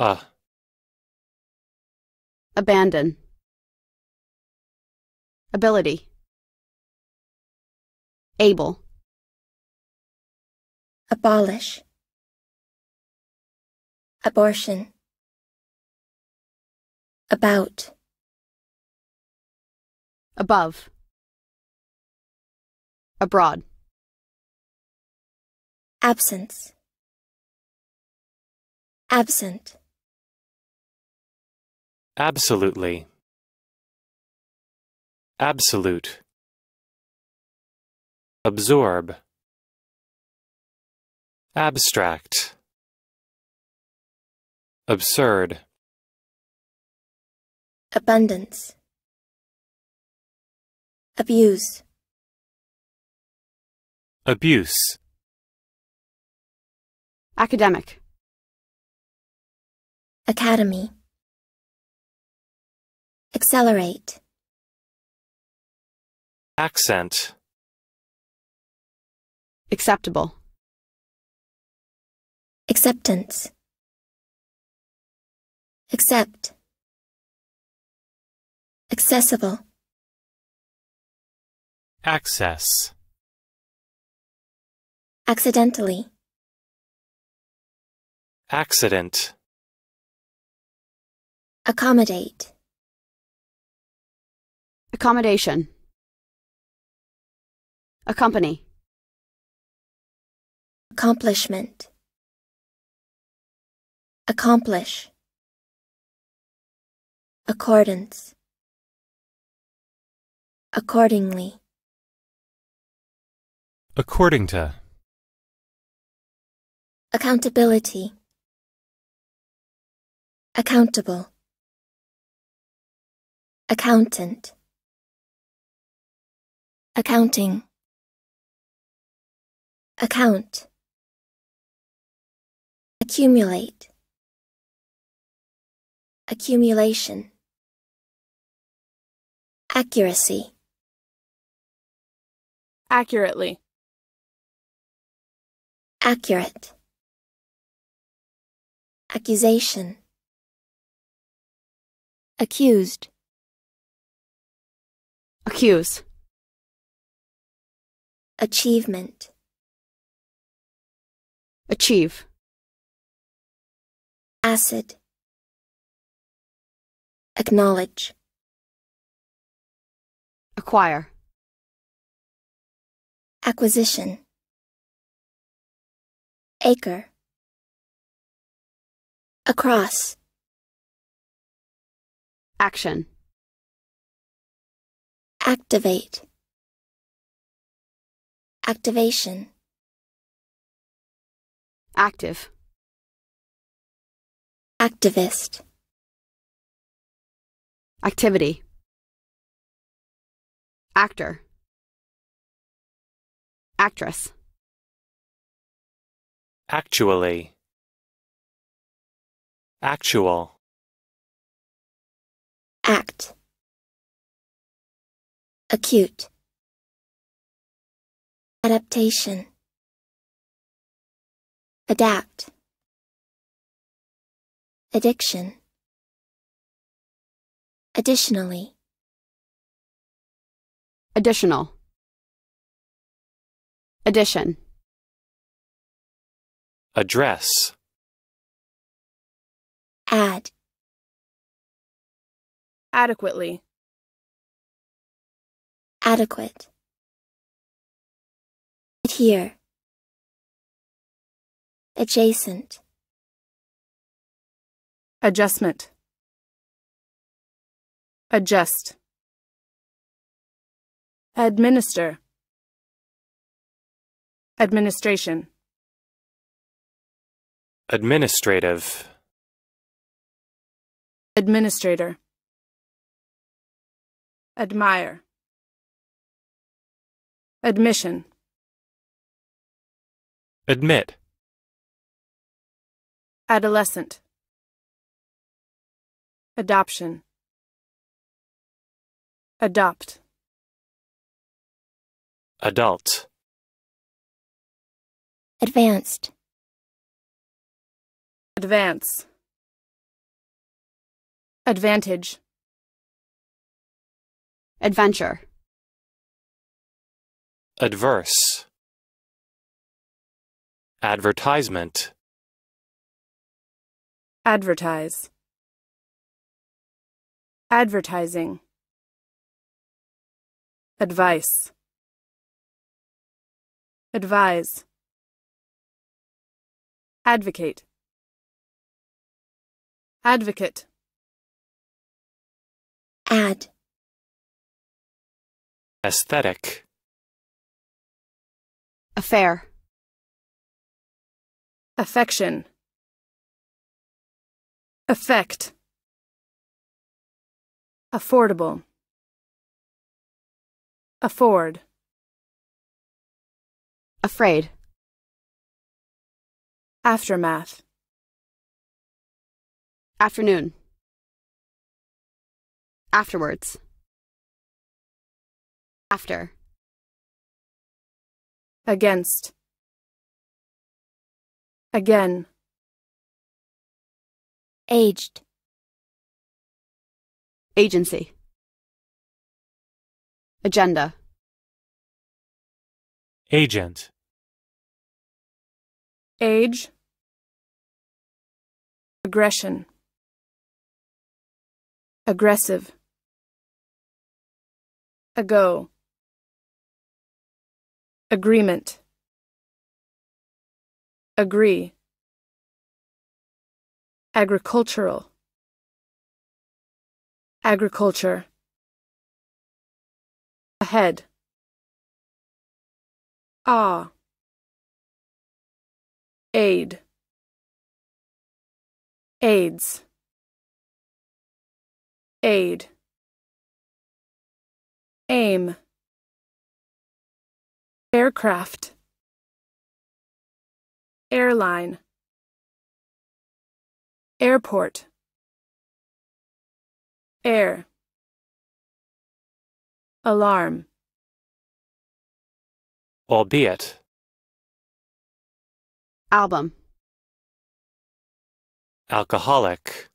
Ah. Abandon. Ability. Able. Abolish. Abortion. About. Above. Abroad. Absence. Absent. Absolutely. Absolute. Absorb. Abstract. Absurd. Abundance. Abuse. Abuse. Academic. Academy. Accelerate. Accent. Acceptable. Acceptance. Accept. Accessible. Access. Accidentally. Accident. Accommodate. Accommodation. Accompany. Accomplishment. Accomplish. Accordance. Accordingly. According to. Accountability. Accountable. Accountant. Accounting. Account. Accumulate. Accumulation. Accuracy. Accurately. Accurate. Accusation. Accused. Accuse. Achievement. Achieve. Acid. Acknowledge. Acquire. Acquisition. Acre. Across. Action. Activate. Activation. Active. Activist. Activity. Actor. Actress. Actually. Actual. Act. Acute. Adaptation Adapt Addiction Additionally Additional Addition Address Add Adequately Adequate here. Adjacent. Adjustment. Adjust. Administer. Administration. Administrative. Administrator. Admire. Admission. Admit. Adolescent. Adoption. Adopt. Adult. Advanced. Advance. Advantage. Adventure. Adverse. Advertisement. Advertise. Advertising. Advice. Advise. Advocate. Advocate. Ad. Aesthetic. Affair affection, effect, affordable, afford, afraid, aftermath, afternoon, afterwards, after, against. Again. Aged. Agency. Agenda. Agent. Age. Aggression. Aggressive. Ago. Agreement. Agree. Agricultural. Agriculture. Ahead. Ah. Aid. AIDS. Aid. Aim. Aircraft airline airport air alarm albeit album alcoholic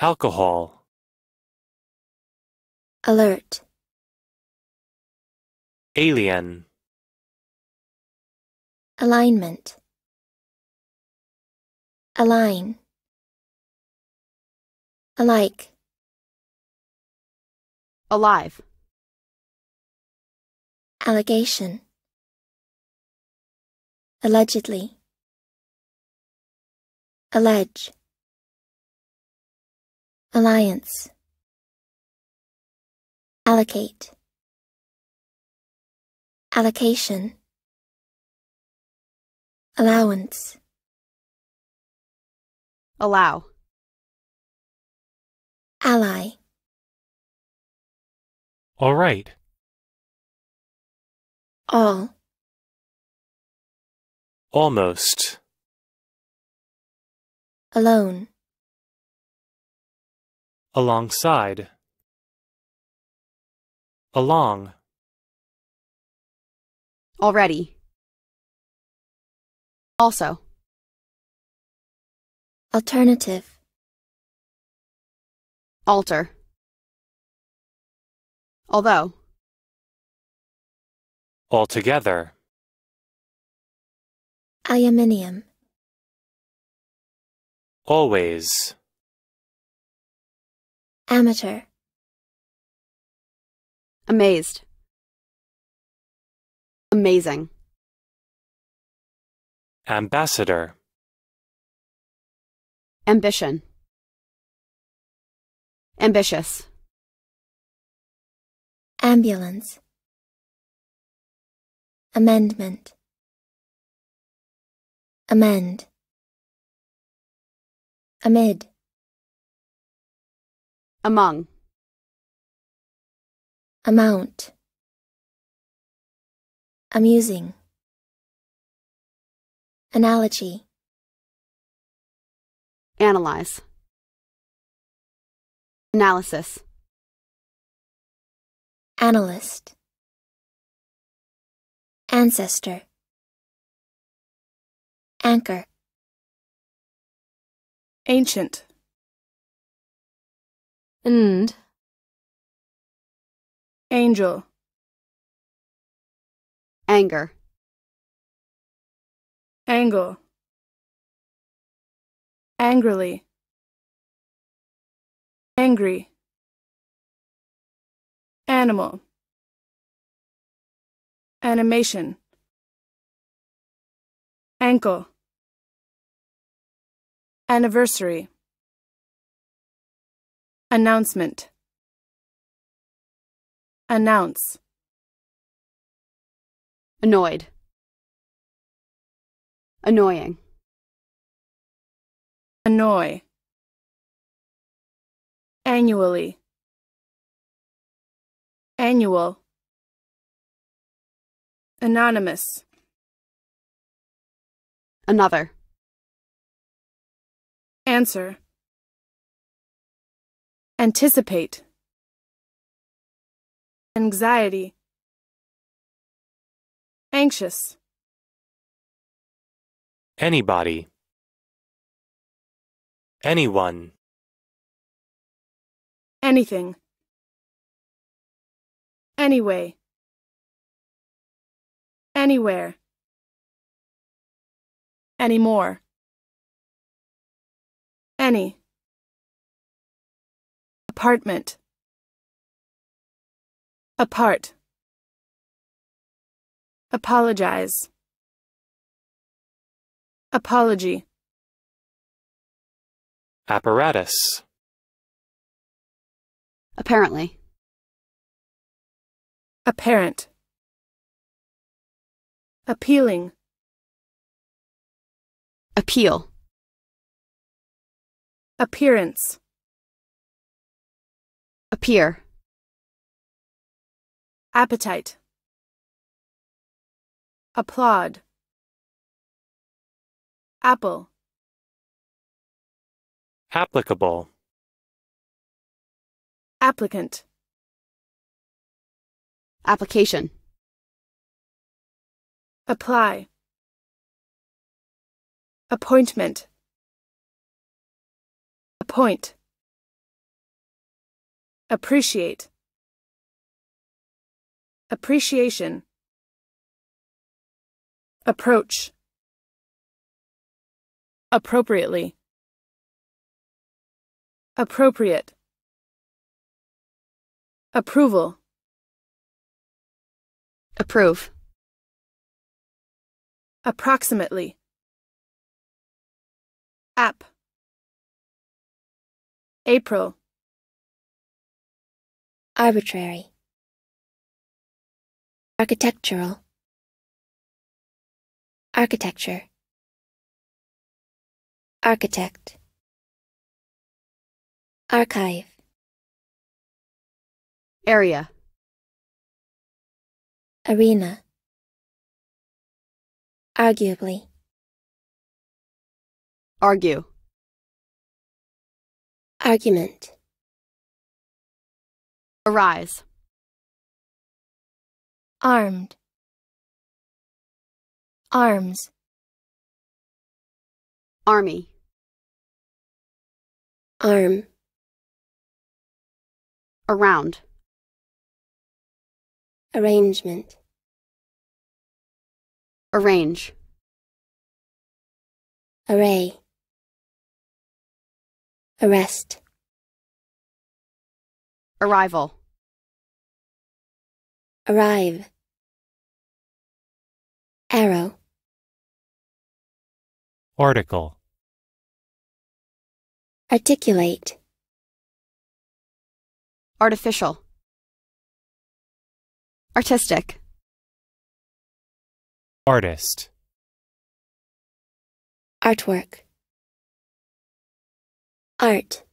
alcohol alert alien Alignment. Align. Alike. Alive. Allegation. Allegedly. Allege. Alliance. Allocate. Allocation. Allowance. Allow. Ally. All right. All. Almost. Alone. Alongside. Along. Already. Also. Alternative. Alter. Although. Altogether. Aluminium. Always. Amateur. Amazed. Amazing. Ambassador Ambition Ambitious Ambulance Amendment Amend Amid Among Amount Amusing Analogy Analyze Analysis Analyst Ancestor Anchor Ancient and Angel Anger angle angrily angry animal animation ankle anniversary announcement announce annoyed Annoying. Annoy. Annually. Annual. Anonymous. Another. Answer. Anticipate. Anxiety. Anxious anybody anyone anything anyway anywhere anymore any apartment apart apologize Apology. Apparatus. Apparently. Apparent. Appealing. Appeal. Appearance. Appear. Appetite. Applaud. Apple. Applicable. Applicant. Application. Apply. Appointment. Appoint. Appreciate. Appreciation. Approach appropriately appropriate approval approve approximately app april arbitrary architectural architecture Architect Archive Area Arena Arguably Argue Argument Arise Armed Arms Army Arm. Around. Arrangement. Arrange. Array. Arrest. Arrival. Arrive. Arrow. Article. Articulate. Artificial. Artistic. Artist. Artwork. Art.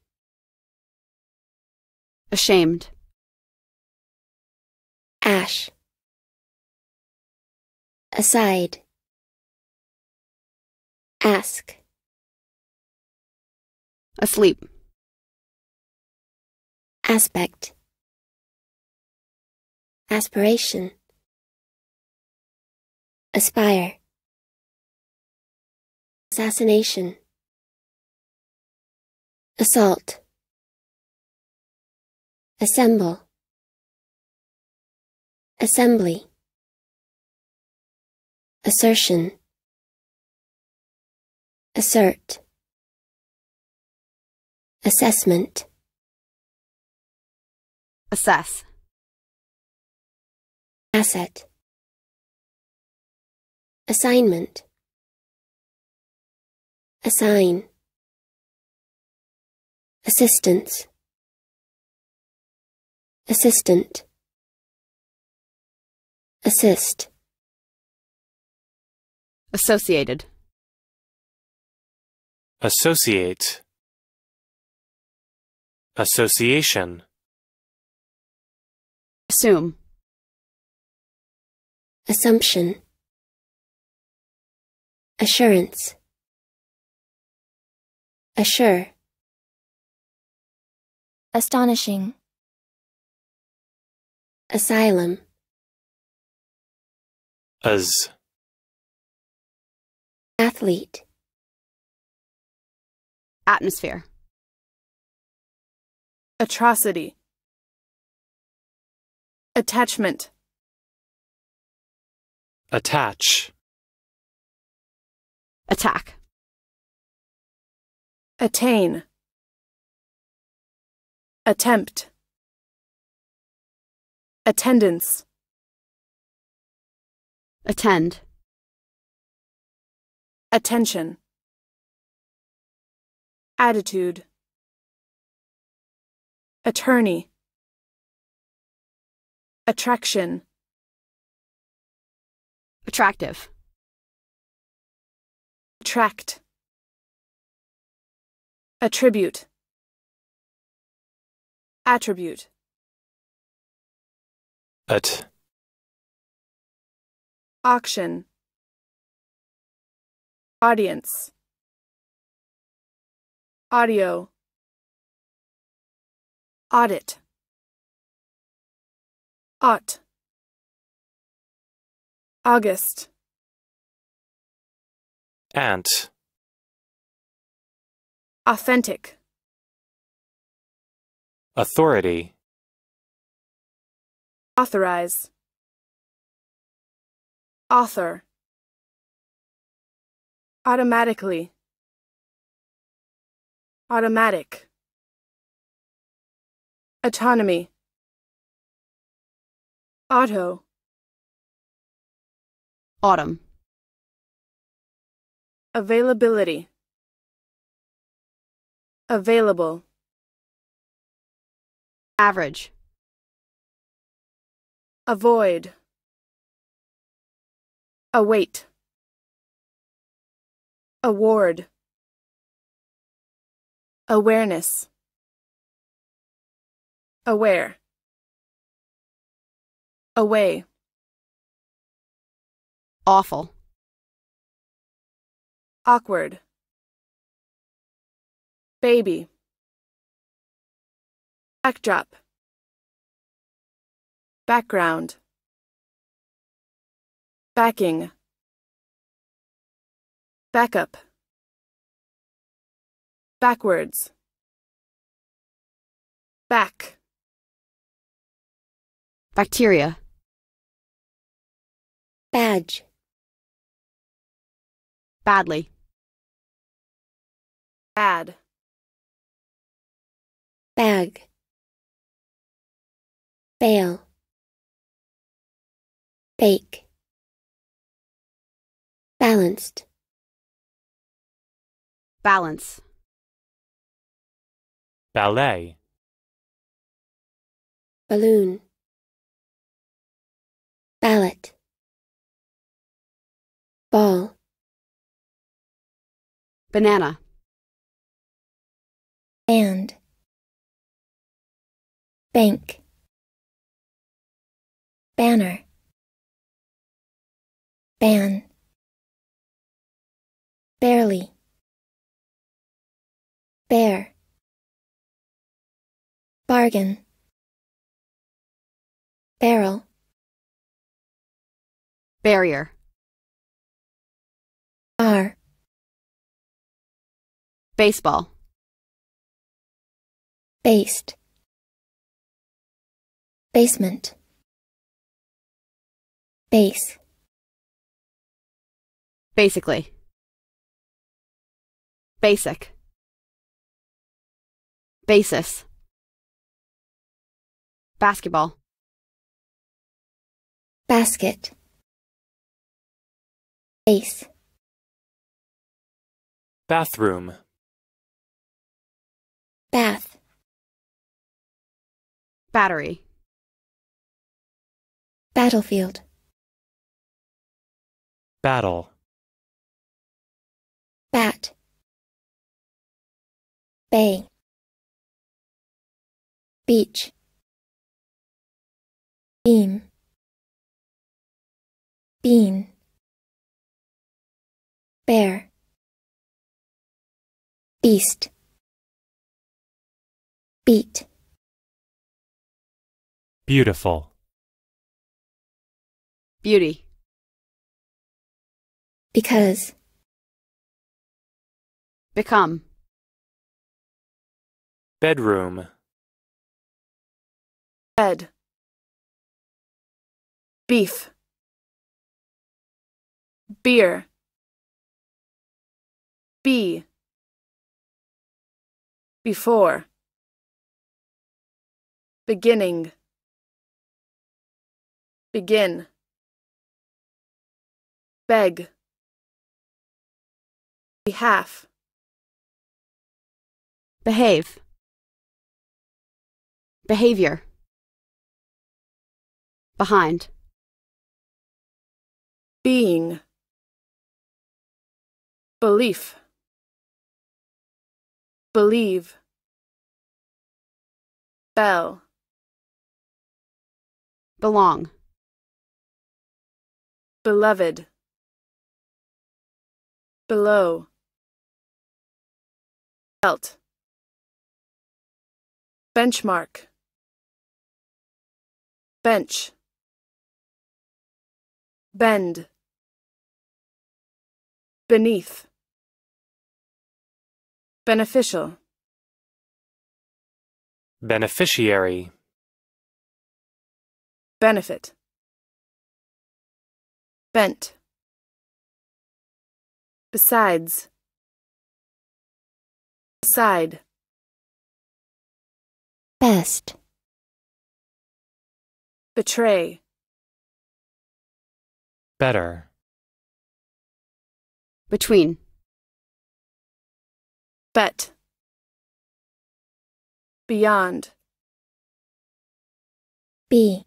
Ashamed. Ash. Aside. Ask asleep. Aspect Aspiration Aspire Assassination Assault Assemble Assembly Assertion Assert Assessment Assess Asset Assignment Assign Assistance Assistant Assist Associated Associate Association Assume Assumption Assurance Assure Astonishing Asylum As Athlete Atmosphere atrocity, attachment, attach, attack, attain, attempt, attendance, attend, attention, attitude. Attorney. Attraction. Attractive. Attract. Attribute. Attribute. At. Auction. Audience. Audio audit ought August Ant Authentic Authority Authorize Author Automatically Automatic Autonomy Auto Autumn Availability Available Average Avoid Await Award Awareness aware away awful awkward baby backdrop background backing backup backwards back Bacteria. Badge. Badly. Bad. Bag. Bail. Bake. Balanced. Balance. Ballet. Balloon. Ball. Banana. And. Bank. Banner. Ban. Barely. Bear. Bargain. Barrel. Barrier. R Baseball Based Basement Base Basically Basic Basis Basketball Basket Base bathroom bath battery battlefield battle bat Bay. beach beam bean bear beast beat beautiful beauty because become bedroom bed beef beer bee before, beginning, begin, beg, behalf, behave, behavior, behind, being, belief believe bell belong beloved below belt benchmark bench bend beneath Beneficial Beneficiary Benefit Bent Besides Side Best Betray Better Between Bet. Beyond. B.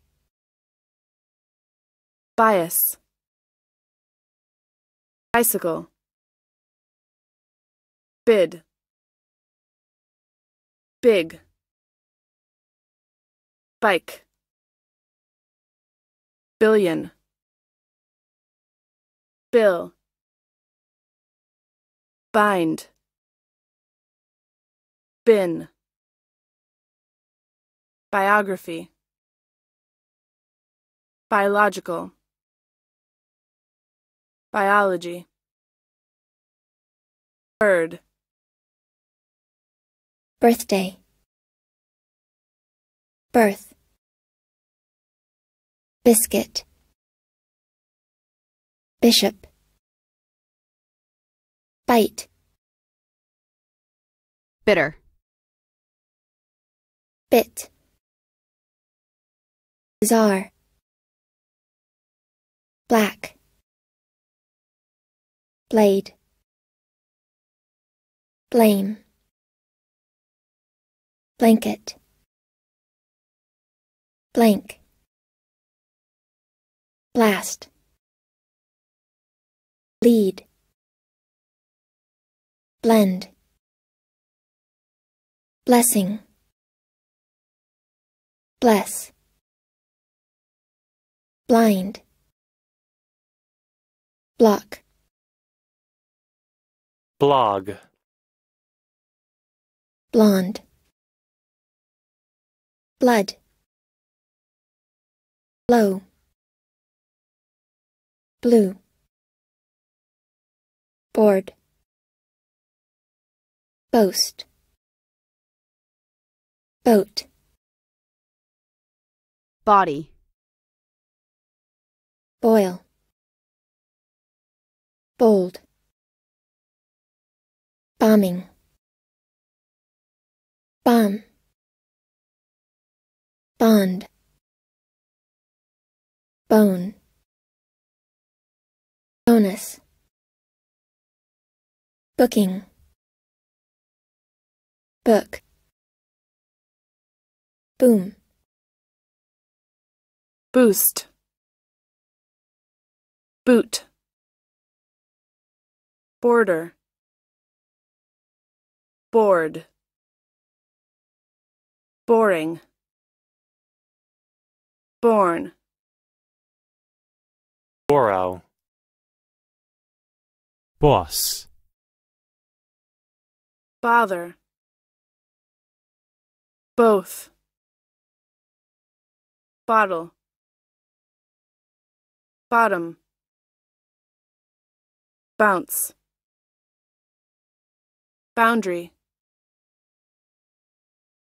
Bias. Bicycle. Bid. Big. Bike. Billion. Bill. Bind. Bin. Biography. Biological. Biology. Bird. Birthday. Birth. Biscuit. Bishop. Bite. Bitter bit bizarre black blade blame blanket blank blast lead blend blessing bless blind block blog blonde blood blow blue board boast boat Body. Boil. Bold. Bombing. Bomb. Bond. Bone. Bonus. Booking. Book. Boom boost boot border board boring born borrow boss bother both bottle bottom, bounce, boundary,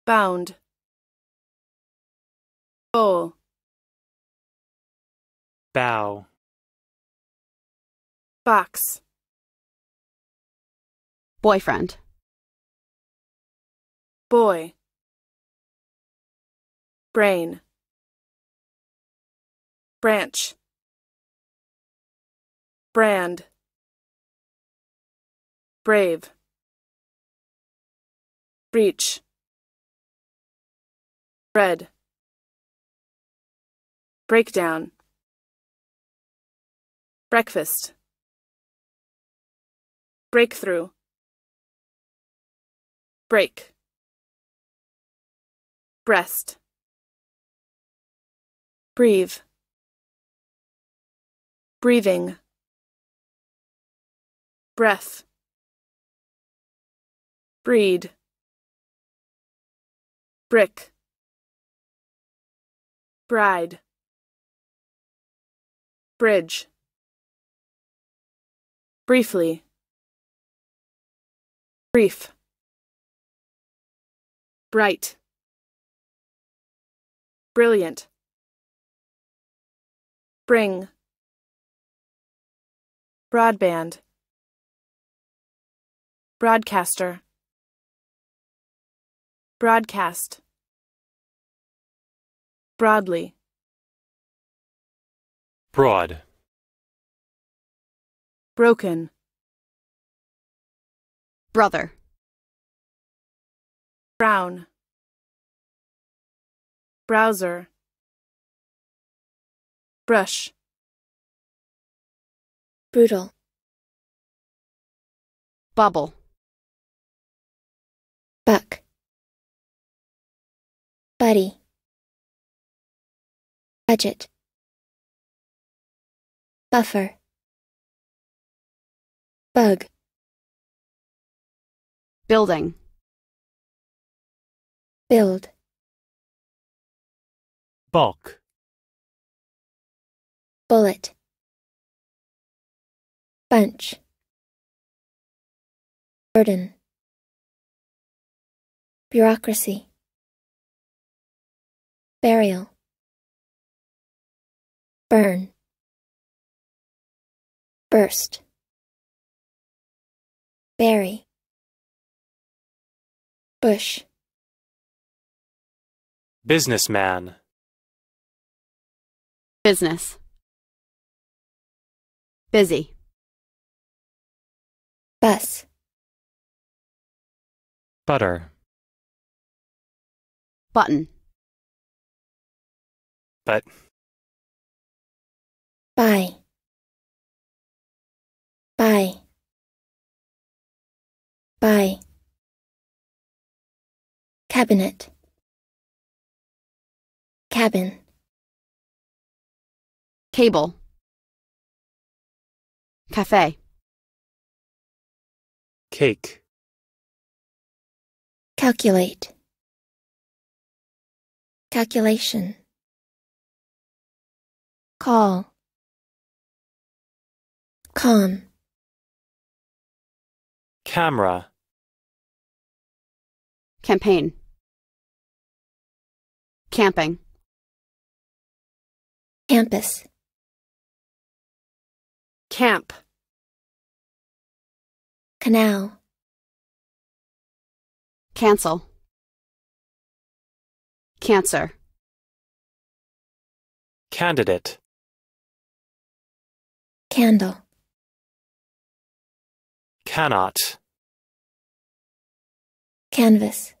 bound, bowl, bow, box, boyfriend, boy, brain, branch. Brand. Brave. Breach. Bread. Breakdown. Breakfast. Breakthrough. Break. Breast. Breathe. Breathing breath. Breed. Brick. Bride. Bridge. Briefly. Brief. Bright. Brilliant. Bring. Broadband. Broadcaster. Broadcast. Broadly. Broad. Broken. Brother. Brown. Browser. Brush. Brutal. Bubble. Buck. Buddy. Budget. Buffer. Bug. Building. Build. Bulk. Bullet. Bunch. Burden. Bureaucracy. Burial. Burn. Burst. Berry. Bush. Businessman. Business. Busy. Bus. Butter. Button. But. Bye. Bye. Bye. Cabinet. Cabin. Cable. Cafe. Cake. Calculate. Calculation Call Come. Camera Campaign Camping Campus Camp Canal Cancel Cancer. Candidate. Candle. Cannot. Canvas.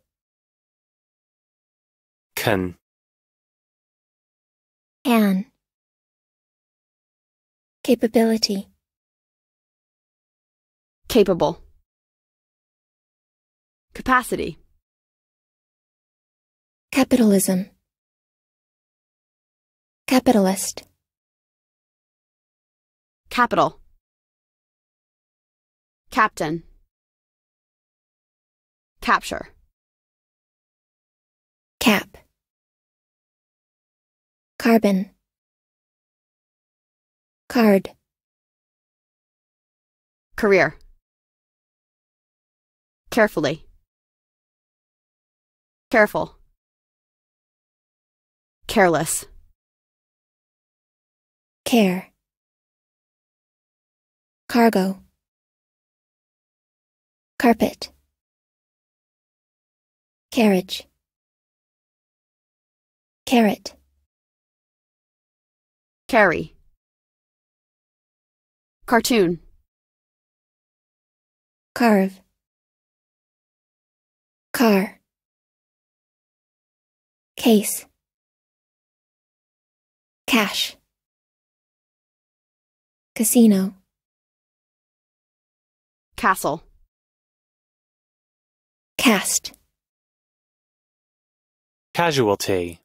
Can. Can. Capability. Capable. Capacity. Capitalism Capitalist Capital Captain Capture Cap Carbon Card Career Carefully Careful Careless. Care. Cargo. Carpet. Carriage. Carrot. Carry. Cartoon. Carve. Car. Case. Cash. Casino. Castle. Cast. Casualty.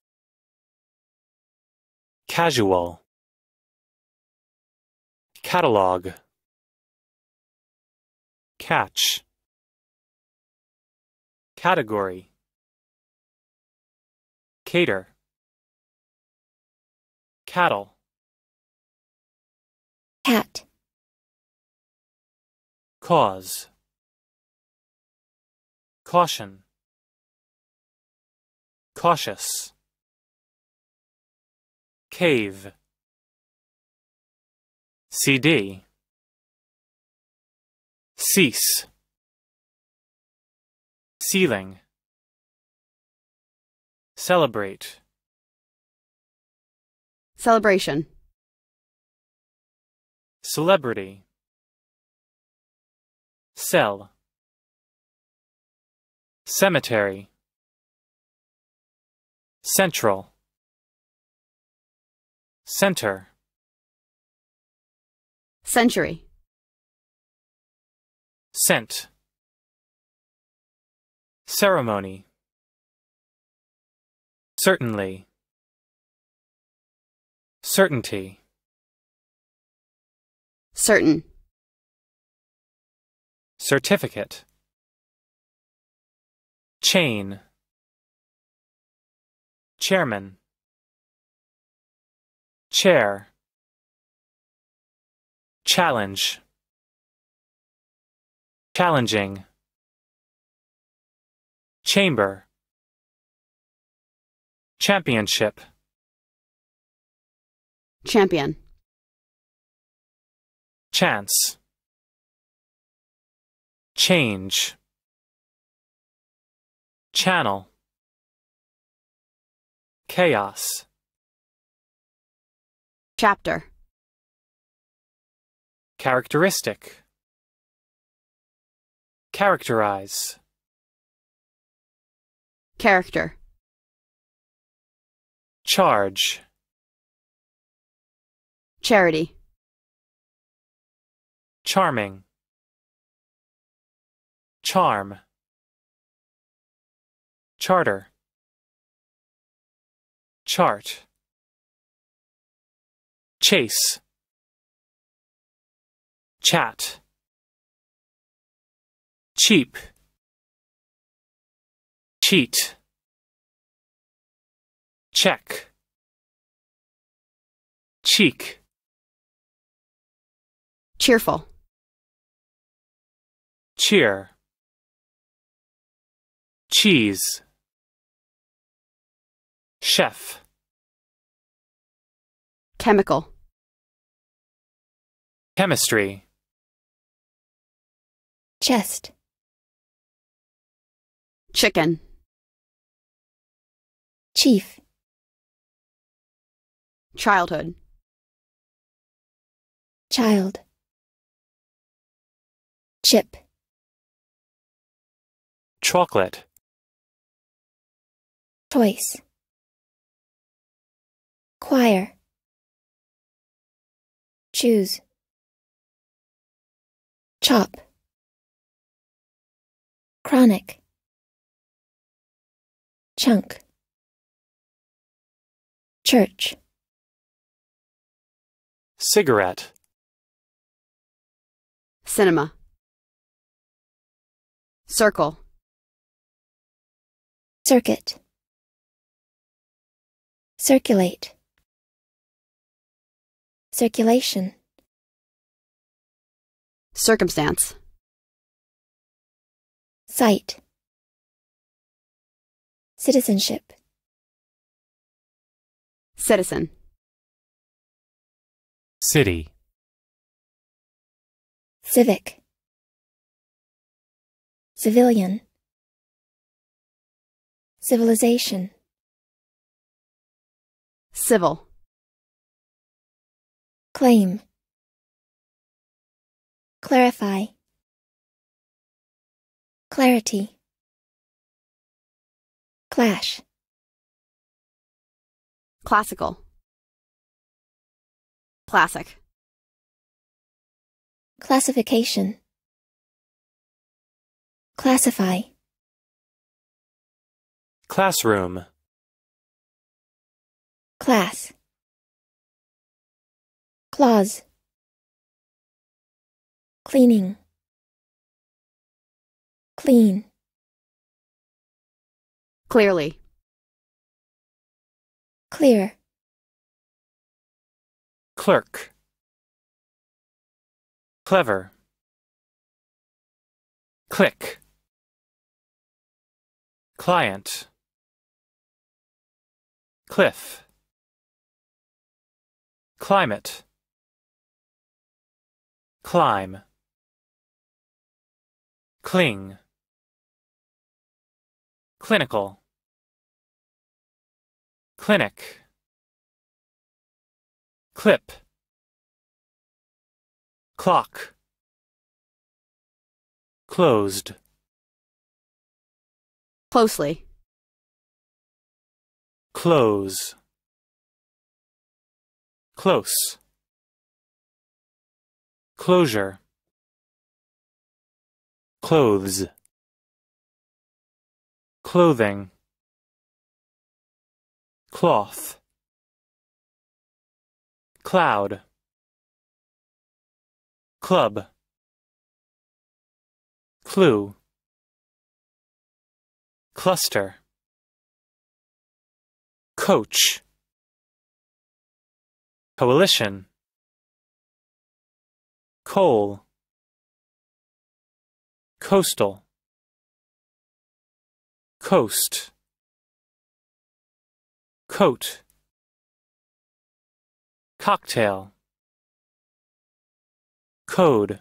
Casual. Catalog. Catch. Category. Cater cattle cat cause caution cautious cave CD cease ceiling celebrate Celebration. Celebrity. Cell. Cemetery. Central. Center. Century. Scent. Ceremony. Certainly. Certainty. Certain. Certificate. Chain. Chairman. Chair. Challenge. Challenging. Chamber. Championship. Champion. Chance. Change. Channel. Chaos. Chapter. Characteristic. Characterize. Character. Charge. Charity. Charming. Charm. Charter. Chart. Chase. Chat. Cheap. Cheat. Check. Cheek. Cheerful. Cheer. Cheese. Chef. Chemical. Chemistry. Chest. Chicken. Chief. Childhood. Child chip chocolate choice choir choose chop chronic chunk church cigarette cinema Circle. Circuit. Circulate. Circulation. Circumstance. Site. Citizenship. Citizen. City. Civic. Civilian. Civilization. Civil. Claim. Clarify. Clarity. Clash. Classical. Classic. Classification. Classify. Classroom. Class. Clause. Cleaning. Clean. Clearly. Clear. Clerk. Clever. Click client cliff climate climb cling clinical clinic clip clock closed closely. Close. Close. Closure. Clothes. Clothing. Cloth. Cloud. Club. Clue cluster coach coalition coal coastal coast coat cocktail code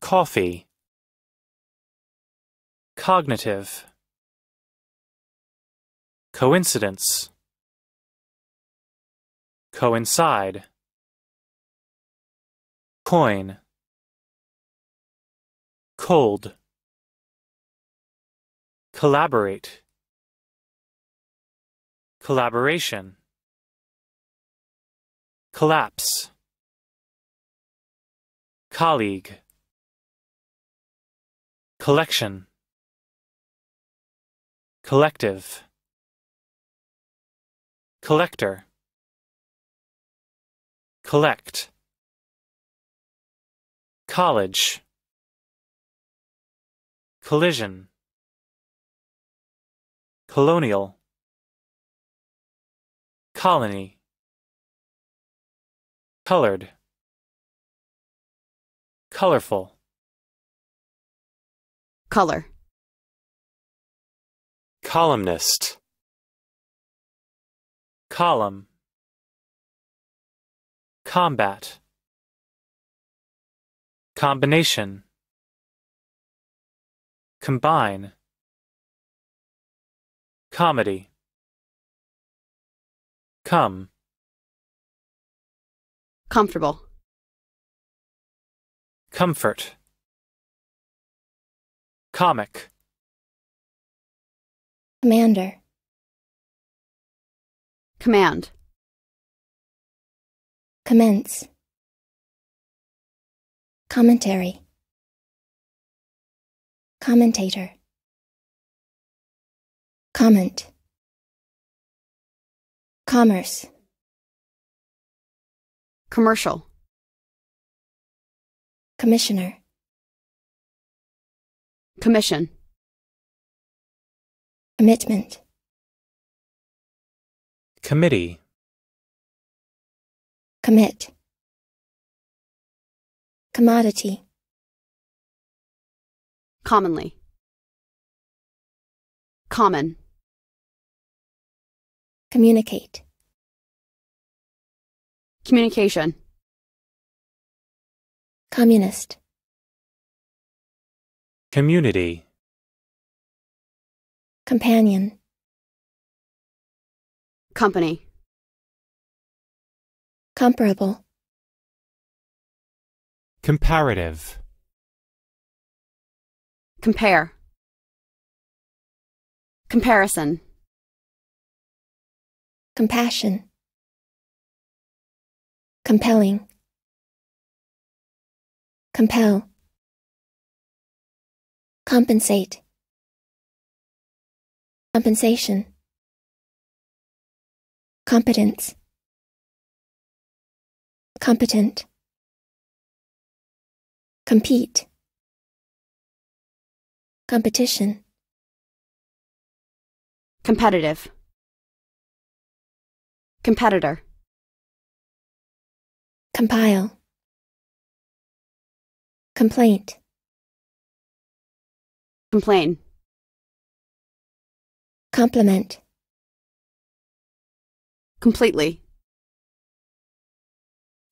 coffee Cognitive Coincidence Coincide Coin Cold Collaborate Collaboration Collapse Colleague Collection Collective Collector Collect College Collision Colonial Colony Colored Colorful Color Columnist Column Combat Combination Combine Comedy Come Comfortable Comfort Comic Commander. Command. Commence. Commentary. Commentator. Comment. Commerce. Commercial. Commissioner. Commission commitment committee commit commodity commonly common communicate communication communist community Companion. Company. Comparable. Comparative. Compare. Comparison. Compassion. Compelling. Compel. Compensate. Compensation. Competence. Competent. Compete. Competition. Competitive. Competitor. Compile. Complaint. Complain. Compliment. Completely.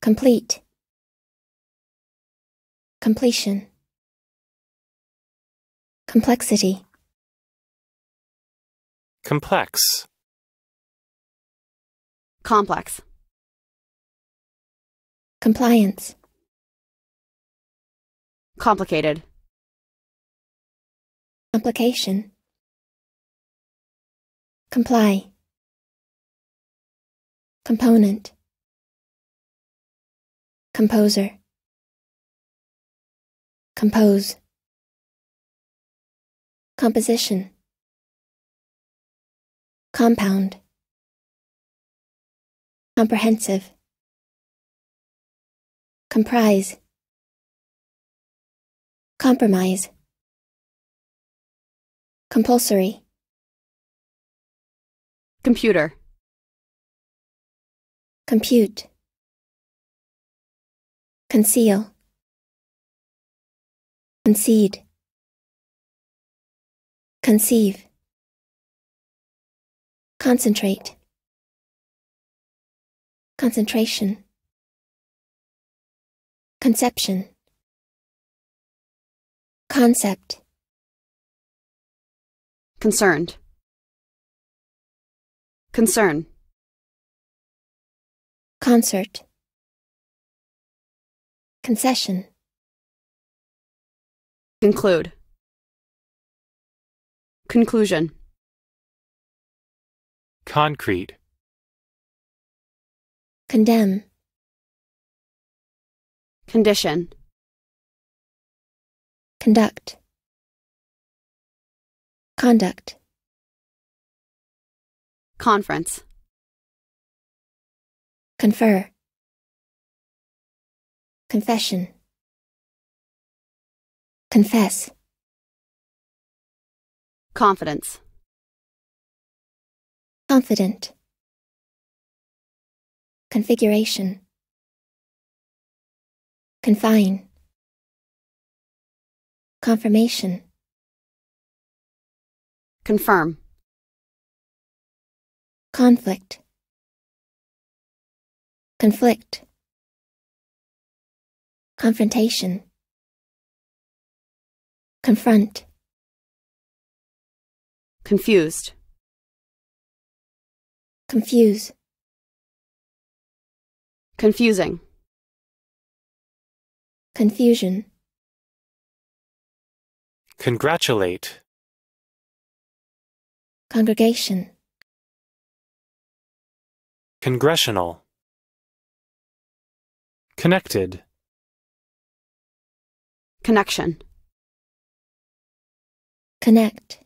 Complete. Completion. Complexity. Complex. Complex. Compliance. Complicated. Complication. Comply. Component. Composer. Compose. Composition. Compound. Comprehensive. Comprise. Compromise. Compulsory. Computer. Compute. Conceal. Concede. Conceive. Concentrate. Concentration. Conception. Concept. Concerned. Concern. Concert. Concession. Conclude. Conclusion. Concrete. Condemn. Condition. Conduct. Conduct. Conference. Confer. Confession. Confess. Confidence. Confident. Configuration. Confine. Confirmation. Confirm. Conflict. Conflict. Confrontation. Confront. Confused. Confuse. Confusing. Confusion. Congratulate. Congregation. Congressional Connected Connection Connect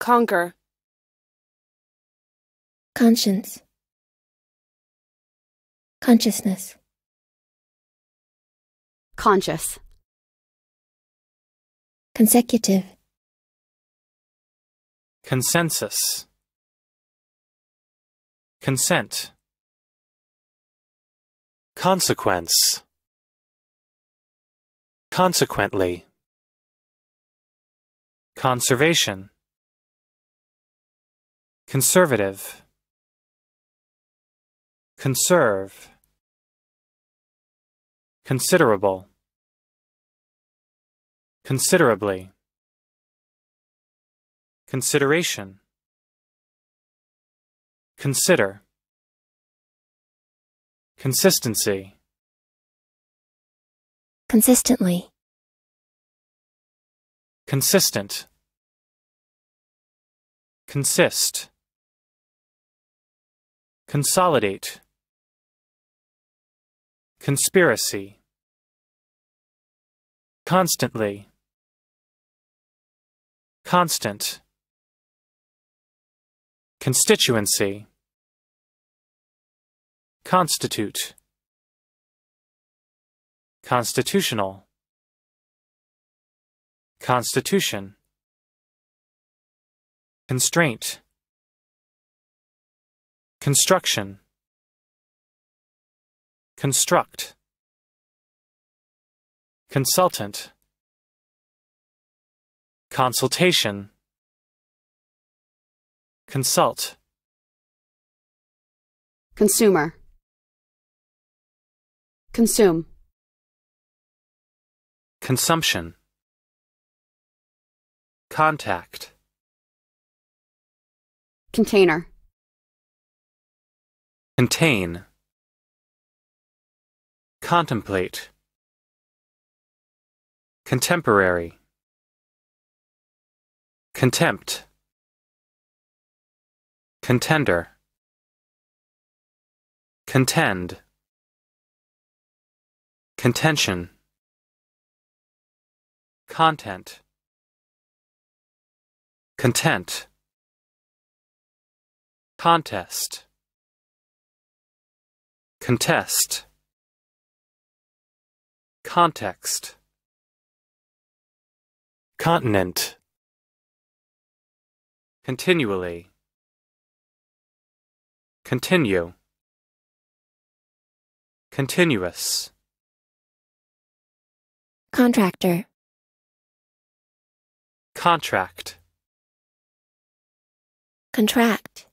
Conquer Conscience Consciousness Conscious Consecutive Consensus Consent. Consequence. Consequently. Conservation. Conservative. Conserve. Considerable. Considerably. Consideration. Consider. Consistency. Consistently. Consistent. Consist. Consolidate. Conspiracy. Constantly. Constant. Constituency Constitute Constitutional Constitution Constraint Construction Construct Consultant Consultation Consult. Consumer. Consume. Consumption. Contact. Container. Contain. Contemplate. Contemporary. Contempt. Contender Contend Contention Content Content Contest Contest Context Continent Continually Continue. Continuous. Contractor. Contract. Contract.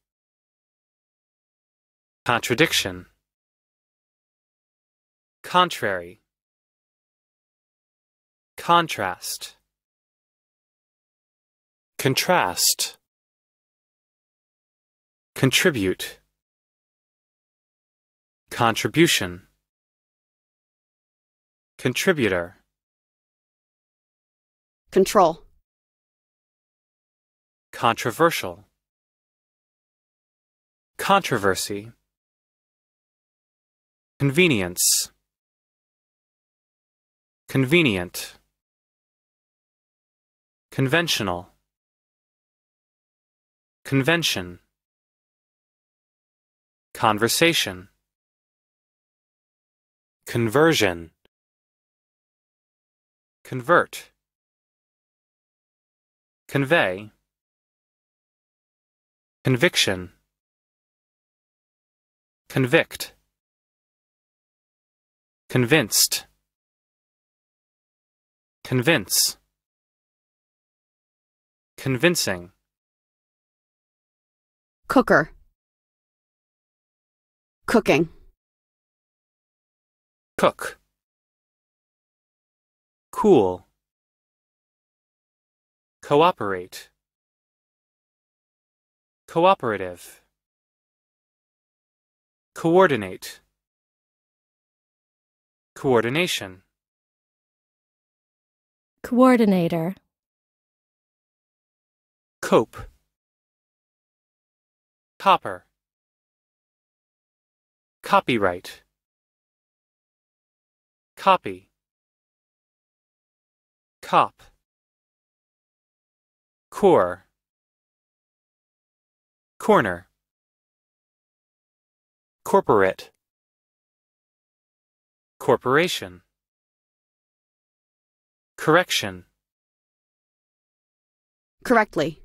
Contradiction. Contrary. Contrast. Contrast. Contribute. Contribution Contributor Control Controversial Controversy Convenience Convenient Conventional Convention Conversation Conversion Convert Convey Conviction Convict Convinced Convince Convincing Cooker Cooking cook. Cool. Cooperate. Cooperative. Coordinate. Coordination. Coordinator. Cope. Copper. Copyright. Copy. Cop. Core. Corner. Corporate. Corporation. Correction. Correctly.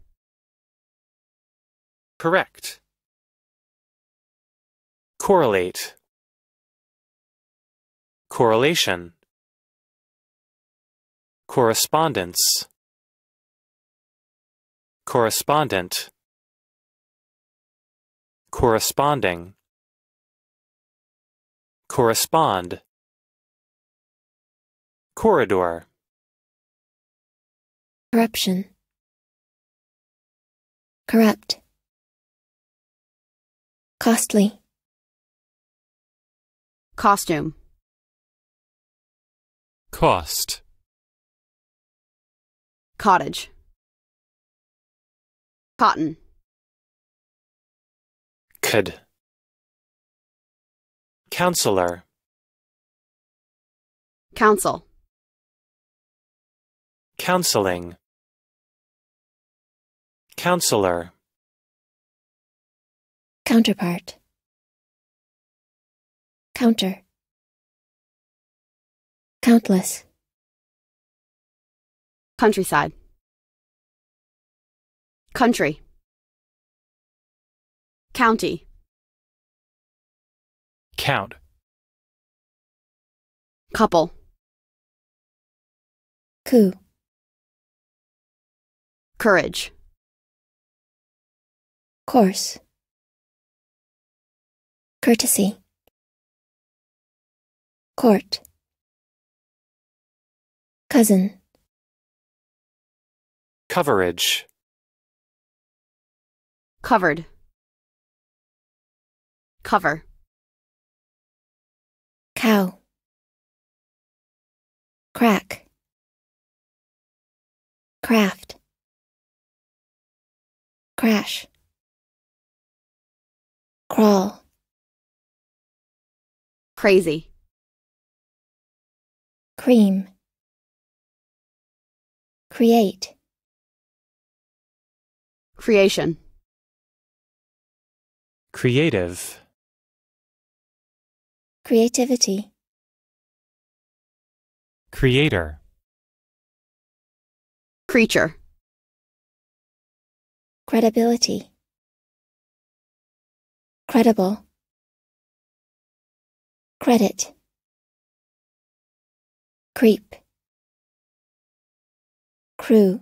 Correct. Correlate correlation correspondence correspondent corresponding correspond corridor corruption corrupt costly costume Cost. Cottage. Cotton. Could. Counselor. Council. Counseling. Counselor. Counterpart. Counter countless. Countryside. Country. County. Count. Couple. Coup. Courage. Course. Courtesy. Court. Cousin. Coverage. Covered. Cover. Cow. Crack. Craft. Crash. Crawl. Crazy. Cream. Create. Creation. Creative. Creativity. Creator. Creature. Credibility. Credible. Credit. Creep. Crew.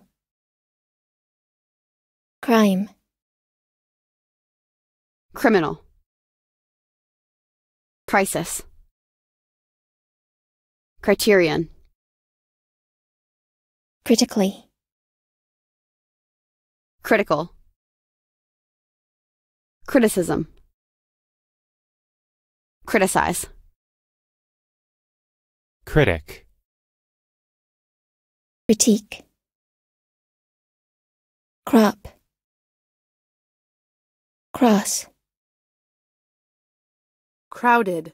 Crime. Criminal. Crisis. Criterion. Critically. Critical. Criticism. Criticize. Critic. Critique crop, cross, crowded,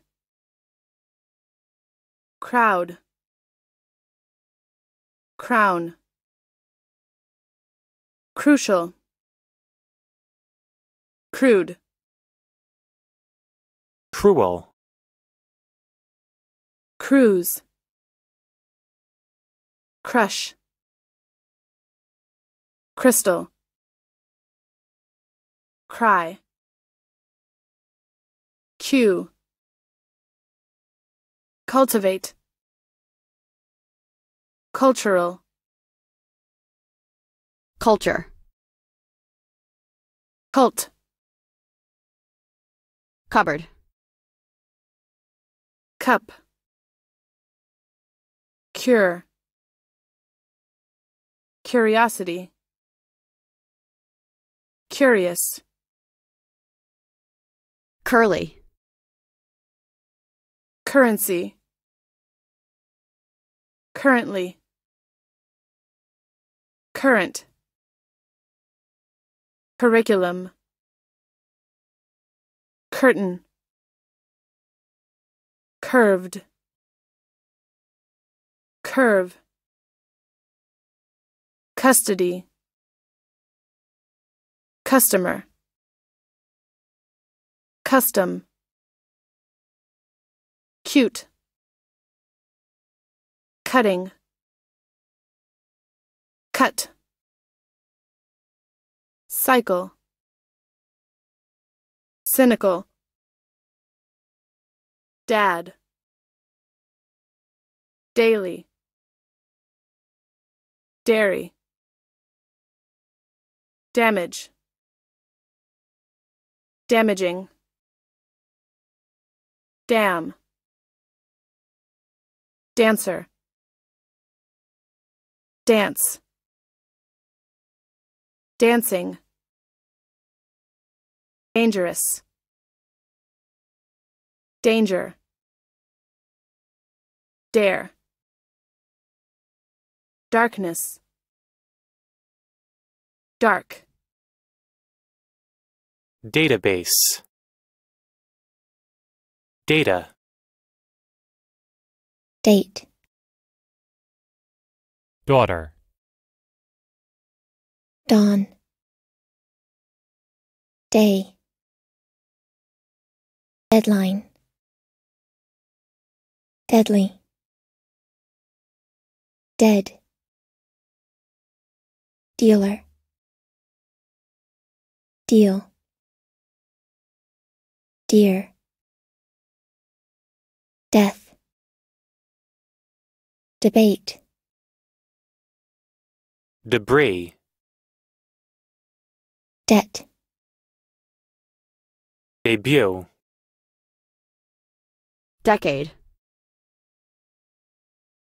crowd, crown, crucial, crude, cruel, cruise, crush crystal cry Q. cultivate cultural culture cult cupboard cup cure curiosity Curious. Curly. Currency. Currently. Current. Curriculum. Curtain. Curved. Curve. Custody. Customer. Custom. Cute. Cutting. Cut. Cycle. Cynical. Dad. Daily. Dairy. Damage damaging dam dancer dance dancing dangerous danger dare darkness dark Database Data Date Daughter Dawn Day Deadline Deadly Dead Dealer Deal dear. Death. Debate. Debris. Debt. Debut. Decade.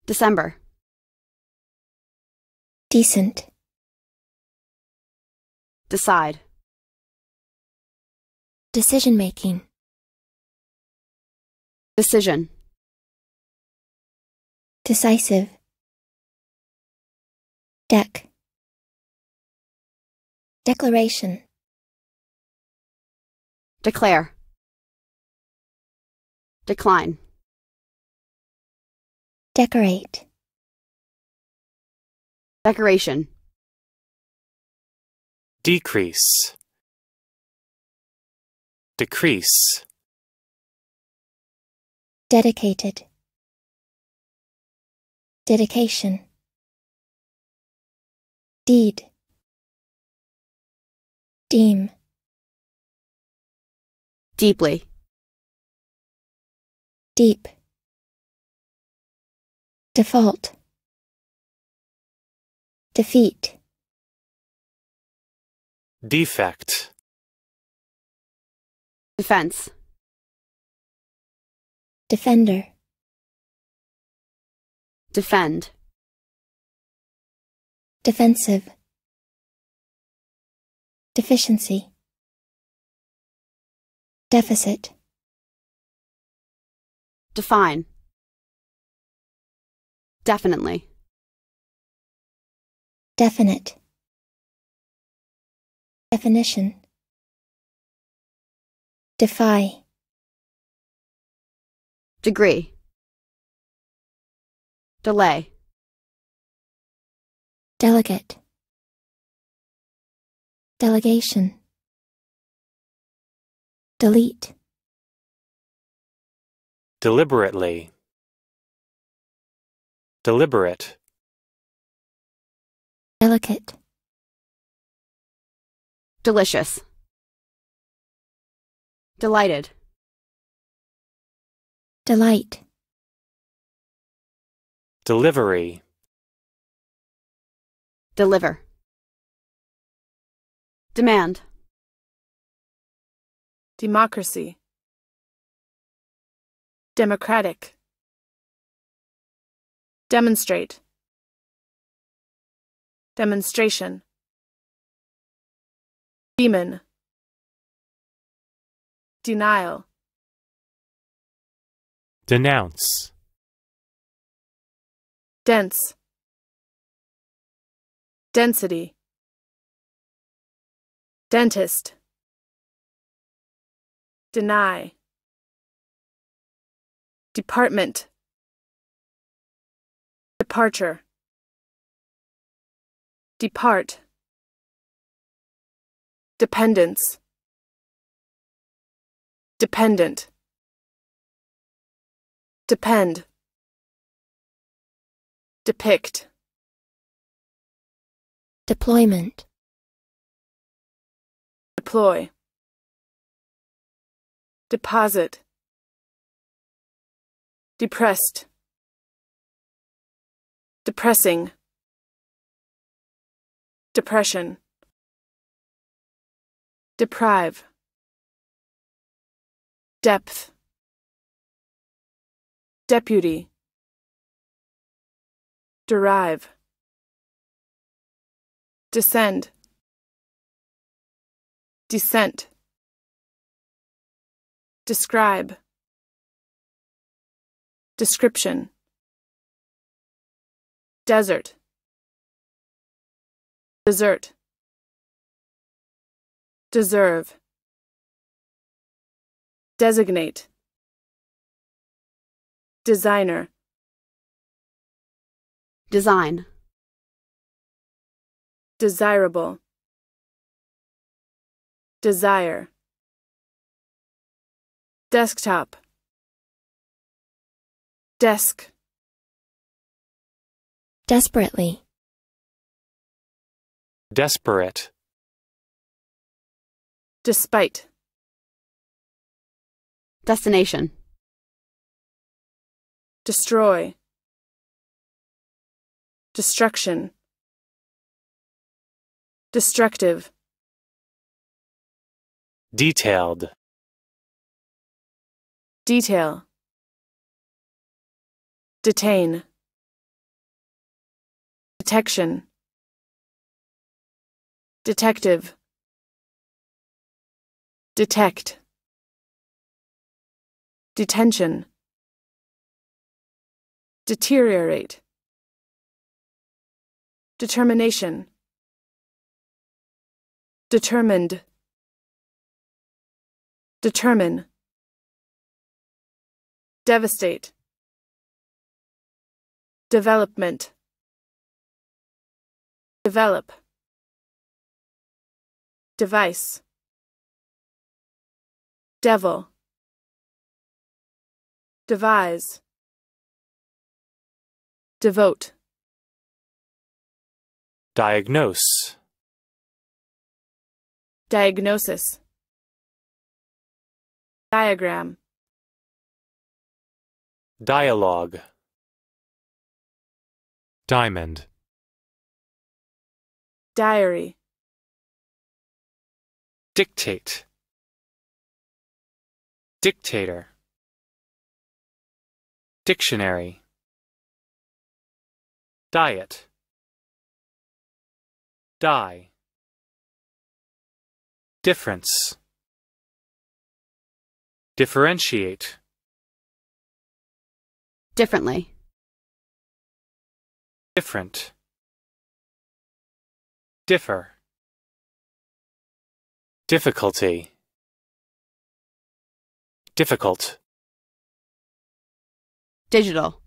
December. Decent. Decide. Decision making. Decision. Decisive. Deck. Declaration. Declare. Decline. Decorate. Decoration. Decrease. Decrease. Dedicated. Dedication. Deed. Deem. Deeply. Deep. Default. Defeat. Defect. Defense. Defender. Defend. Defensive. Deficiency. Deficit. Define. Definitely. Definite. Definition. Defy degree delay delegate delegation delete deliberately deliberate delicate delicious delighted Delight. Delivery. Deliver. Demand. Democracy. Democratic. Demonstrate. Demonstration. Demon. Denial. Denounce. Dense. Density. Dentist. Deny. Department. Departure. Depart. Dependence. Dependent. Depend. Depict. Deployment. Deploy. Deposit. Depressed. Depressing. Depression. Deprive. Depth. Deputy. Derive. Descend. Descent. Describe. Description. Desert. Desert. Deserve. Designate. Designer. Design. Desirable. Desire. Desktop. Desk. Desperately. Desperate. Despite. Destination destroy, destruction, destructive, detailed, detail, detain, detection, detective, detect, detention. Deteriorate. Determination. Determined. Determine. Devastate. Development. Develop. Device. Devil. Devise. Devote. Diagnose. Diagnosis. Diagram. Dialogue. Diamond. Diary. Dictate. Dictator. Dictionary diet die difference differentiate differently different differ difficulty difficult digital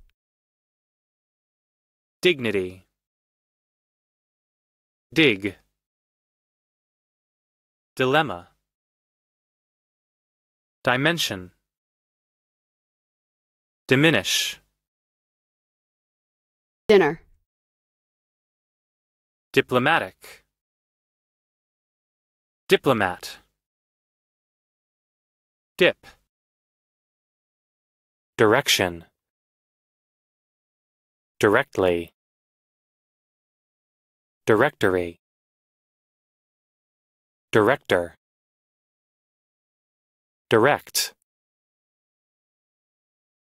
Dignity. Dig. Dilemma. Dimension. Diminish. Dinner. Diplomatic. Diplomat. Dip. Direction directly directory director direct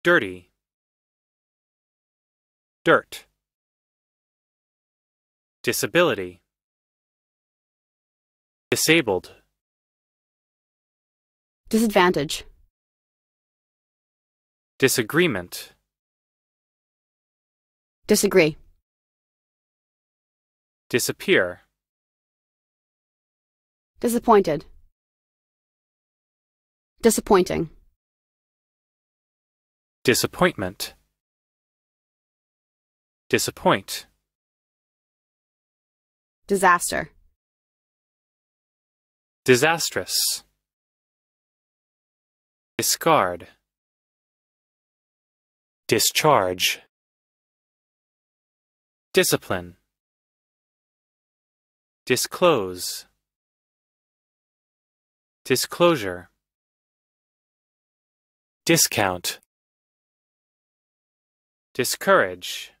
dirty dirt disability disabled disadvantage disagreement Disagree. Disappear. Disappointed. Disappointing. Disappointment. Disappoint. Disaster. Disastrous. Discard. Discharge. Discipline. Disclose. Disclosure. Discount. Discourage.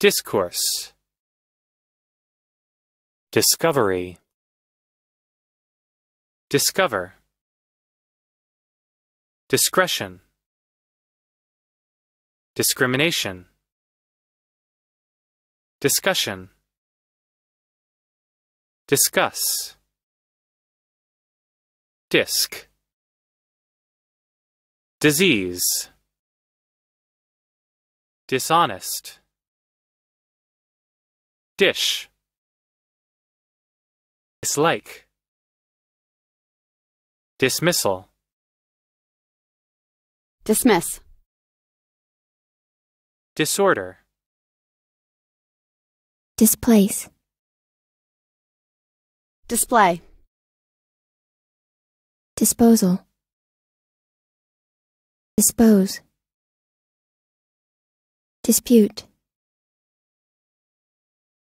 Discourse. Discovery. Discover. Discretion. Discrimination. Discussion Discuss Disc Disease Dishonest Dish Dislike Dismissal Dismiss Disorder Displace. Display. Disposal. Dispose. Dispute.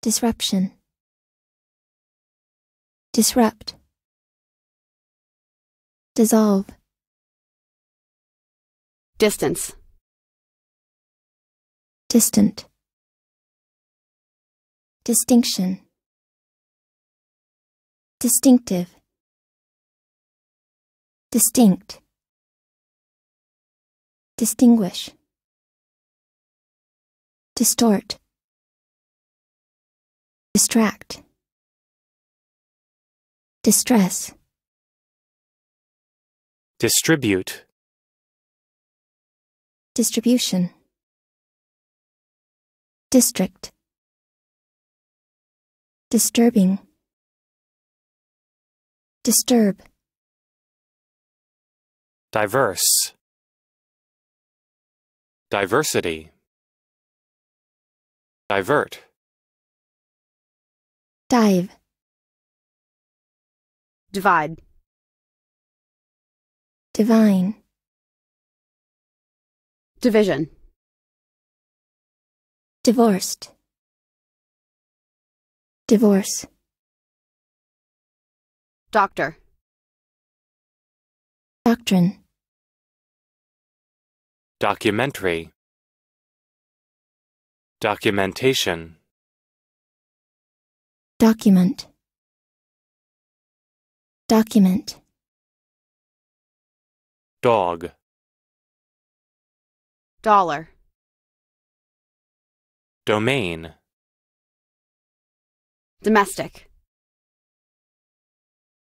Disruption. Disrupt. Dissolve. Distance. Distant. Distinction Distinctive Distinct Distinguish Distort Distract Distress Distribute Distribution District disturbing disturb diverse diversity divert dive divide divine division divorced Divorce. Doctor. Doctrine. Documentary. Documentation. Document. Document. Dog. Dollar. Domain. Domestic.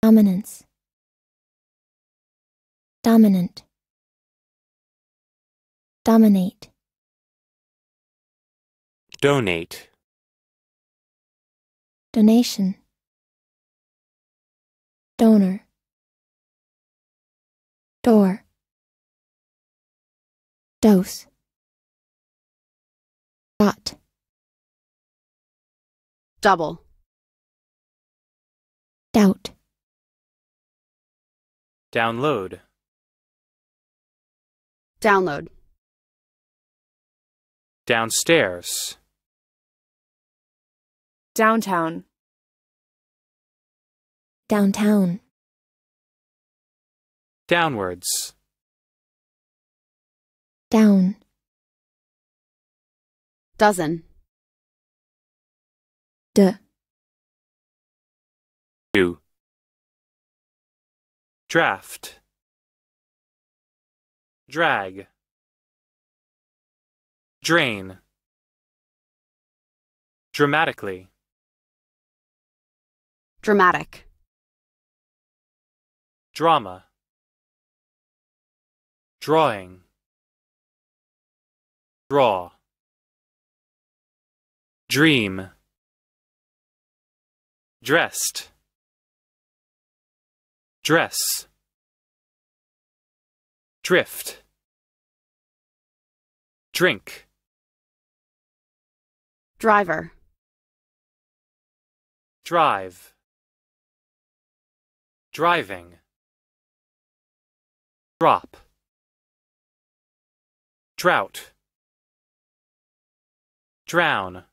Dominance. Dominant. Dominate. Donate. Donation. Donor. Door. Dose. Dot. Double doubt download download downstairs downtown downtown downwards down dozen d you draft drag drain dramatically dramatic drama drawing draw dream dressed dress drift drink driver drive driving drop drought drown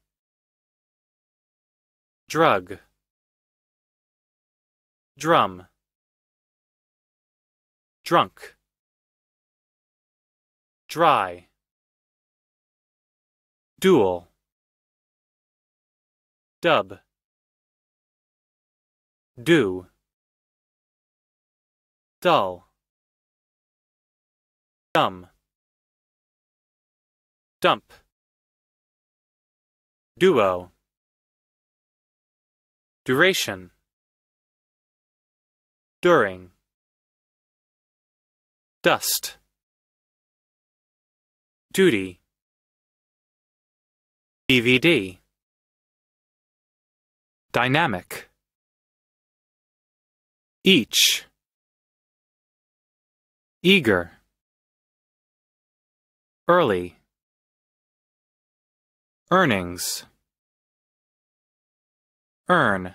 drug drum drunk dry duel dub do dull dumb dump duo duration during Dust. Duty. DVD. Dynamic. Each. Eager. Early. Earnings. Earn.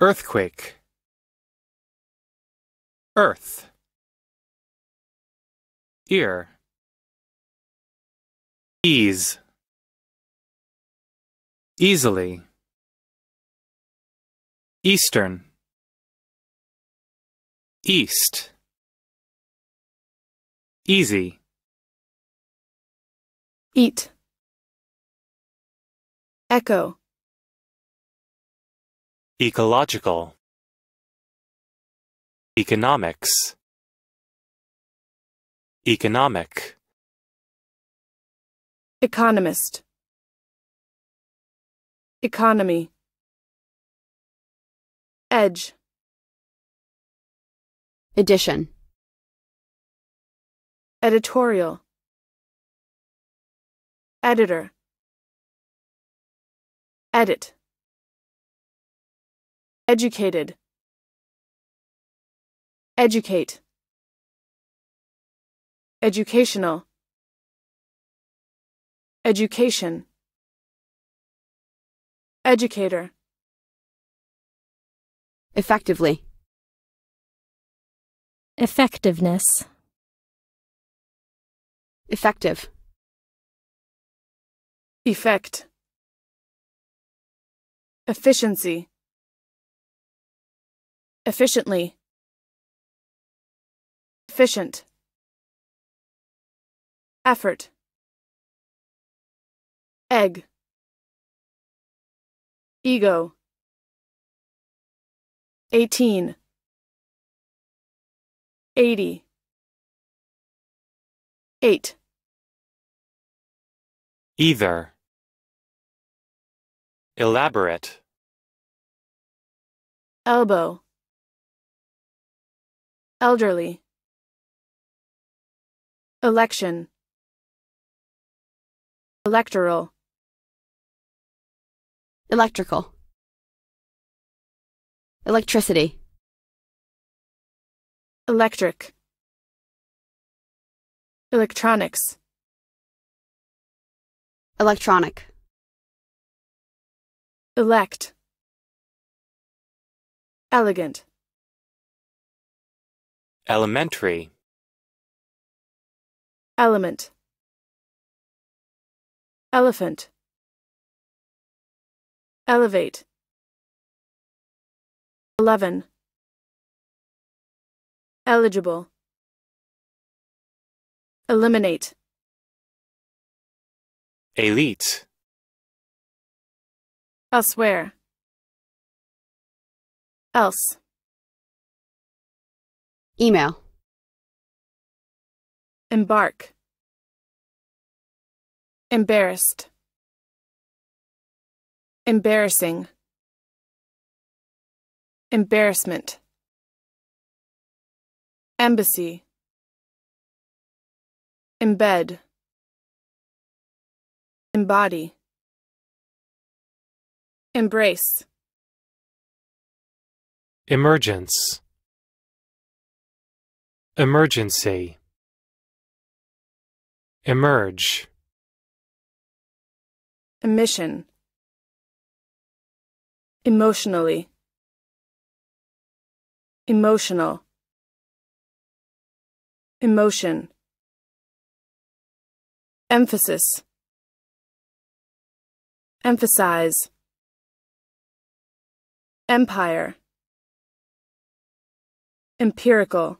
Earthquake earth ear ease easily eastern east easy eat echo ecological economics economic economist economy edge edition editorial editor edit educated Educate. Educational. Education. Educator. Effectively. Effectiveness. Effective. Effect. Efficiency. Efficiently efficient effort egg ego 18 80 8 either elaborate elbow elderly Election Electoral Electrical Electricity Electric Electronics Electronic Elect Elegant Elementary element elephant elevate 11 eligible eliminate elite elsewhere else email Embark. Embarrassed. Embarrassing. Embarrassment. Embassy. Embed. Embody. Embrace. Emergence. Emergency. Emerge. Emission. Emotionally. Emotional. Emotion. Emphasis. Emphasize. Empire. Empirical.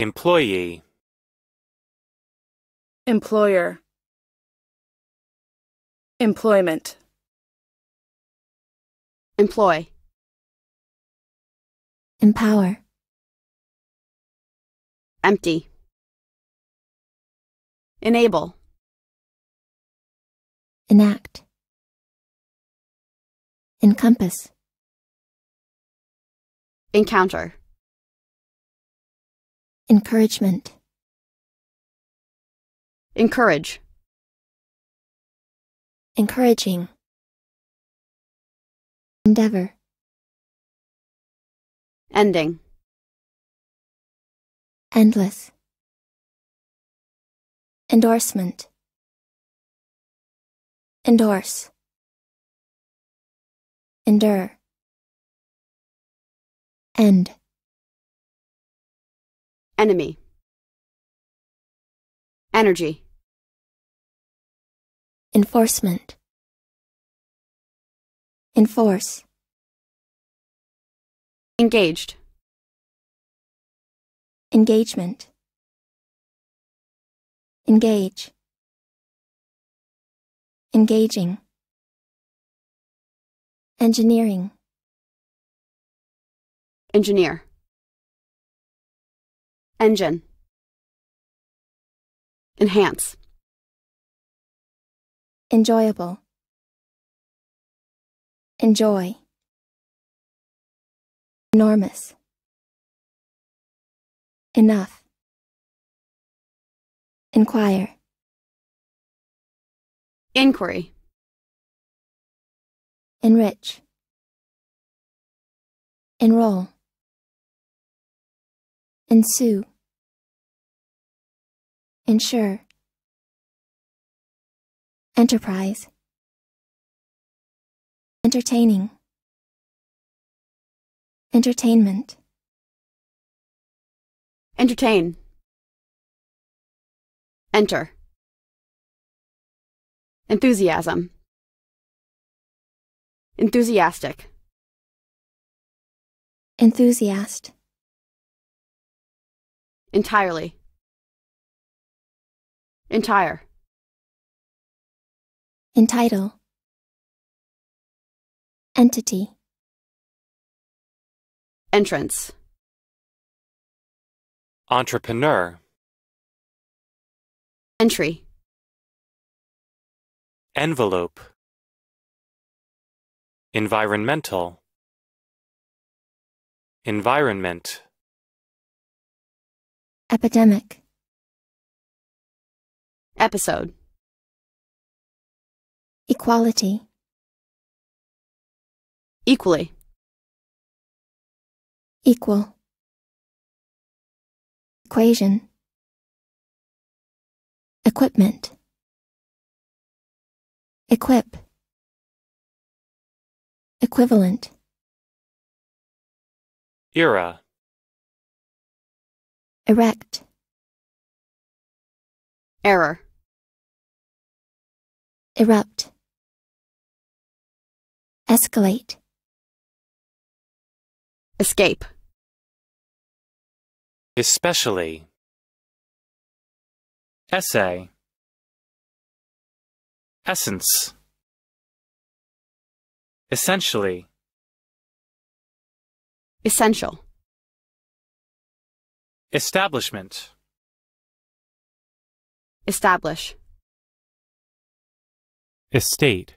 Employee. Employer Employment Employ Empower Empty Enable Enact Encompass Encounter Encouragement Encourage. Encouraging. Endeavor. Ending. Endless. Endorsement. Endorse. Endure. End. Enemy. Energy. Enforcement. Enforce. Engaged. Engagement. Engage. Engaging. Engineering. Engineer. Engine. Enhance. Enjoyable. Enjoy. Enormous. Enough. Inquire. Inquiry. Enrich. Enroll. Ensue. Ensure. Enterprise. Entertaining. Entertainment. Entertain. Enter. Enthusiasm. Enthusiastic. Enthusiast. Entirely. Entire. Entitle. Entity. Entrance. Entrepreneur. Entry. Envelope. Environmental. Environment. Epidemic episode. Equality. Equally. Equal. Equation. Equipment. Equip. Equivalent. Era. Erect. Error erupt, escalate, escape, especially, essay, essence, essentially, essential, establishment, establish. Estate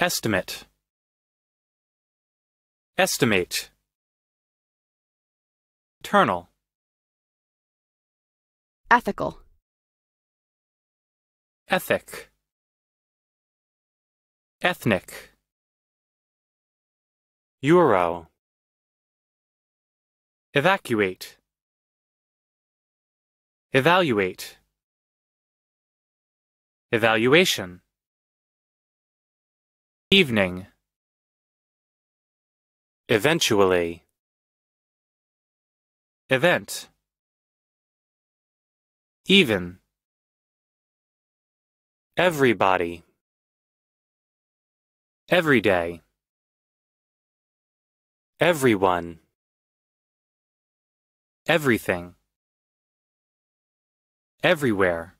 Estimate Estimate Eternal Ethical Ethic Ethnic Euro Evacuate Evaluate Evaluation Evening Eventually Event Even Everybody Every day Everyone Everything Everywhere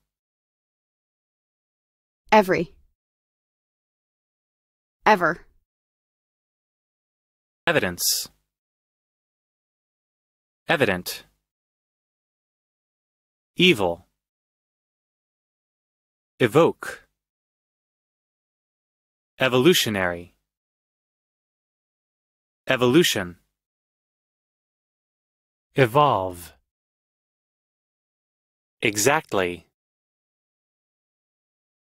every ever evidence evident evil evoke evolutionary evolution evolve exactly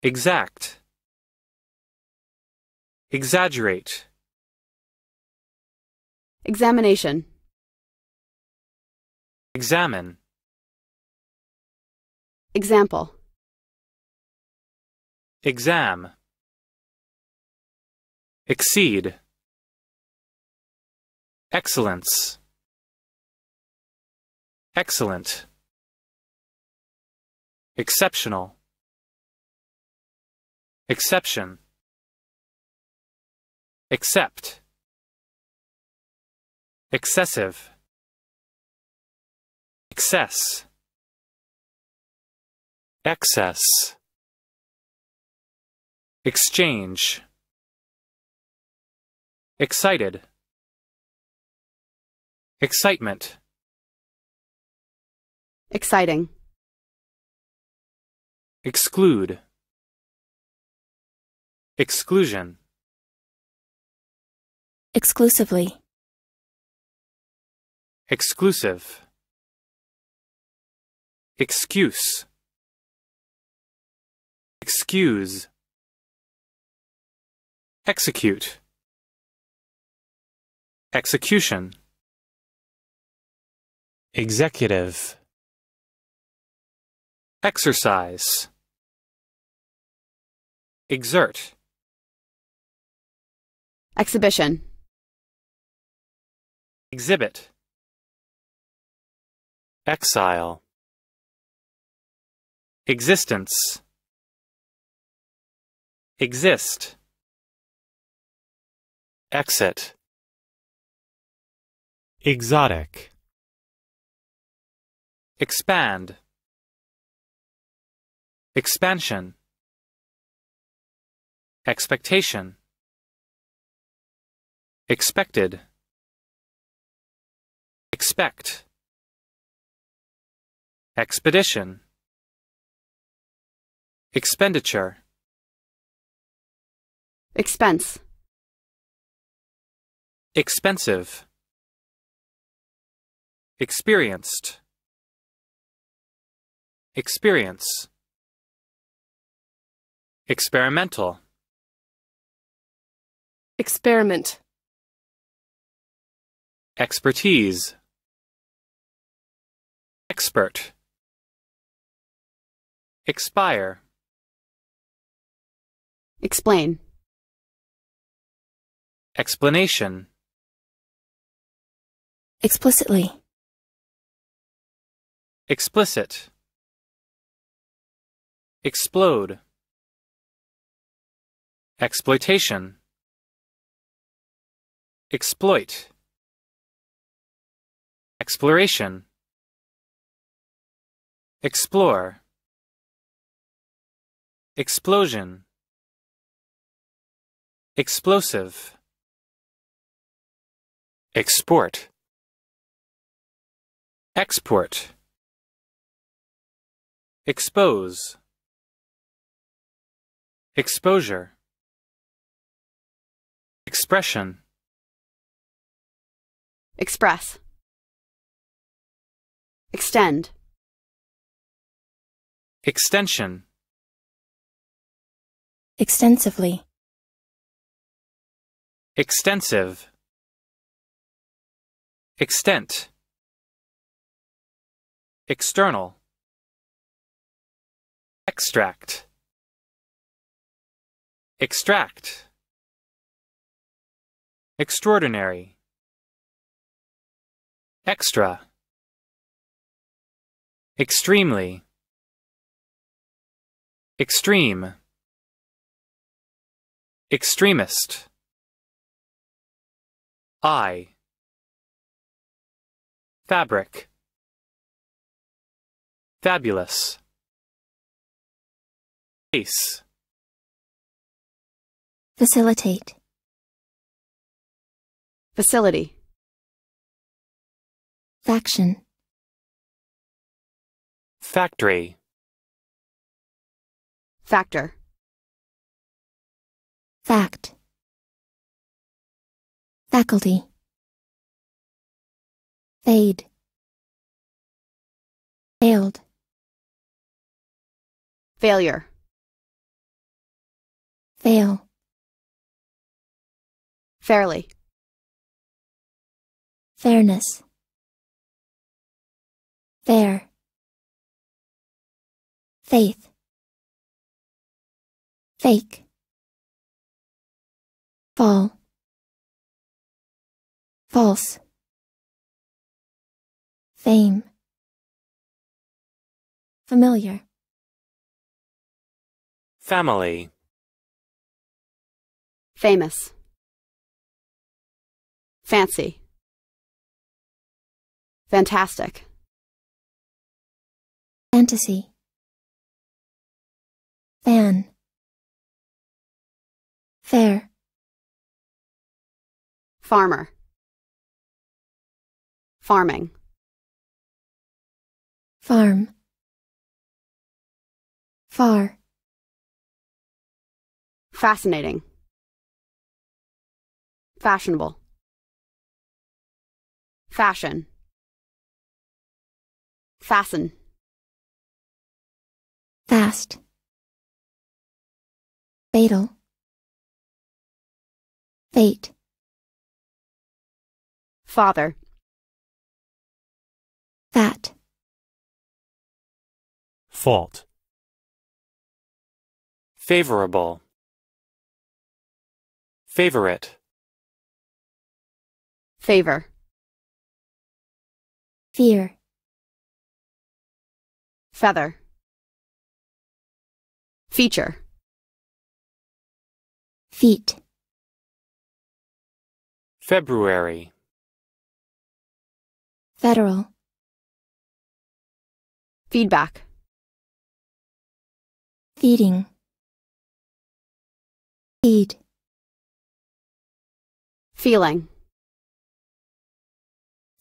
exact exaggerate examination examine example exam exceed excellence excellent exceptional Exception Except Excessive Excess Excess Exchange Excited Excitement Exciting Exclude Exclusion Exclusively Exclusive Excuse Excuse Execute Execution Executive Exercise Exert Exhibition. Exhibit. Exile. Existence. Exist. Exit. Exotic. Expand. Expansion. Expectation. Expected. Expect. Expedition. Expenditure. Expense. Expensive. Experienced. Experience. Experimental. Experiment. Expertise Expert Expire Explain Explanation Explicitly Explicit Explode Exploitation Exploit Exploration Explore Explosion Explosive Export Export Expose Exposure Expression Express Extend. Extension. Extensively. Extensive. Extent. External. Extract. Extract. Extraordinary. Extra. Extremely. Extreme. Extremist. I. Fabric. Fabulous. Face. Facilitate. Facility. Faction. Factory. Factor. Fact. Faculty. Fade. Failed. Failure. Fail. Fairly. Fairness. Fair faith, fake, fall, false, fame, familiar, family, famous, fancy, fantastic, fantasy. Fan. Fair. Farmer. Farming. Farm. Far. Fascinating. Fashionable. Fashion. Fasten. Fast fatal fate father fat fault favorable favorite favor fear feather feature Feet. February. Federal. Feedback. Feeding. Feed. Feeling.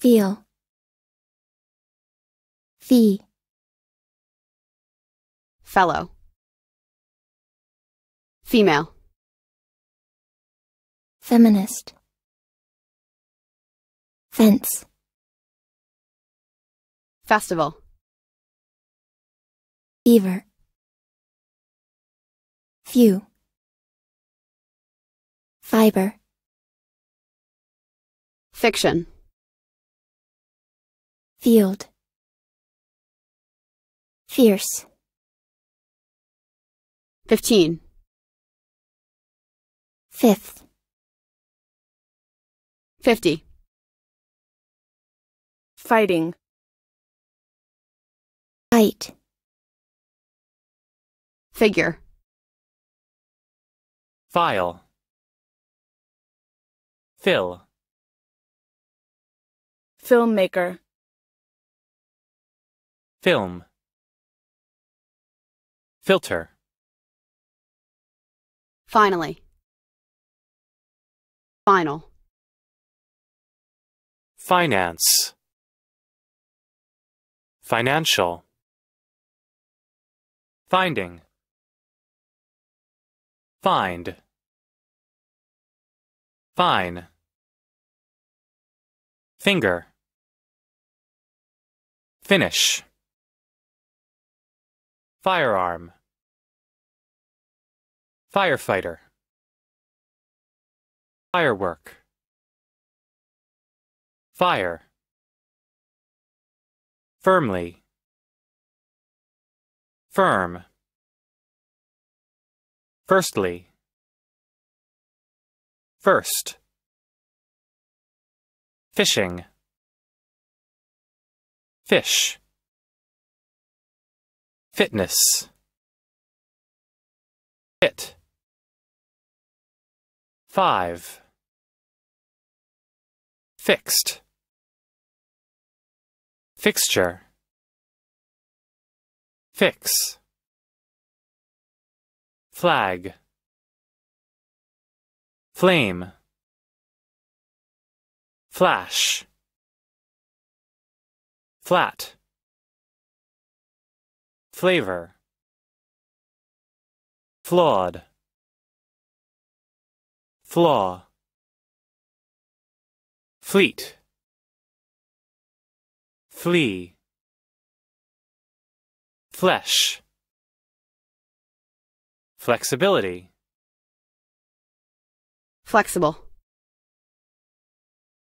Feel. Fee. Fellow. Female. Feminist. Fence. Festival. Fever. Few. Fiber. Fiction. Field. Fierce. Fifteen. Fifth. 50. Fighting. Fight. Figure. File. Fill. Filmmaker. Film. Filter. Finally. Final. Finance Financial Finding Find Fine Finger Finish Firearm Firefighter Firework Fire. Firmly. Firm. Firstly. First. Fishing. Fish. Fitness. Fit. Five. Fixed. Fixture Fix Flag Flame Flash Flat Flavor Flawed Flaw Fleet flea flesh flexibility flexible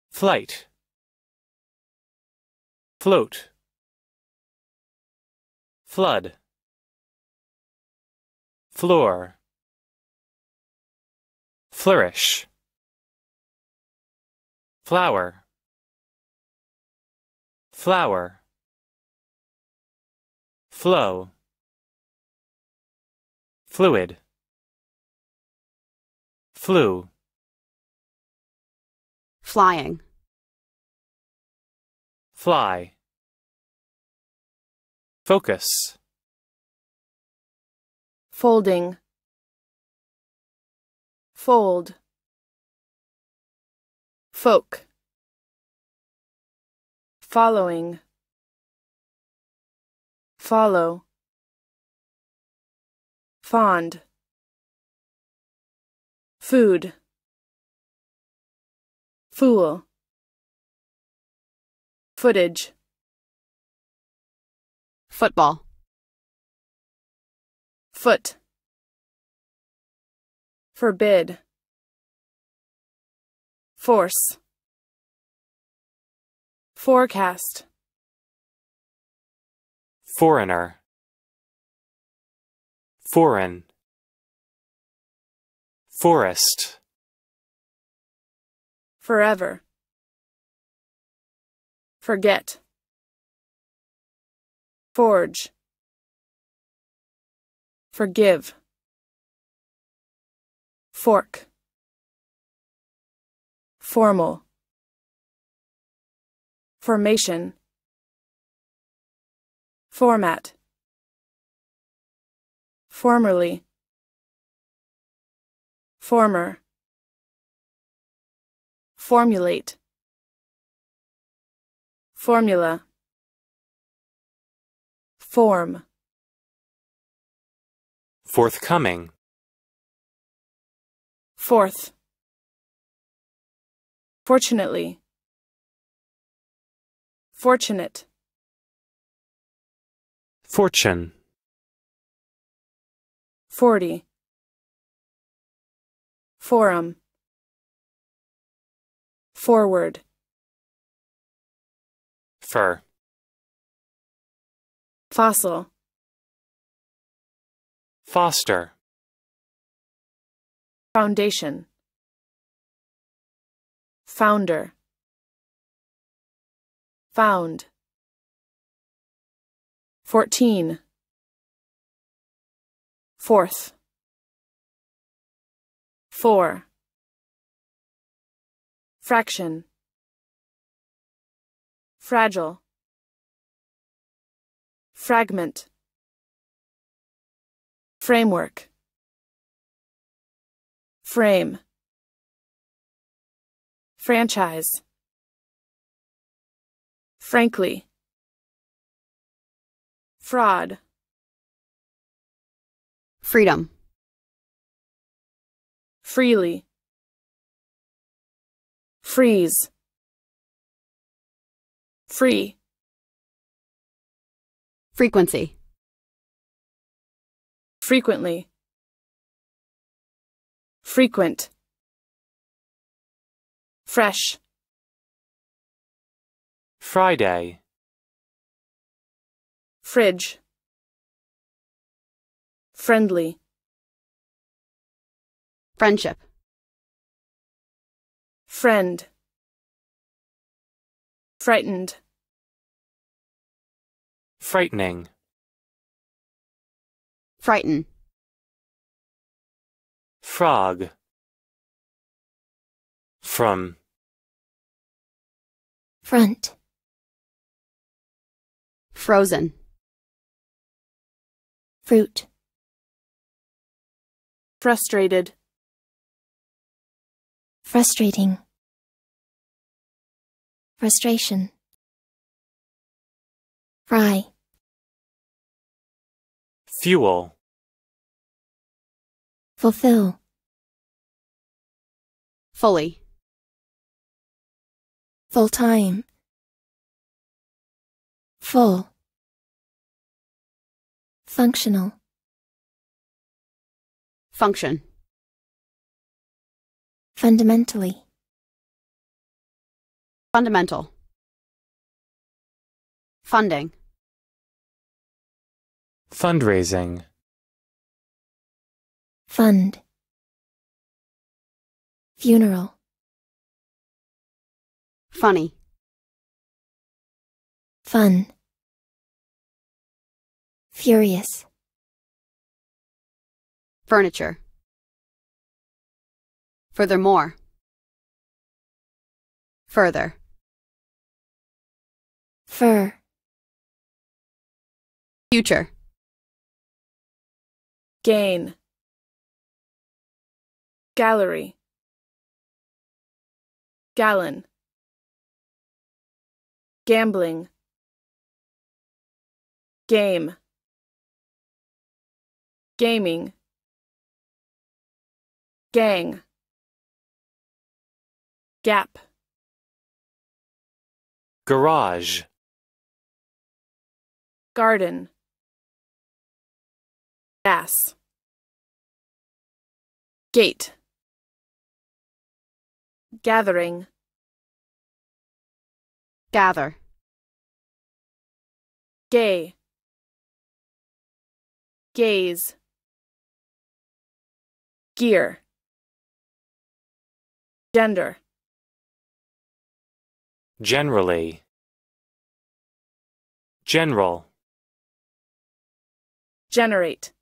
flight float flood floor flourish flower flower flow fluid Flu. flying fly focus folding fold folk Following. Follow. Fond. Food. Fool. Footage. Football. Foot. Forbid. Force. Forecast. Foreigner. Foreign. Forest. Forever. Forget. Forge. Forgive. Fork. Formal. Formation Format Formerly Former Formulate Formula Form Forthcoming Fourth Fortunately Fortunate. Fortune. Forty. Forum. Forward. Fur. Fossil. Foster. Foundation. Founder. Found. 14. Fourth. Four. Fraction. Fragile. Fragment. Framework. Frame. Franchise frankly. Fraud. Freedom. Freely. Freeze. Free. Frequency. Frequently. Frequent. Fresh. Friday Fridge Friendly Friendship Friend Frightened Frightening Frighten Frog From Front Frozen. Fruit. Frustrated. Frustrating. Frustration. Fry. Fuel. Fulfill. Fully. Full time full, functional, function, fundamentally, fundamental, funding, fundraising, fund, funeral, funny fun furious. Furniture. Furthermore. Further. Fur. Future. Gain. Gallery. Gallon. Gambling. Game gaming gang gap garage garden gas gate gathering gather gay gaze gear, gender. Generally, general, generate,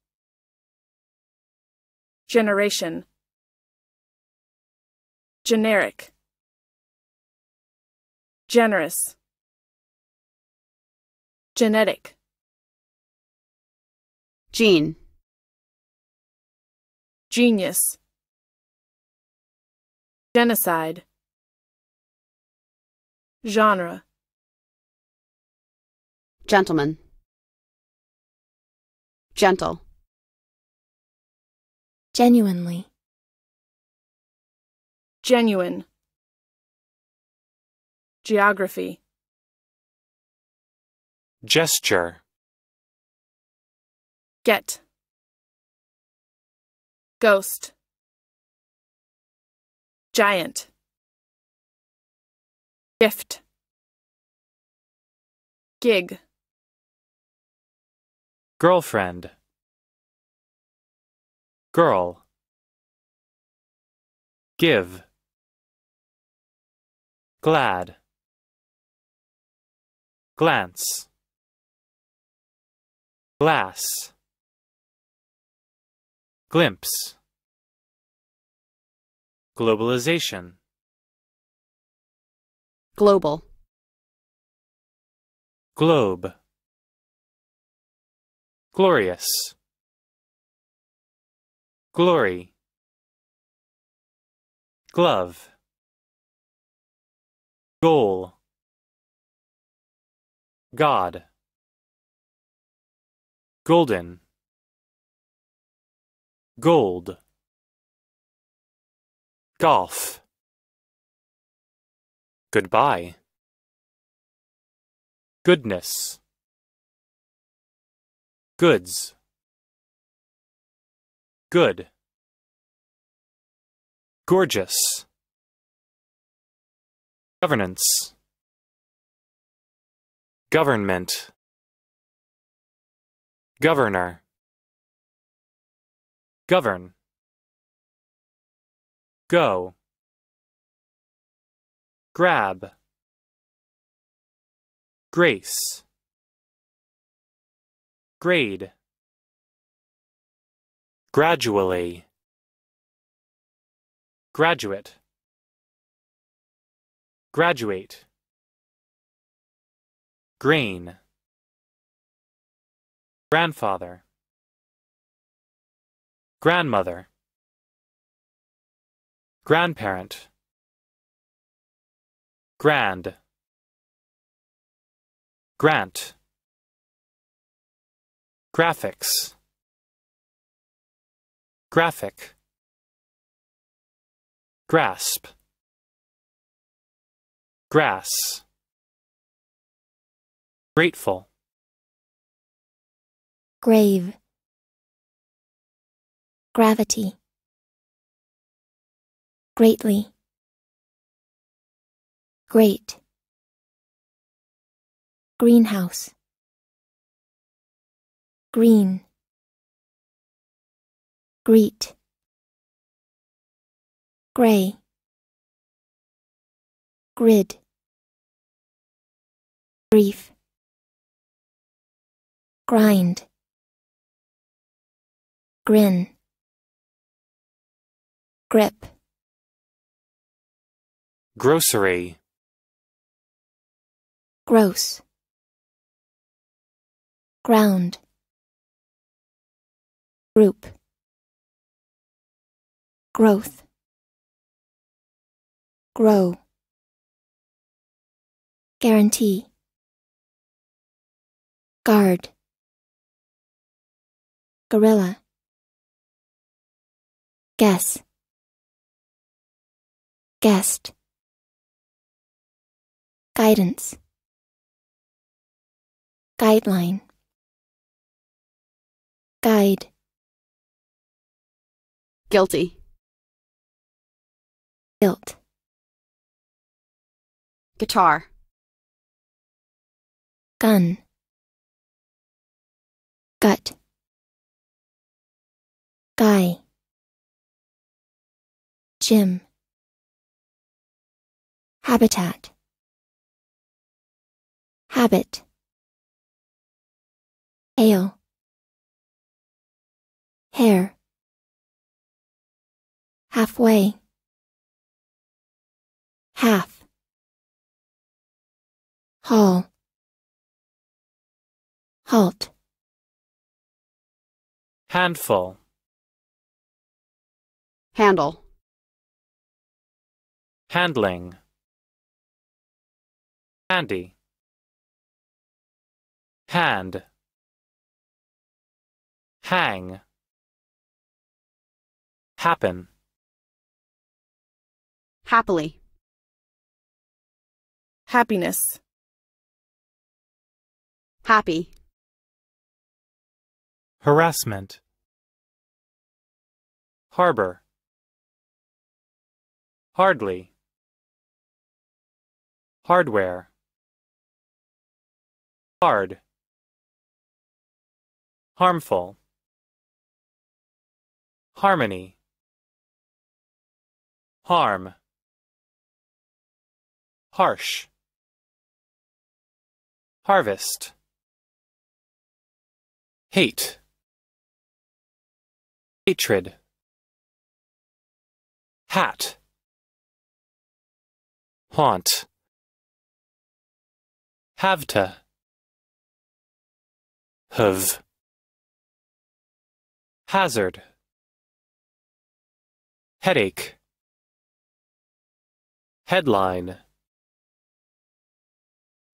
generation, generic, generous, genetic, gene. Genius. Genocide. Genre. Gentleman. Gentle. Genuinely. Genuine. Geography. Gesture. Get. Ghost. Giant. Gift. Gig. Girlfriend. Girl. Give. Glad. Glance. Glass. Glimpse Globalization Global Globe Glorious Glory Glove Goal God Golden gold golf goodbye goodness goods good gorgeous governance government governor govern go grab grace grade gradually graduate graduate grain grandfather grandmother grandparent grand grant graphics graphic grasp grass grateful grave Gravity. Greatly. Great. Greenhouse. Green. Greet. Gray. Grid. Grief. Grind. Grin grip grocery gross ground group growth grow guarantee guard gorilla guess Guest. Guidance. Guideline. Guide. Guilty. Guilt. Guitar. Gun. Gut. Guy. Jim. Habitat Habit Hail Hair Halfway Half Hall Halt Handful Handle Handling handy hand hang happen happily happiness happy harassment harbor hardly hardware hard harmful harmony harm harsh harvest hate hatred hat haunt have to Hazard. Headache. Headline.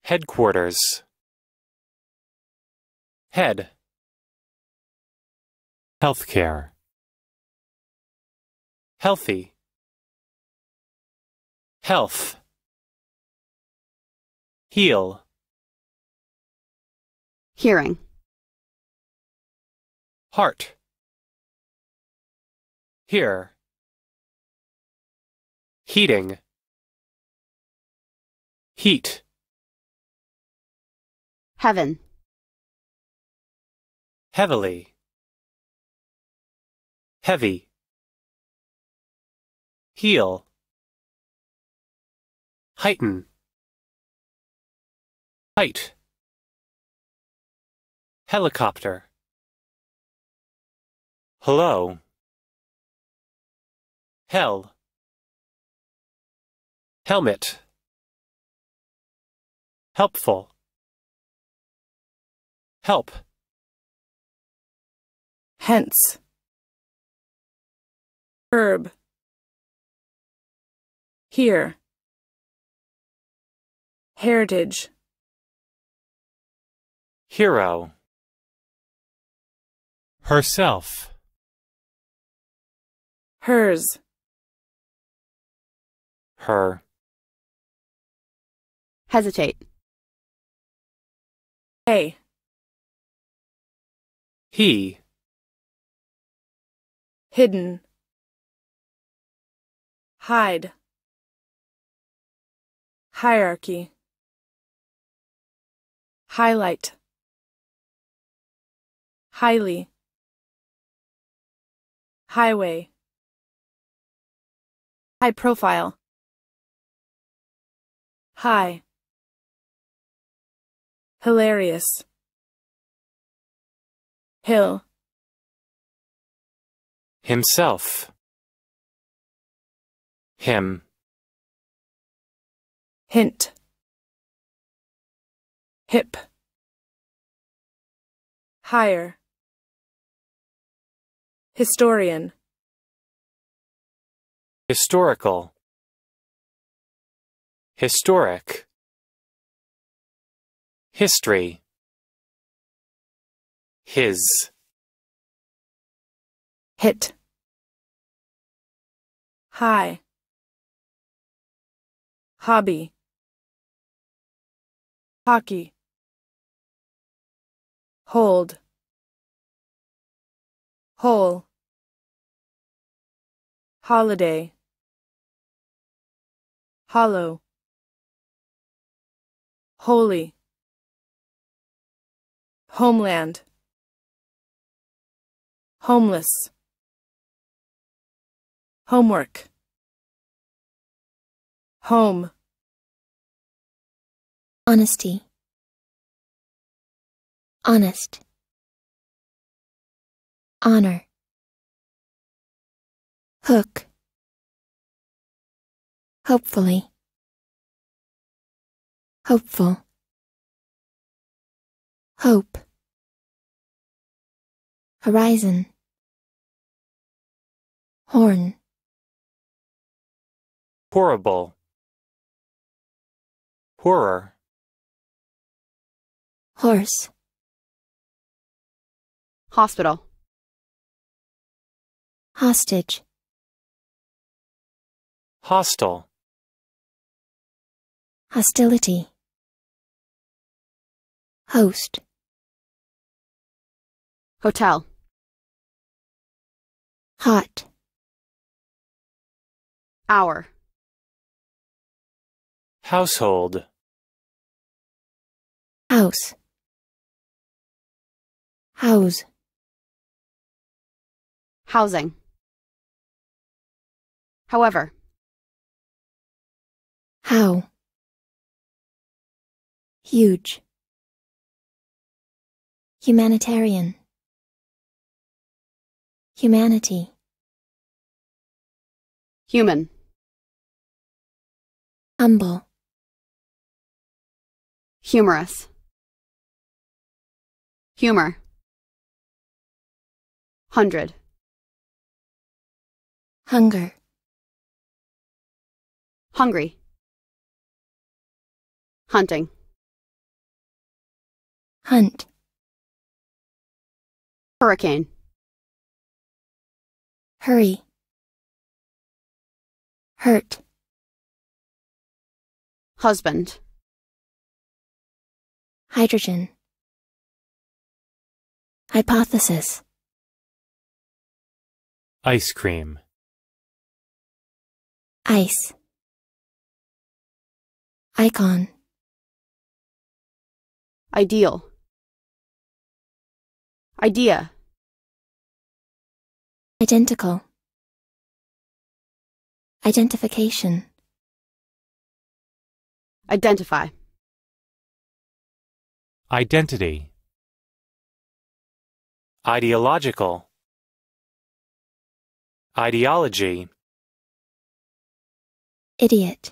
Headquarters. Head. Healthcare. Healthy. Health. Heal. Hearing heart. Here. Heating. Heat. Heaven. Heavily. Heavy. Heal. Heighten. Height. Helicopter. Hello. Hell. Helmet. Helpful. Help. Hence. Herb. Here. Heritage. Hero. Herself. Hers. Her. Hesitate. A. He. Hidden. Hide. Hierarchy. Highlight. Highly. Highway. High profile. High. Hilarious. Hill. Himself. Him. Hint. Hip. Higher. Historian. Historical Historic History His Hit High Hobby Hockey Hold Hole. Holiday hollow holy homeland homeless homework home honesty honest honor hook Hopefully. Hopeful. Hope. Horizon. Horn. Horrible. Horror. Horse. Hospital. Hostage. Hostile hostility. Host Hotel Hot Hour Household House House Housing However How Huge. Humanitarian. Humanity. Human. Humble. Humorous. Humor. Hundred. Hunger. Hungry. Hunting. Hunt. Hurricane. Hurry. Hurt. Husband. Hydrogen. Hypothesis. Ice cream. Ice. Icon. Ideal. Idea. Identical. Identification. Identify. Identity. Ideological. Ideology. Idiot.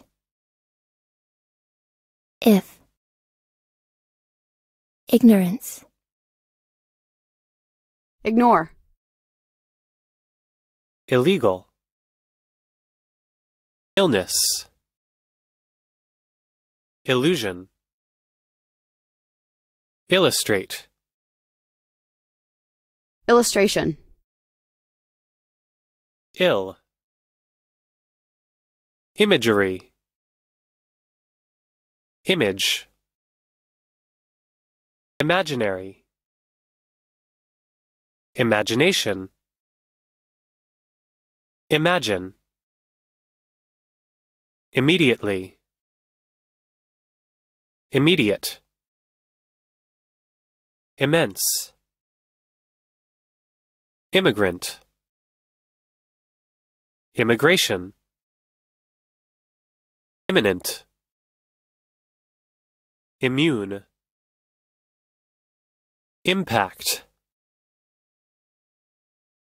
If. Ignorance. Ignore. Illegal. Illness. Illusion. Illustrate. Illustration. Ill. Imagery. Image. Imaginary. Imagination Imagine Immediately Immediate Immense Immigrant Immigration Imminent Immune Impact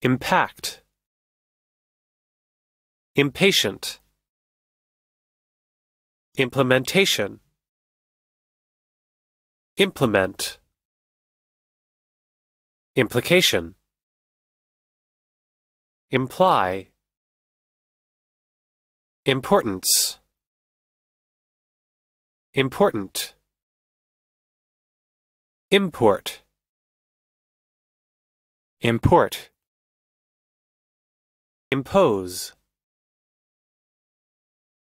Impact Impatient Implementation Implement Implication Imply Importance Important Import Import Impose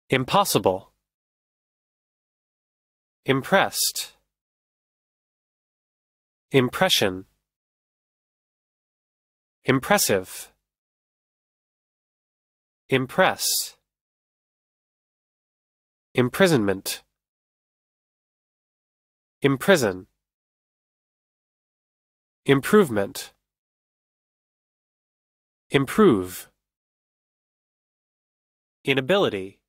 Impossible Impressed Impression Impressive Impress Imprisonment Imprison Improvement Improve inability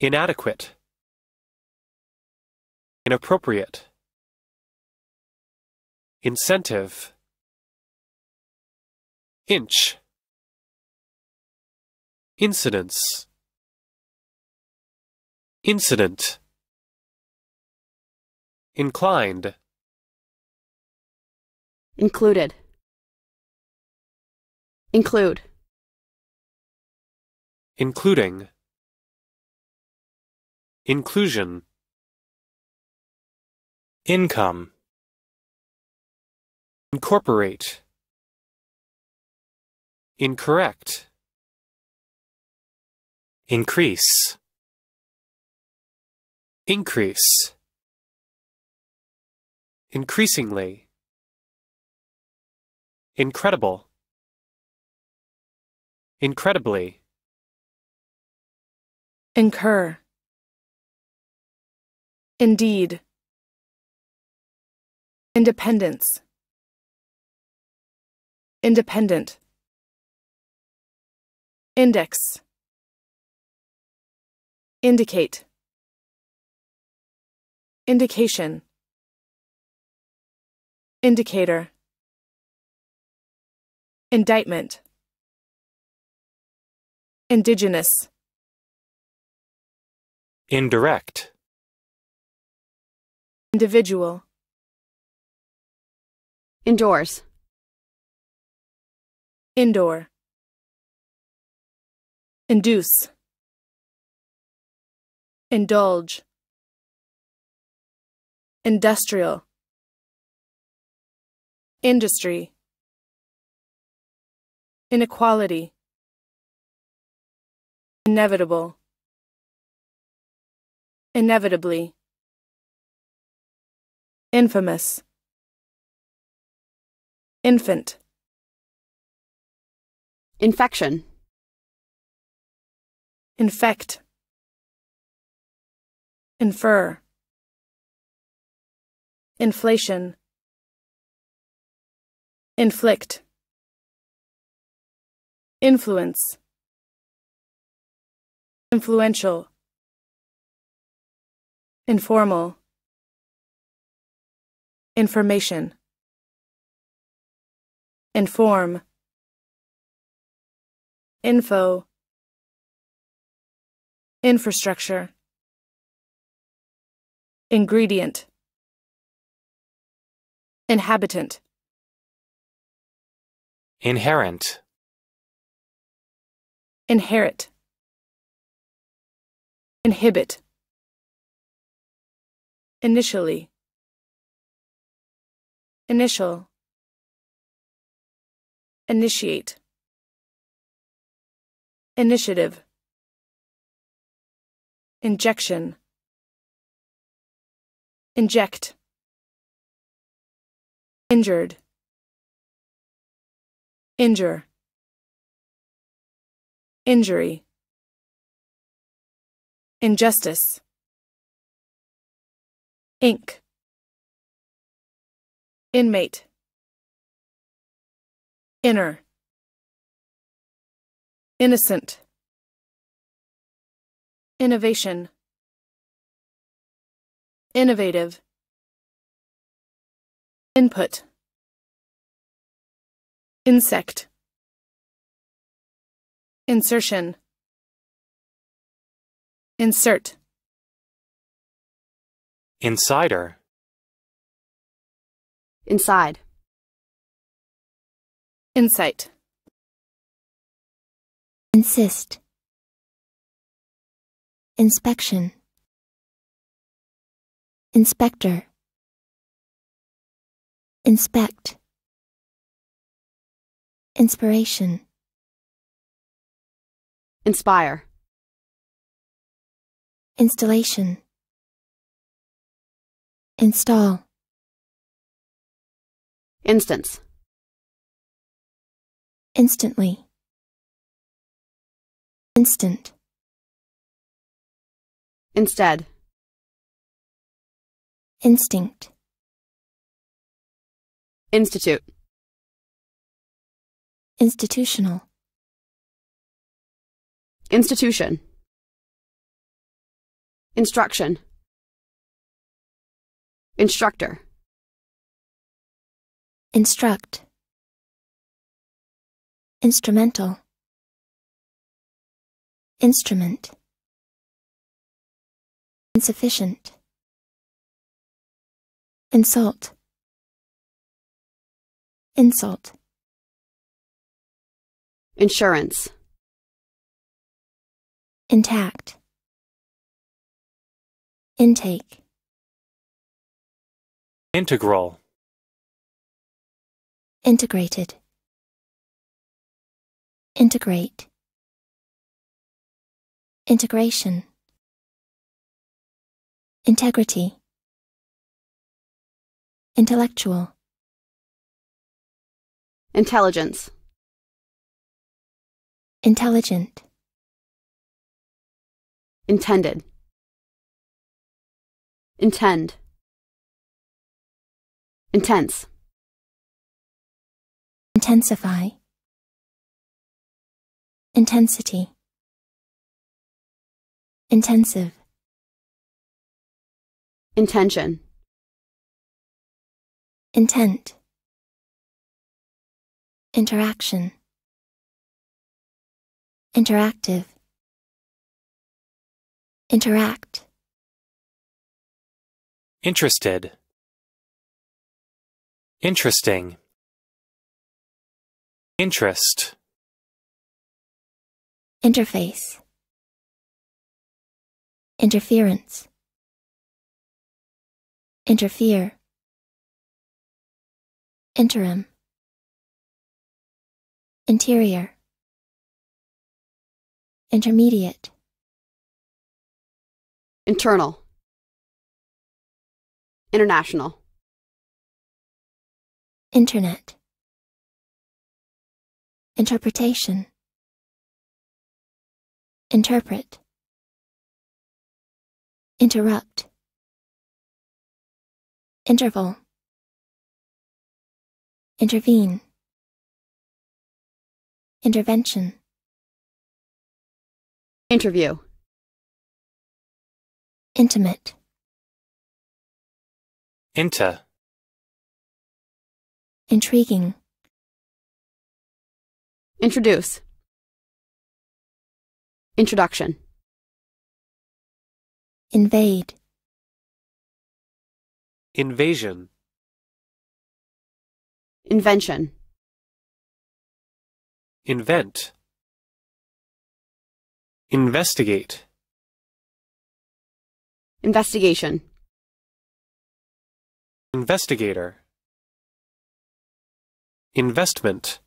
inadequate inappropriate incentive inch incidence incident inclined included include including inclusion income incorporate incorrect increase increase increasingly incredible incredibly Incur. Indeed. Independence. Independent. Index. Indicate. Indication. Indicator. Indictment. Indigenous. Indirect. Individual. Indoors. Indoor. Induce. Indulge. Industrial. Industry. Inequality. Inevitable. Inevitably. Infamous. Infant. Infection. Infect. Infer. Inflation. Inflict. Influence. Influential. Informal. Information. Inform. Info. Infrastructure. Ingredient. Inhabitant. Inherent. Inherit. Inhibit. Initially. Initial. Initiate. Initiative. Injection. Inject. Injured. Injure. Injury. Injustice. Ink. Inmate. Inner. Innocent. Innovation. Innovative. Input. Insect. Insertion. Insert. Insider Inside Insight Insist Inspection Inspector Inspect Inspiration Inspire Installation Install. Instance. Instantly. Instant. Instead. Instinct. Institute. Institutional. Institution. Instruction. Instructor. Instruct. Instrumental. Instrument. Insufficient. Insult. Insult. Insurance. Intact. Intake. Integral Integrated Integrate Integration Integrity Intellectual Intelligence Intelligent Intended Intend Intense. Intensify. Intensity. Intensive. Intention. Intent. Interaction. Interactive. Interact. Interested. Interesting. Interest. Interface. Interference. Interfere. Interim. Interior. Intermediate. Internal. International. Internet Interpretation Interpret Interrupt Interval Intervene Intervention Interview Intimate Inter Intriguing. Introduce. Introduction. Invade. Invasion. Invention. Invent. Investigate. Investigation. Investigator. Investment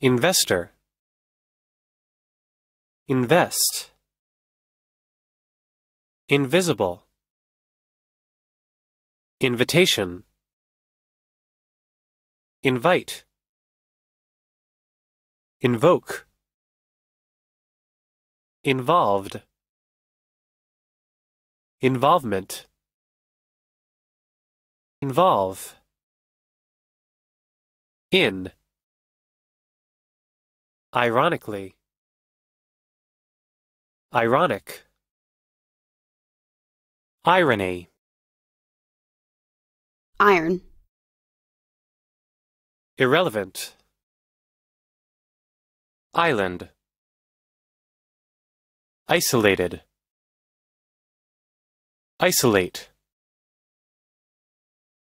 Investor Invest Invisible Invitation Invite Invoke Involved Involvement Involve in ironically ironic irony iron irrelevant island isolated isolate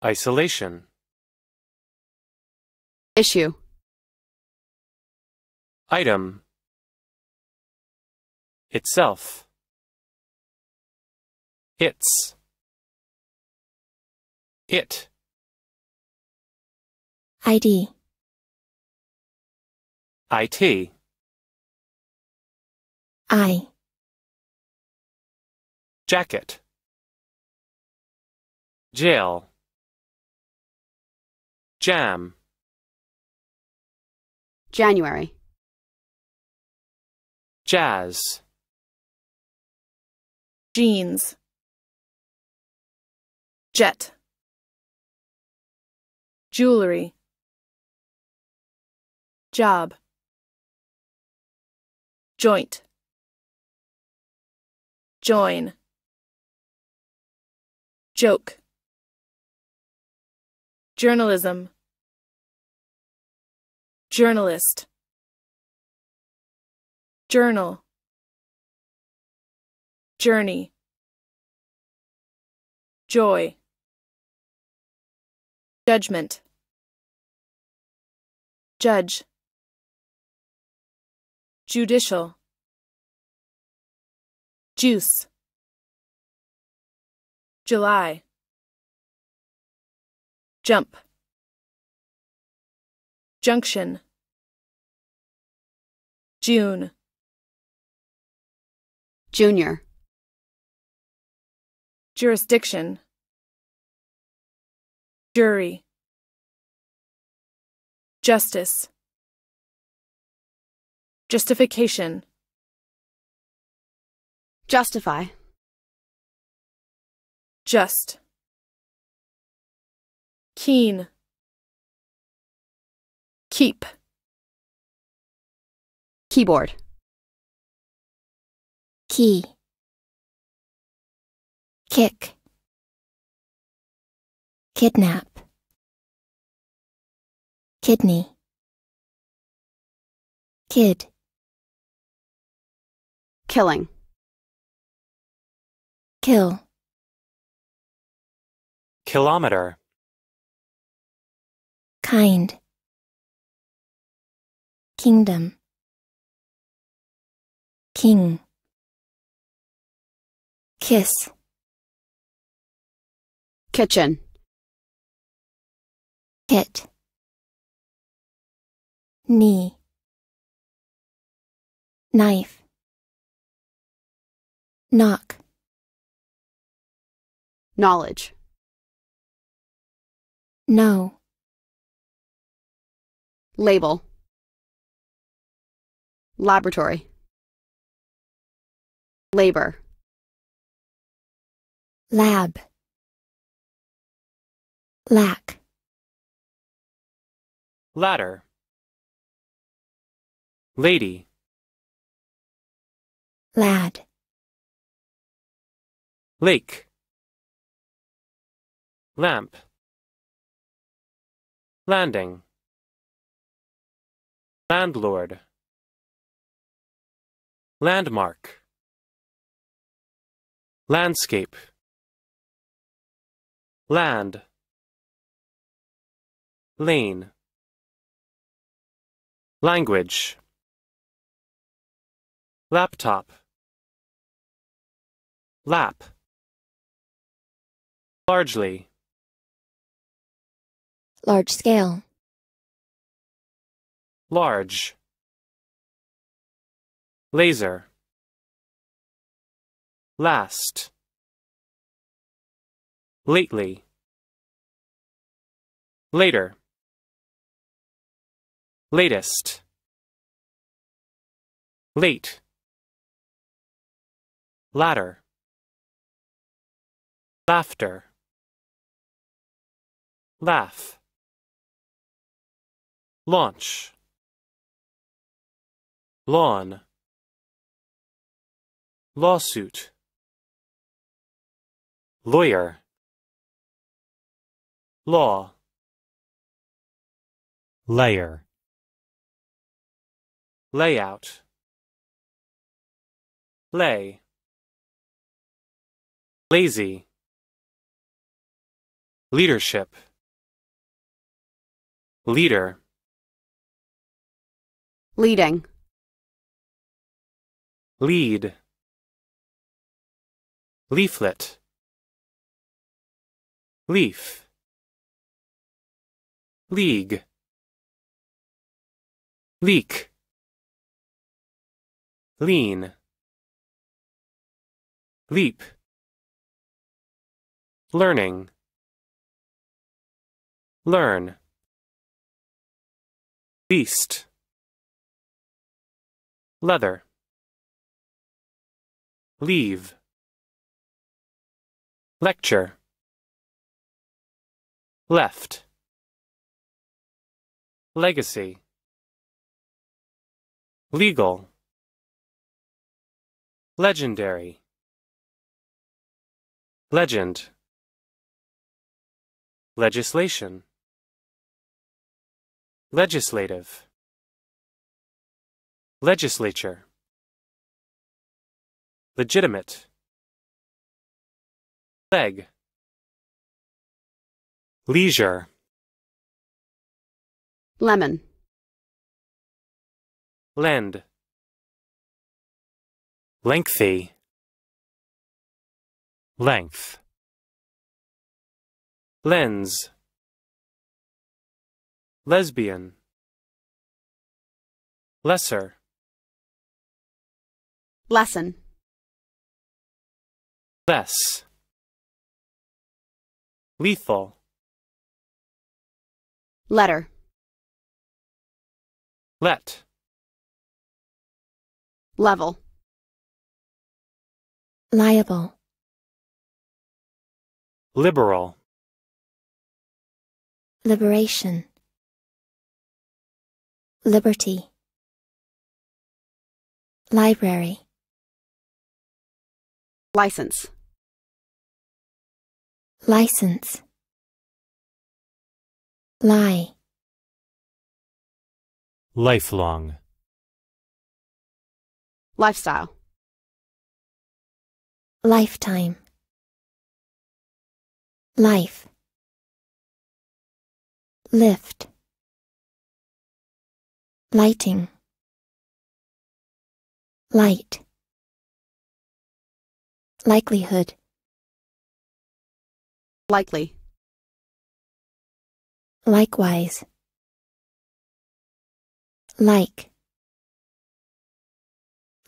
isolation issue item itself its it id it i jacket jail jam January. Jazz. Jeans. Jet. Jewelry. Job. Joint. Join. Joke. Journalism journalist journal journey joy judgment judge judicial juice july jump Junction June Junior Jurisdiction Jury Justice Justification Justify Just Keen Keep. Keyboard. Key. Kick. Kidnap. Kidney. Kid. Killing. Kill. Kilometer. Kind. Kingdom King Kiss Kitchen Kit Knee Knife Knock Knowledge No Label Laboratory. Labor. Lab. Lack. Ladder. Lady. Lad. Lake. Lamp. Landing. Landlord. Landmark Landscape Land Lane Language Laptop Lap Largely Large scale Large laser last lately later latest late ladder laughter laugh launch lawn Lawsuit. Lawyer. Law. Layer. Layout. Lay. Lazy. Leadership. Leader. Leading. Lead leaflet leaf league leak lean leap learning learn beast leather leave Lecture Left Legacy Legal Legendary Legend Legislation Legislative Legislature Legitimate leg leisure lemon lend lengthy length lens lesbian lesser lesson less Lethal. Letter. Let. Level. Liable. Liberal. Liberation. Liberty. Library. License. License. Lie. Lifelong. Lifestyle. Lifetime. Life. Lift. Lighting. Light. Likelihood. Likely. Likewise. Like.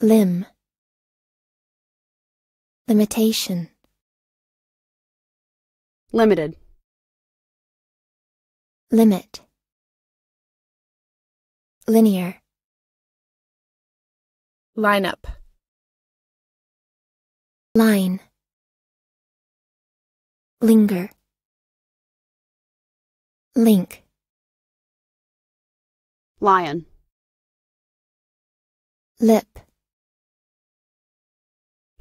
Limb. Limitation. Limited. Limit. Linear. Lineup. Line linger. Link. Lion. Lip.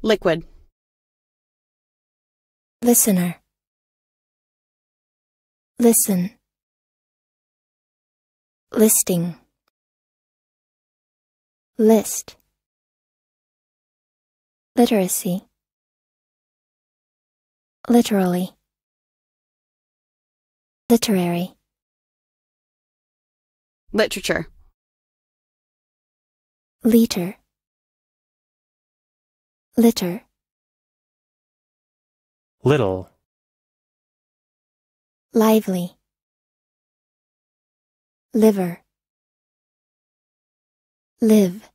Liquid. Listener. Listen. Listing. List. Literacy. Literally. Literary. Literature. Liter. Litter. Little. Lively. Liver. Live.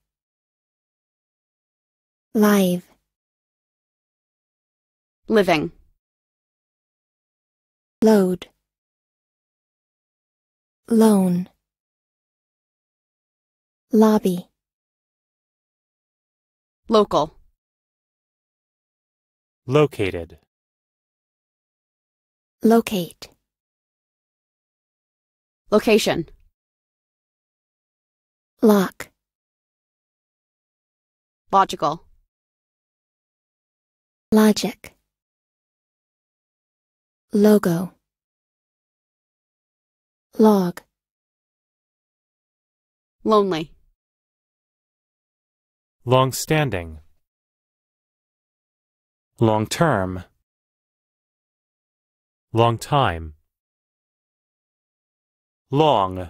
Live. Living load loan lobby local located locate location lock logical logic Logo Log Lonely Long-standing Long-term Long time Long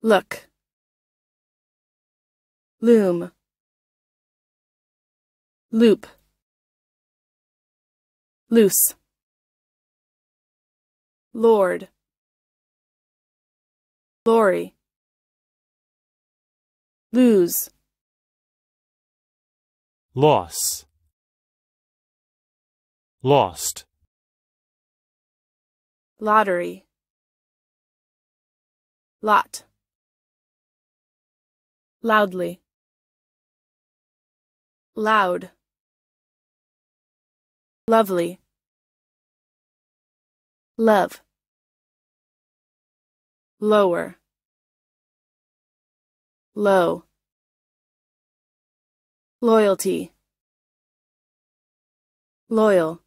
Look Loom Loop Loose. Lord. Glory. Lose. Loss. Lost. Lottery. Lot. Loudly. Loud. Lovely. Love. Lower. Low. Loyalty. Loyal.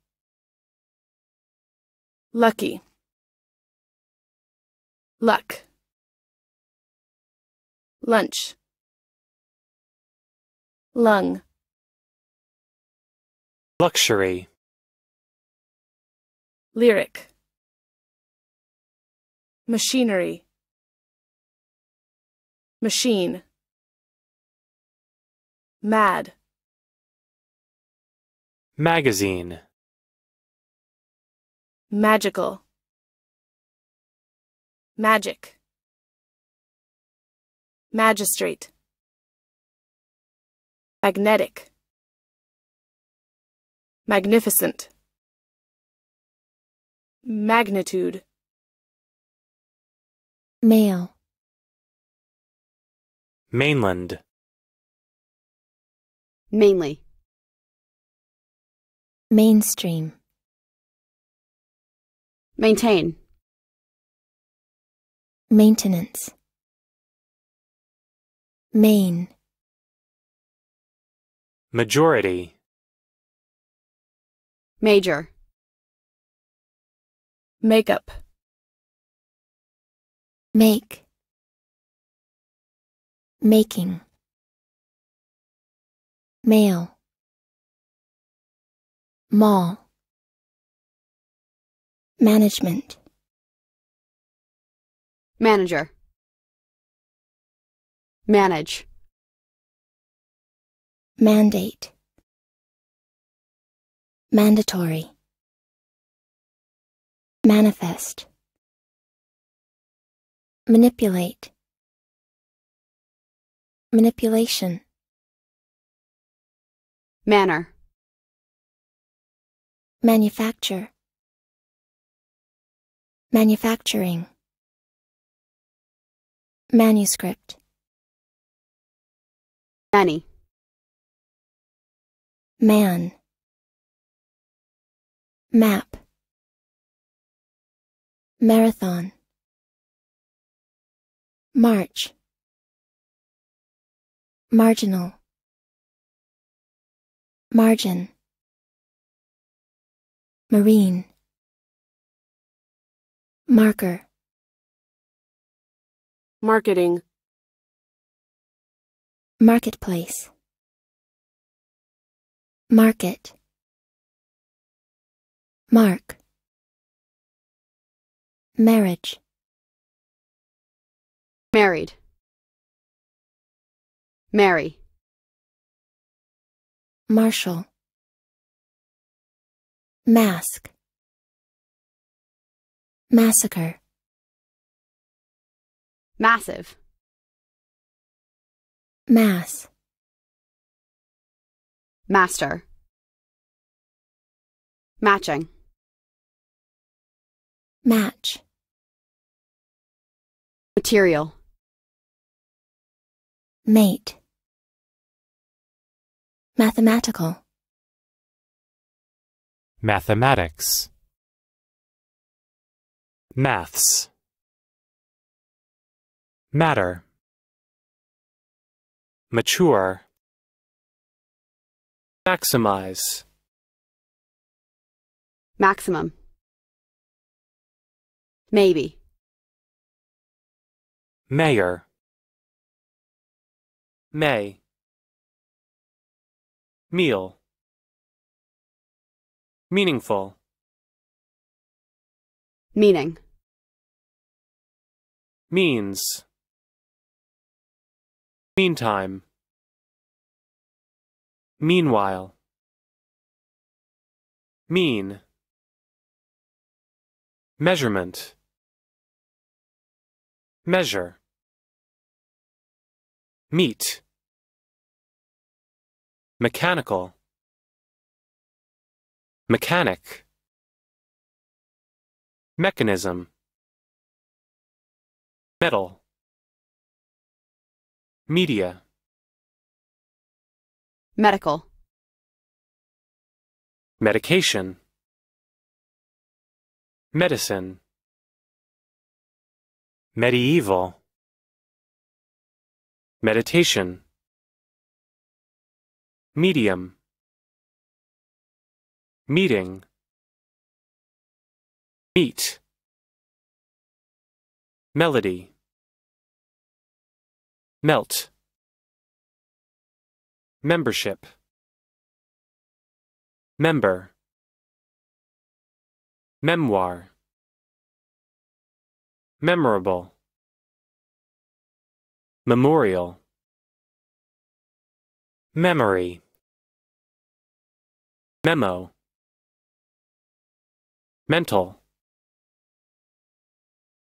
Lucky. Luck. Lunch. Lung. Luxury. Lyric Machinery Machine Mad Magazine Magical Magic Magistrate Magnetic Magnificent Magnitude. Male. Mainland. Mainly. Mainstream. Maintain. Maintenance. Main. Majority. Major. Makeup. Make. Making. Mail. Mall. Management. Manager. Manage. Mandate. Mandatory. Manifest. Manipulate. Manipulation. Manner. Manufacture. Manufacturing. Manuscript. Many. Man. Map. Marathon March Marginal Margin Marine Marker Marketing Marketplace Market Mark Marriage. Married. Mary. Marshall. Mask. Massacre. Massive. Mass. Master. Matching. Match. Material. Mate. Mathematical. Mathematics. Maths. Matter. Mature. Maximize. Maximum. Maybe mayor may meal meaningful meaning means meantime meanwhile mean measurement measure meet mechanical mechanic mechanism metal media medical medication medicine Medieval Meditation Medium Meeting Meet Melody Melt Membership Member Memoir Memorable Memorial Memory Memo Mental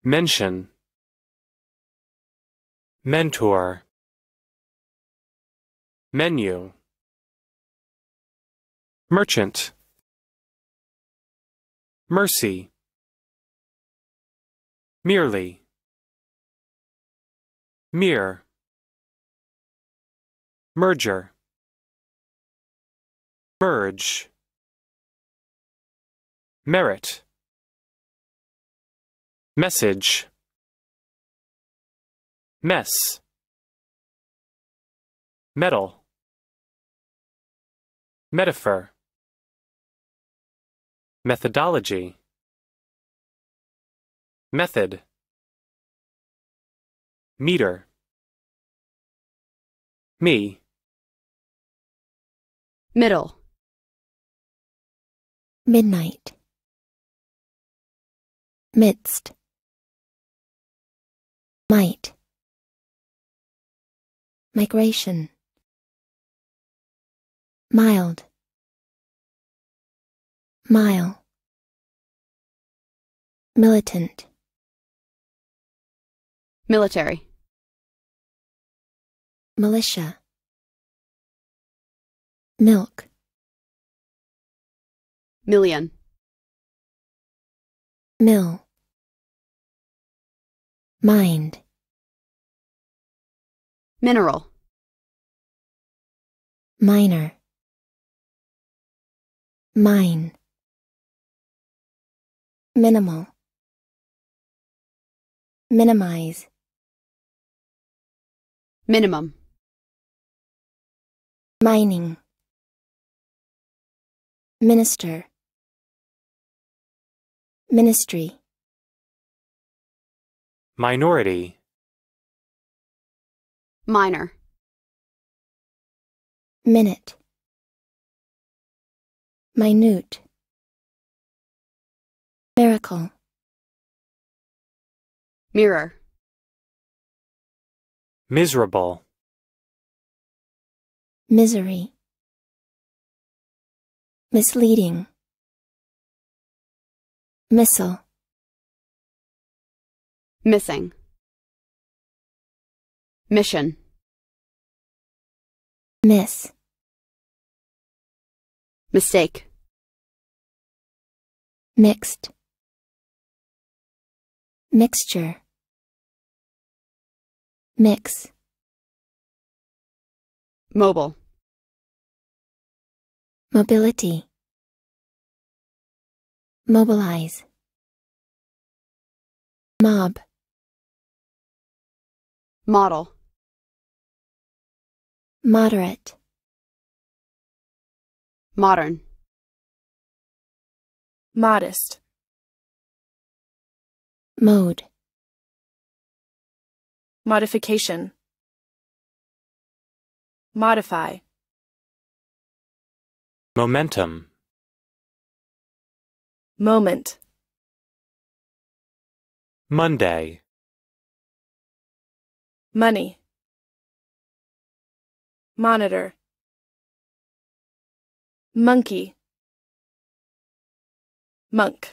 Mention Mentor Menu Merchant Mercy merely mirror merger merge merit message mess metal metaphor methodology Method Meter Me Middle Midnight Midst Might Migration Mild Mile Militant Military. Militia. Milk. Million. Mill. Mind. Mineral. Miner. Mine. Minimal. Minimize. Minimum. Mining. Minister. Ministry. Minority. Minor. Minute. Minute. Miracle. Mirror. Miserable. Misery. Misleading. Missile. Missing. Mission. Miss. Mistake. Mixed. Mixture. Mix. Mobile. Mobility. Mobilize. Mob. Model. Moderate. Modern. Modest. Mode. Modification Modify Momentum Moment Monday Money Monitor Monkey Monk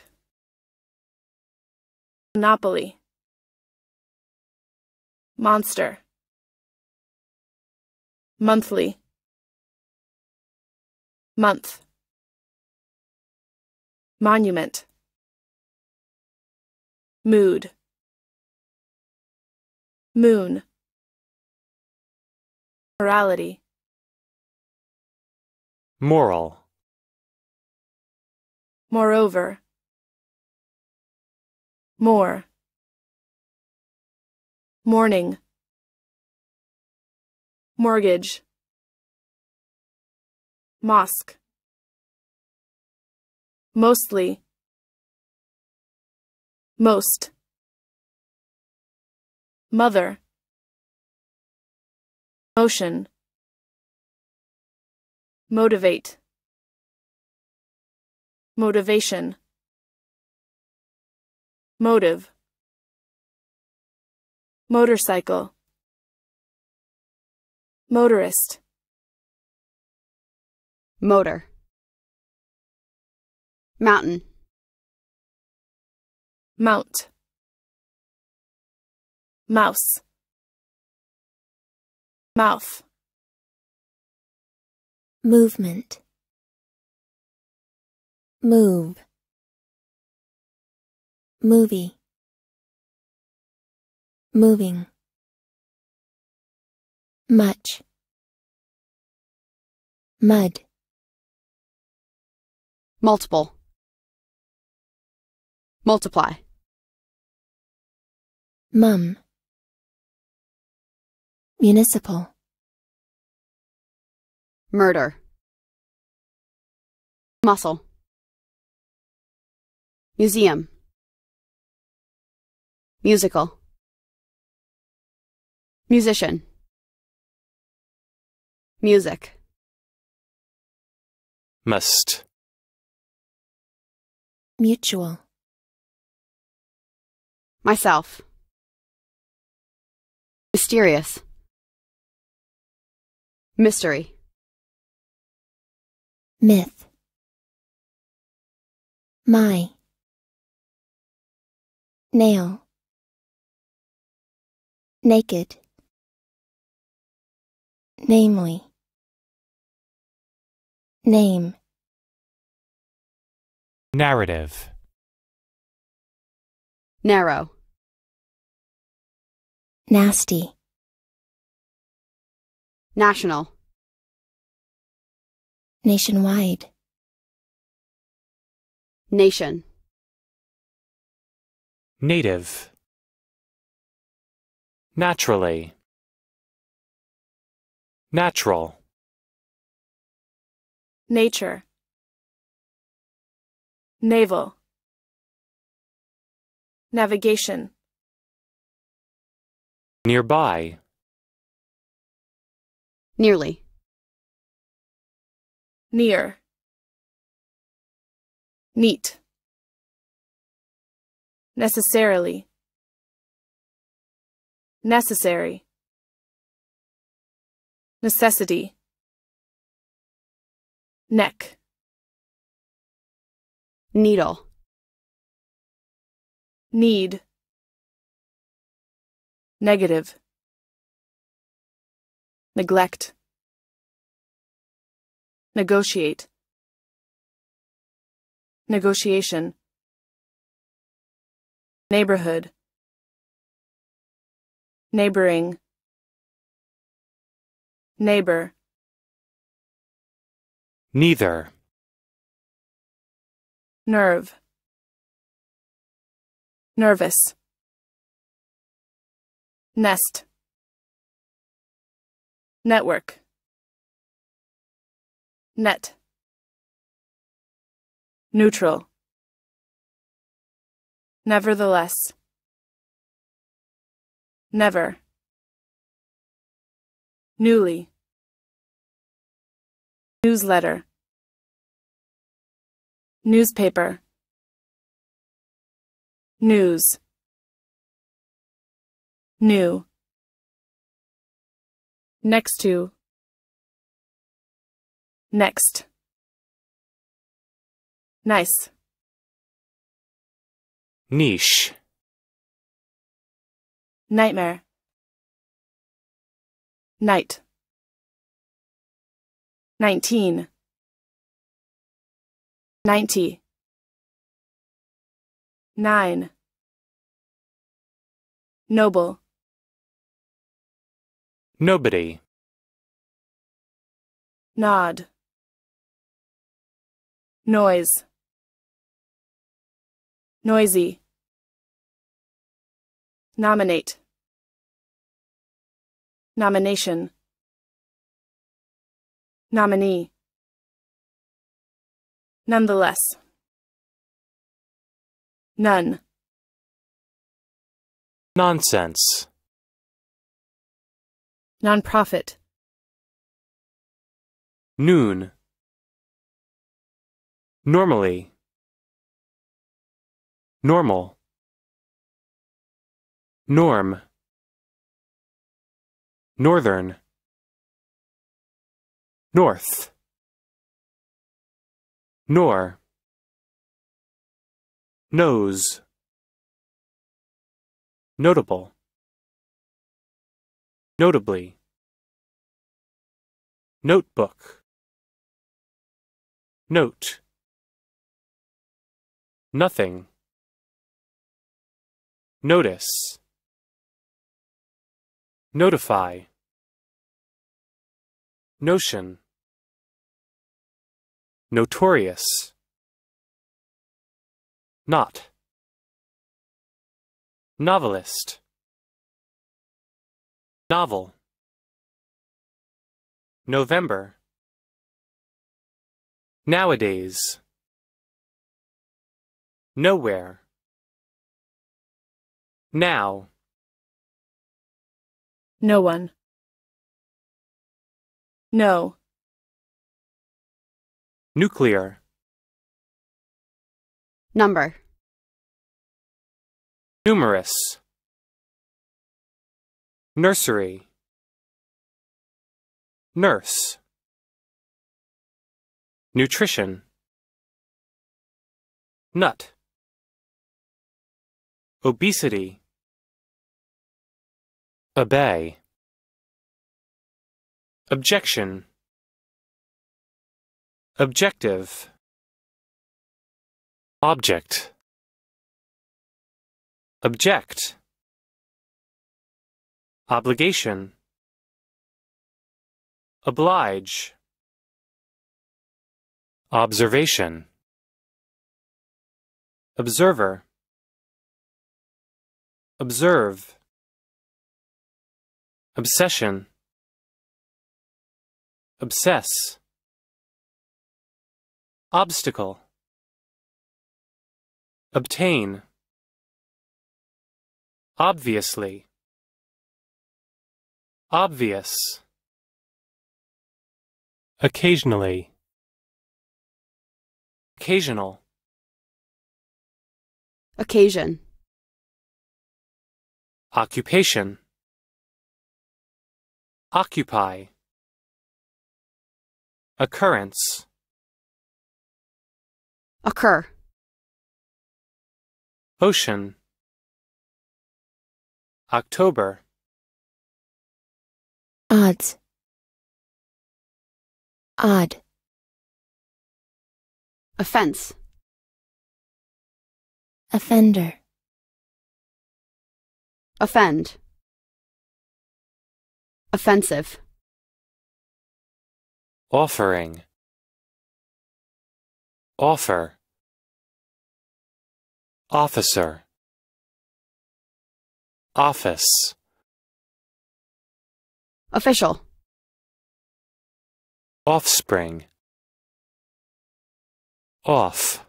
Monopoly Monster. Monthly. Month. Monument. Mood. Moon. Morality. Moral. Moreover. More morning mortgage mosque mostly most mother motion motivate motivation motive Motorcycle. Motorist. Motor. Mountain. Mount. Mouse. Mouth. Movement. Move. Movie moving. Much. Mud. Multiple. Multiply. Mum. Municipal. Murder. Muscle. Museum. Musical. Musician. Music. Must. Mutual. Myself. Mysterious. Mystery. Myth. My. Nail. Naked namely name narrative narrow nasty national nationwide nation native naturally Natural. Nature. Naval. Navigation. Nearby. Nearly. Near. Neat. Necessarily. Necessary necessity neck needle need negative neglect negotiate negotiation neighborhood neighboring Neighbor. Neither. Nerve. Nervous. Nest. Network. Net. Neutral. Nevertheless. Never. Newly. Newsletter. Newspaper. News. New. Next to. Next. Nice. Niche. Nightmare. Night. 19. 90. 9. Noble. Nobody. Nod. Noise. Noisy. Nominate. Nomination Nominee Nonetheless None Nonsense Nonprofit Noon Normally Normal Norm Northern North Nor Nose Notable Notably Notebook Note Nothing Notice Notify Notion Notorious Not Novelist Novel November Nowadays Nowhere Now No one no. Nuclear. Number. Numerous. Nursery. Nurse. Nutrition. Nut. Obesity. Obey. Objection. Objective. Object. Object. Obligation. Oblige. Observation. Observer. Observe. Obsession. Obsess. Obstacle. Obtain. Obviously. Obvious. Occasionally. Occasional. Occasion. Occupation. Occupy. Occurrence Occur Ocean October Odds Odd Offense Offender Offend Offensive offering offer officer office official offspring off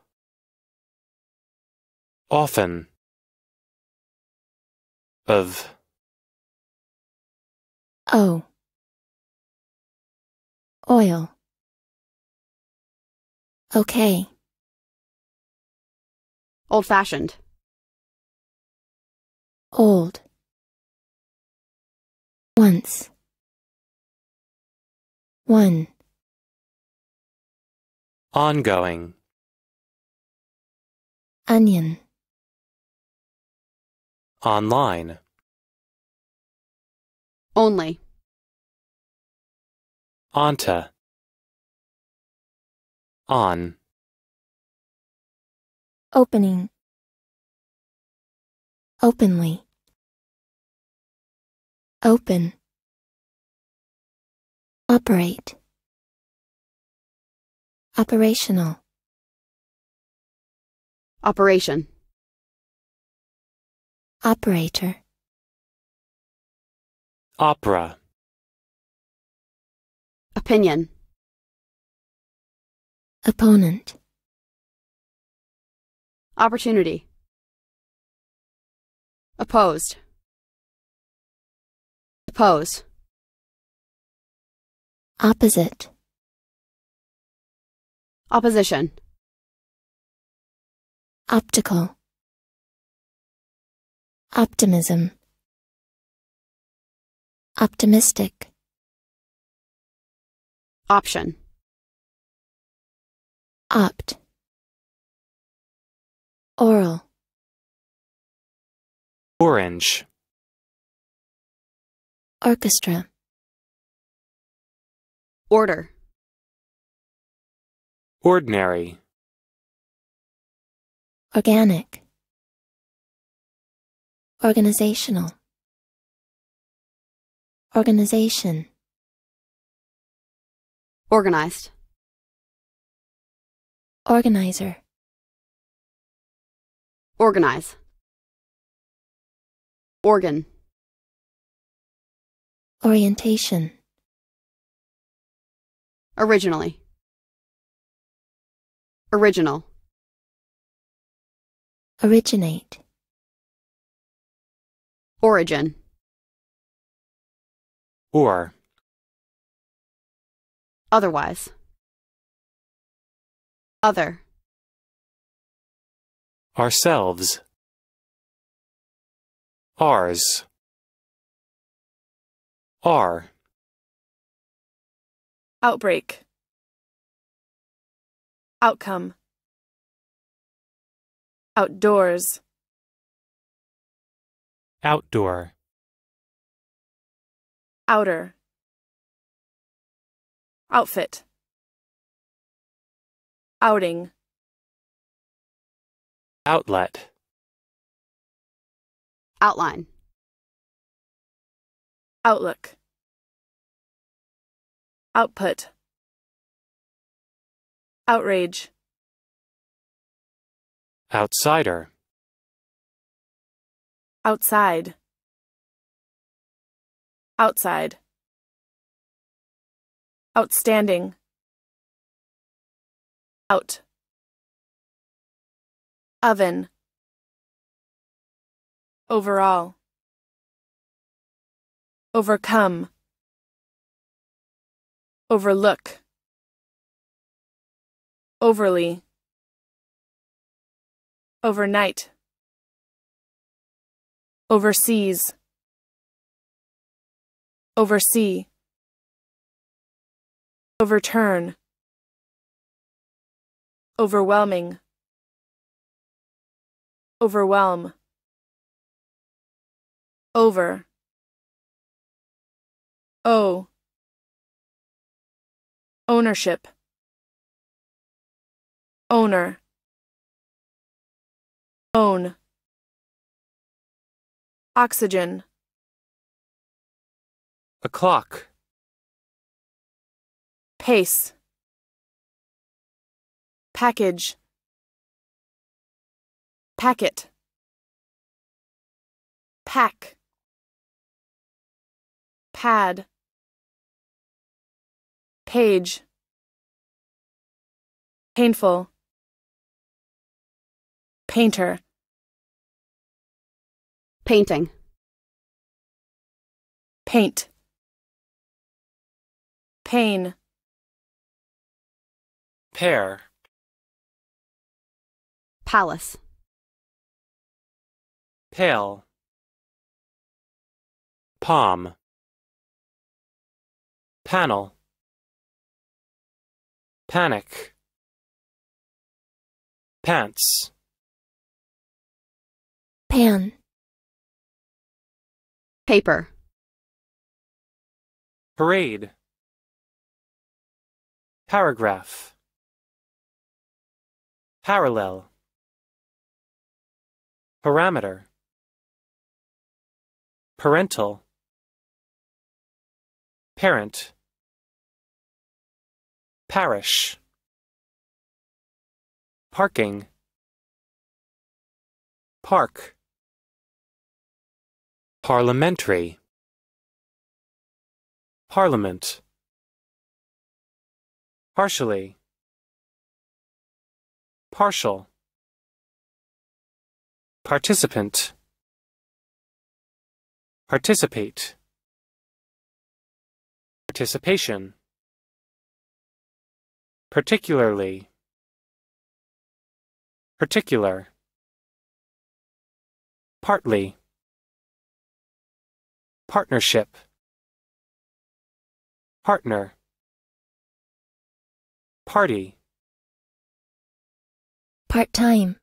often of oh Oil. Okay. Old fashioned. Old. Once. One. Ongoing. Onion. Online. Only. Anta. on opening openly open operate operational operation operator opera Opinion. Opponent. Opportunity. Opposed. Oppose. Opposite. Opposition. Optical. Optimism. Optimistic. Option. Opt. Oral. Orange. Orchestra. Order. Ordinary. Organic. Organizational. Organization. Organized. Organizer. Organize. Organ. Orientation. Originally. Original. Originate. Origin. Or otherwise other ourselves ours are outbreak outcome outdoors outdoor outer Outfit. Outing. Outlet. Outline. Outlook. Output. Outrage. Outsider. Outside. Outside. Outstanding. Out. Oven. Overall. Overcome. Overlook. Overly. Overnight. Overseas. Oversee. Overturn. Overwhelming. Overwhelm. Over. O. Ownership. Owner. Own. Oxygen. A clock. Pace. Package. Packet. Pack. Pad. Page. Painful. Painter. Painting. Paint. Pain pear palace pale palm panel panic pants pan paper parade paragraph Parallel Parameter Parental Parent Parish Parking Park Parliamentary Parliament Partially Partial. Participant. Participate. Participation. Particularly. Particular. Partly. Partnership. Partner. Party. Part-time.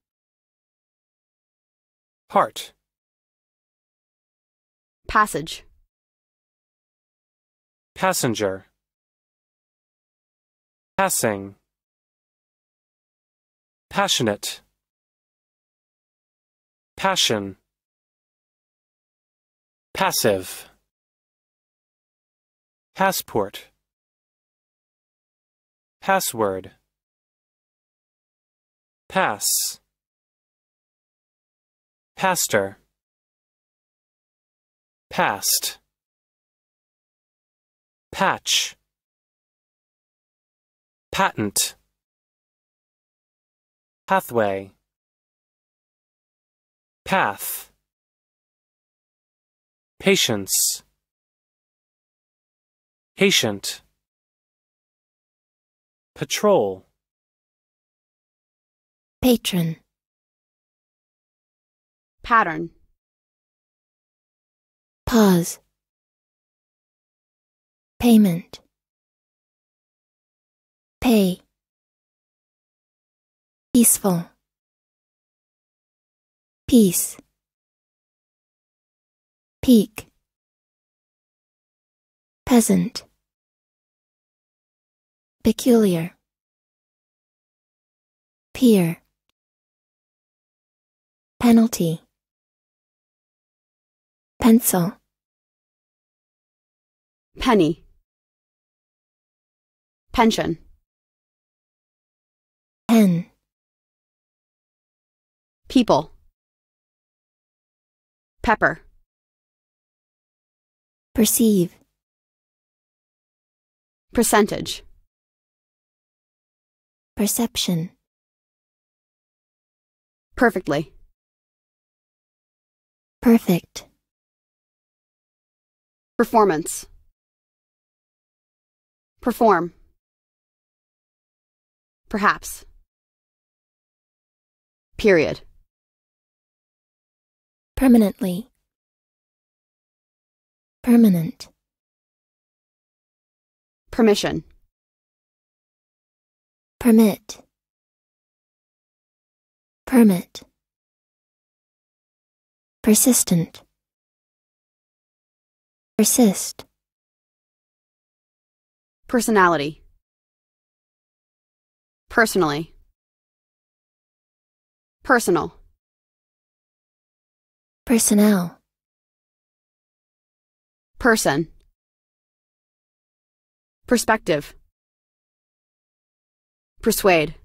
Part. Passage. Passenger. Passing. Passionate. Passion. Passive. Passport. Password. Pass. Pastor. Past. Patch. Patent. Pathway. Path. Patience. Patient. Patrol. Patron. Pattern. Pause. Payment. Pay. Peaceful. Peace. Peak. Peasant. Peculiar. Peer penalty pencil penny pension pen people pepper perceive percentage perception perfectly Perfect. Performance. Perform. Perhaps. Period. Permanently. Permanent. Permission. Permit. Permit persistent, persist, personality, personally, personal, personnel, person, perspective, persuade,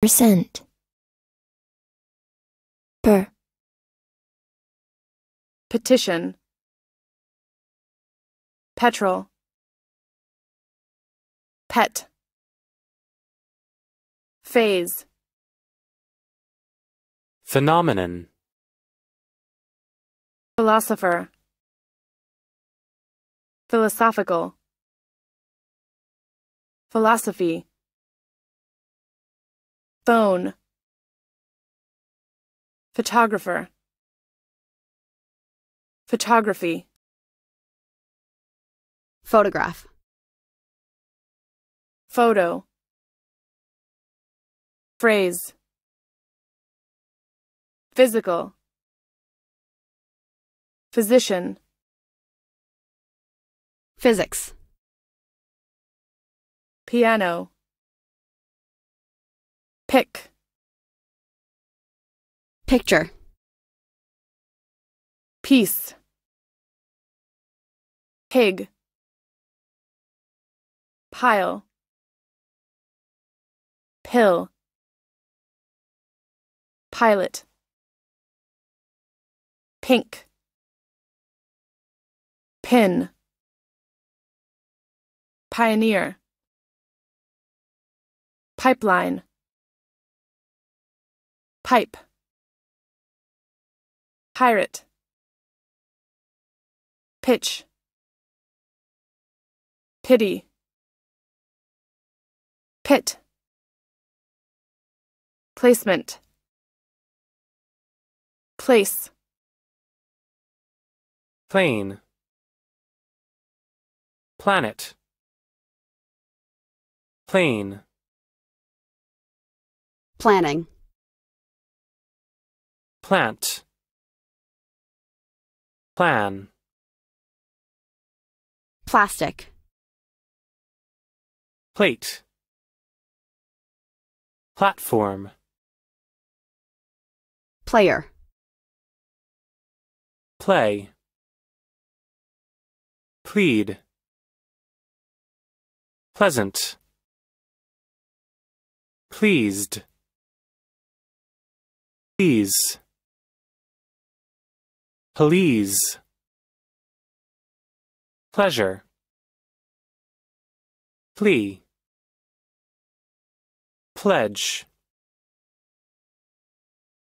percent per petition petrol pet phase phenomenon philosopher philosophical philosophy phone Photographer. Photography. Photograph. Photo. Phrase. Physical. Physician. Physics. Piano. Pick. Picture Peace Pig Pile Pill Pilot Pink Pin Pioneer Pipeline Pipe Pirate. Pitch. Pity. Pit. Placement. Place. Plane. Planet. Plane. Planning. Plant plan plastic plate platform player play plead pleasant pleased please Please. Pleasure. Plea. Pledge.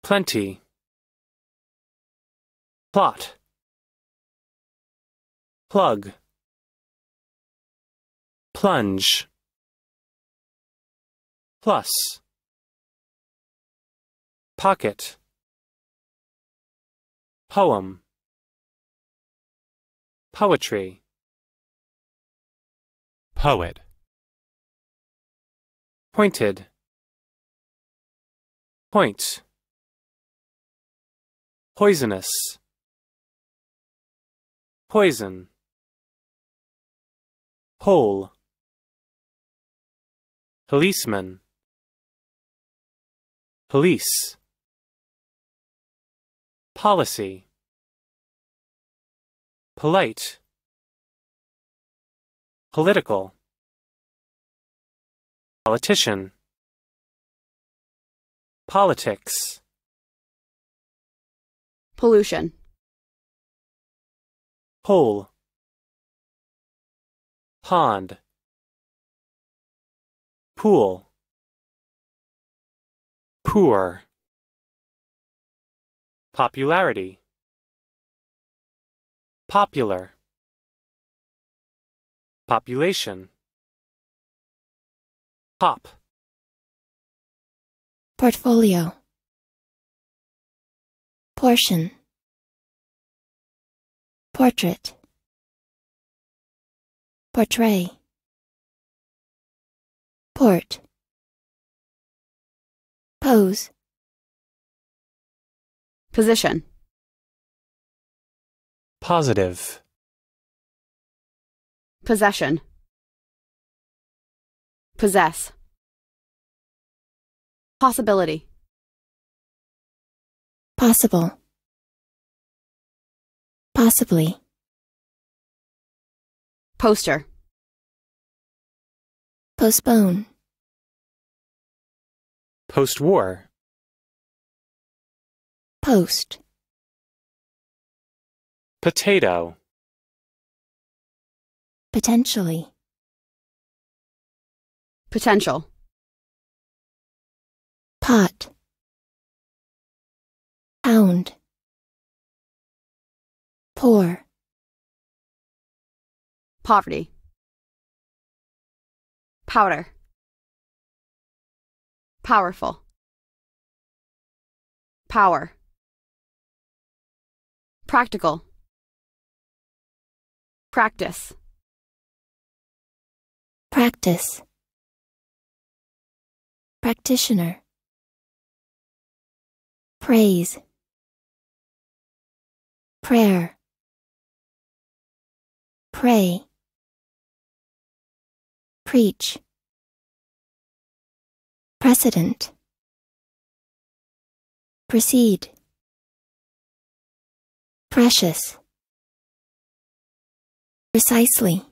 Plenty. Plot. Plug. Plunge. Plus. Pocket. Poem. Poetry Poet Pointed Point Poisonous Poison Pole Policeman Police Policy Polite. Political. Politician. Politics. Pollution. Hole. Pond. Pool. Poor. Popularity. Popular Population Pop Portfolio Portion Portrait Portray Port Pose Position Positive Possession Possess Possibility Possible Possibly Poster Postpone Post-war Post Potato. Potentially. Potential. Pot. Pound. Poor. Poverty. Powder. Powerful. Power. Practical. Practice. Practice. Practitioner. Praise. Prayer. Pray. Preach. Precedent. Proceed. Precious. Precisely.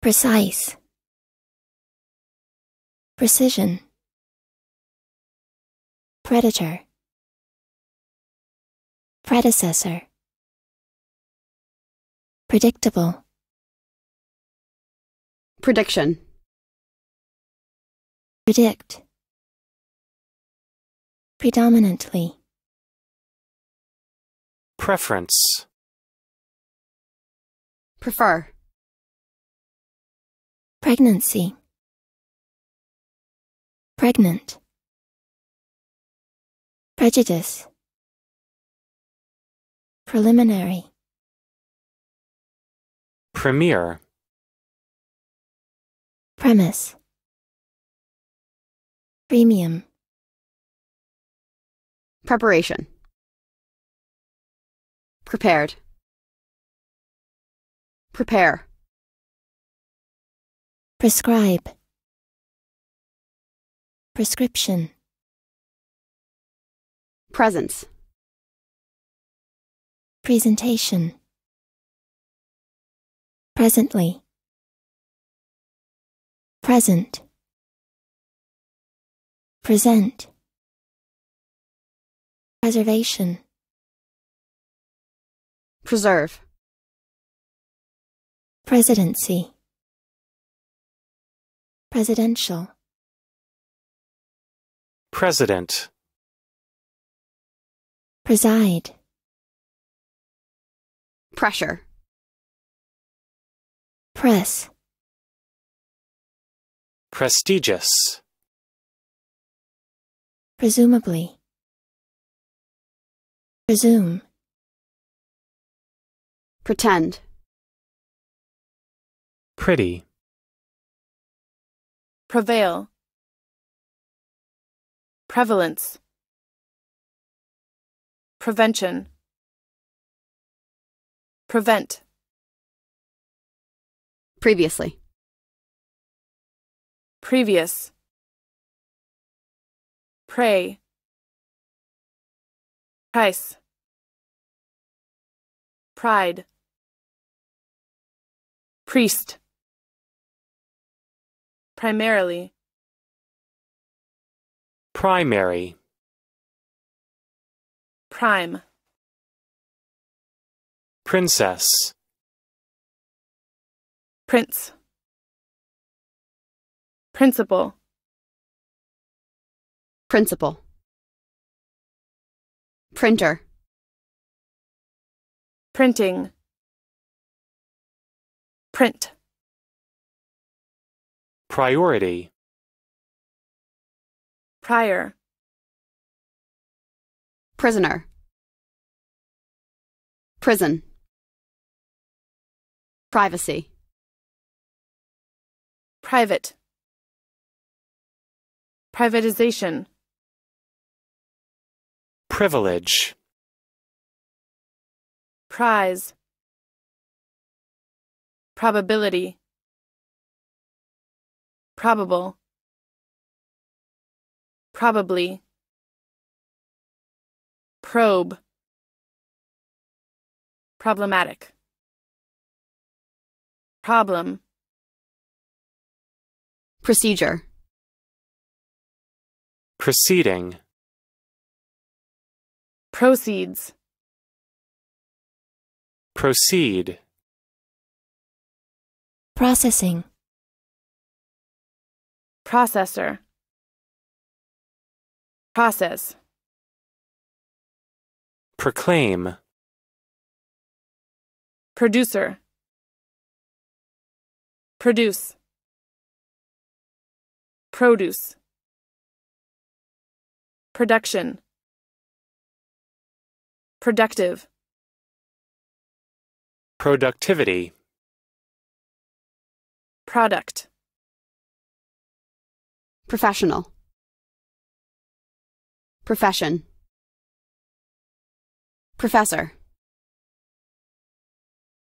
Precise. Precision. Predator. Predecessor. Predictable. Prediction. Predict. Predominantly. Preference. Prefer. Pregnancy. Pregnant. Prejudice. Preliminary. Premier. Premise. Premium. Preparation. Prepared. Prepare. Prescribe. Prescription. Presence. Presentation. Presently. Present. Present. Preservation. Preserve. Presidency Presidential President Preside Pressure Press Prestigious Presumably Presume Pretend Pretty. Prevail. Prevalence. Prevention. Prevent. Previously. Previous. Pray. Price. Pride. Priest primarily primary prime princess prince principal principal printer printing print Priority Prior Prisoner Prison Privacy Private Privatization Privilege Prize Probability probable, probably, probe, problematic, problem, procedure, proceeding, proceeds, proceed, processing processor process proclaim producer produce produce production productive productivity product Professional Profession Professor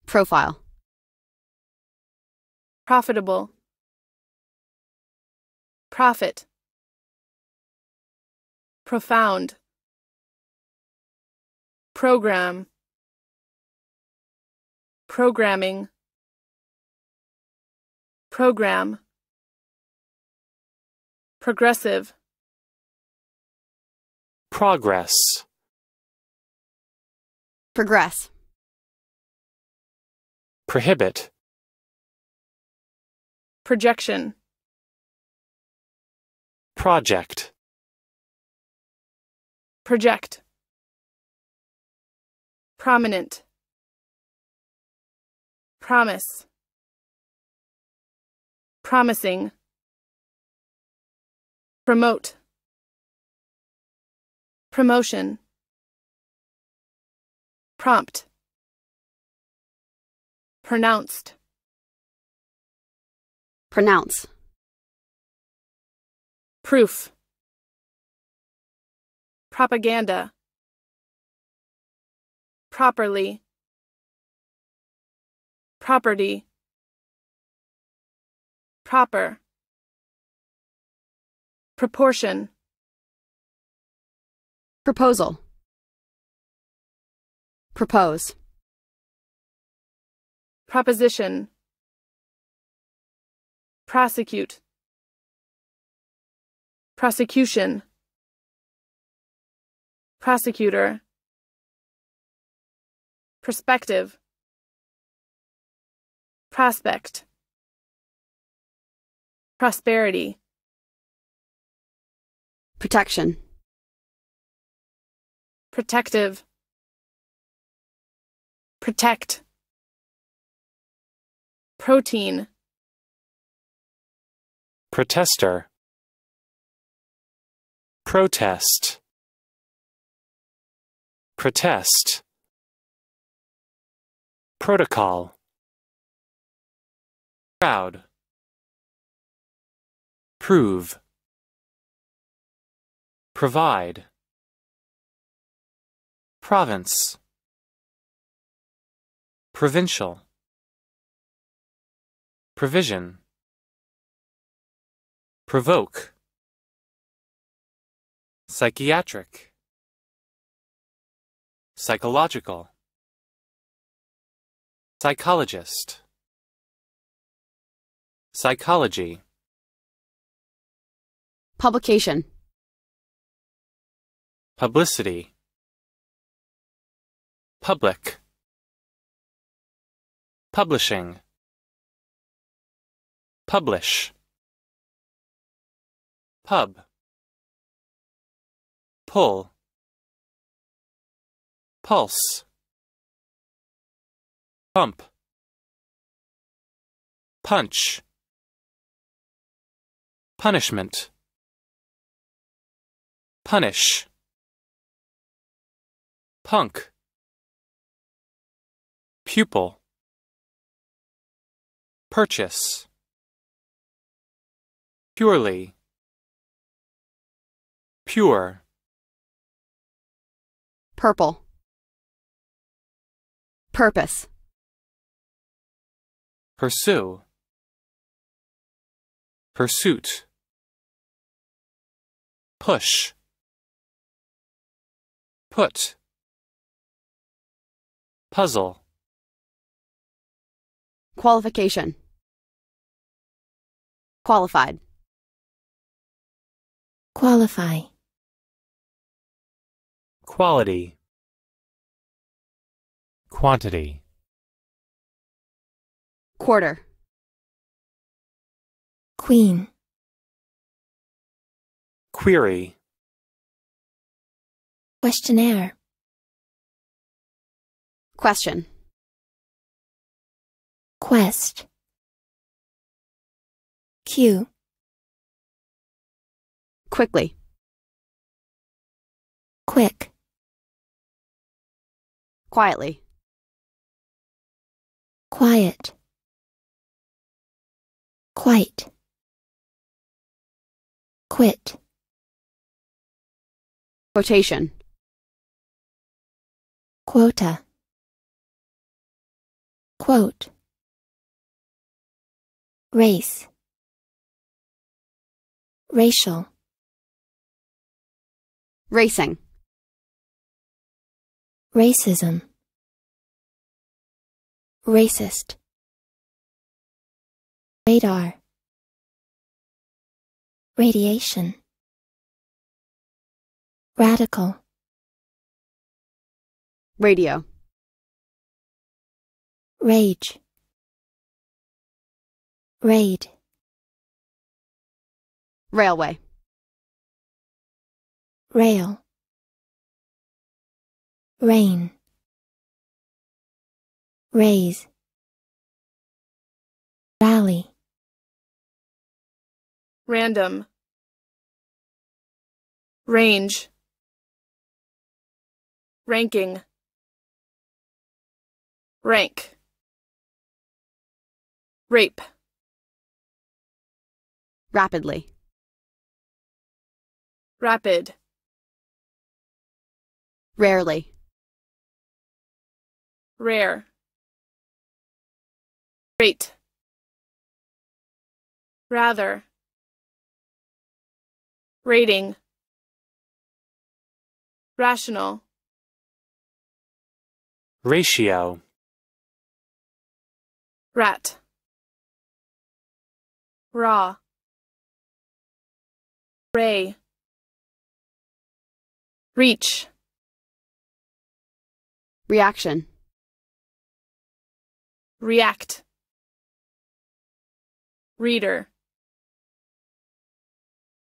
Profile Profitable Profit Profound Program Programming Program Progressive. Progress. Progress. Prohibit. Projection. Project. Project. Prominent. Promise. Promising. Promote. Promotion. Prompt. Pronounced. Pronounce. Proof. Propaganda. Properly. Property. Proper. Proportion Proposal Propose Proposition Prosecute Prosecution Prosecutor Perspective Prospect Prosperity Protection. Protective. Protect. Protein. Protester. Protest. Protest. Protocol. Proud. Prove. Provide Province Provincial Provision Provoke Psychiatric Psychological Psychologist Psychology Publication Publicity Public Publishing Publish Pub Pull Pulse Pump Punch Punishment Punish Punk. Pupil. Purchase. Purely. Pure. Purple. Purpose. Pursue. Pursuit. Push. Put. Puzzle. Qualification. Qualified. Qualify. Quality. Quantity. Quarter. Queen. Query. Questionnaire. Question. Quest. Q. Quickly. Quick. Quietly. Quiet. Quite. Quit. Quotation. Quota. Quote Race Racial Racing Racism Racist Radar Radiation Radical Radio Rage. Raid. Railway. Rail. Rain. Raise. Valley. Random. Range. Ranking. Rank. Rape. Rapidly. Rapid. Rarely. Rare. Great. Rather. Rating. Rational. Ratio. Rat. Ra. Ray. Reach. Reaction. React. Reader.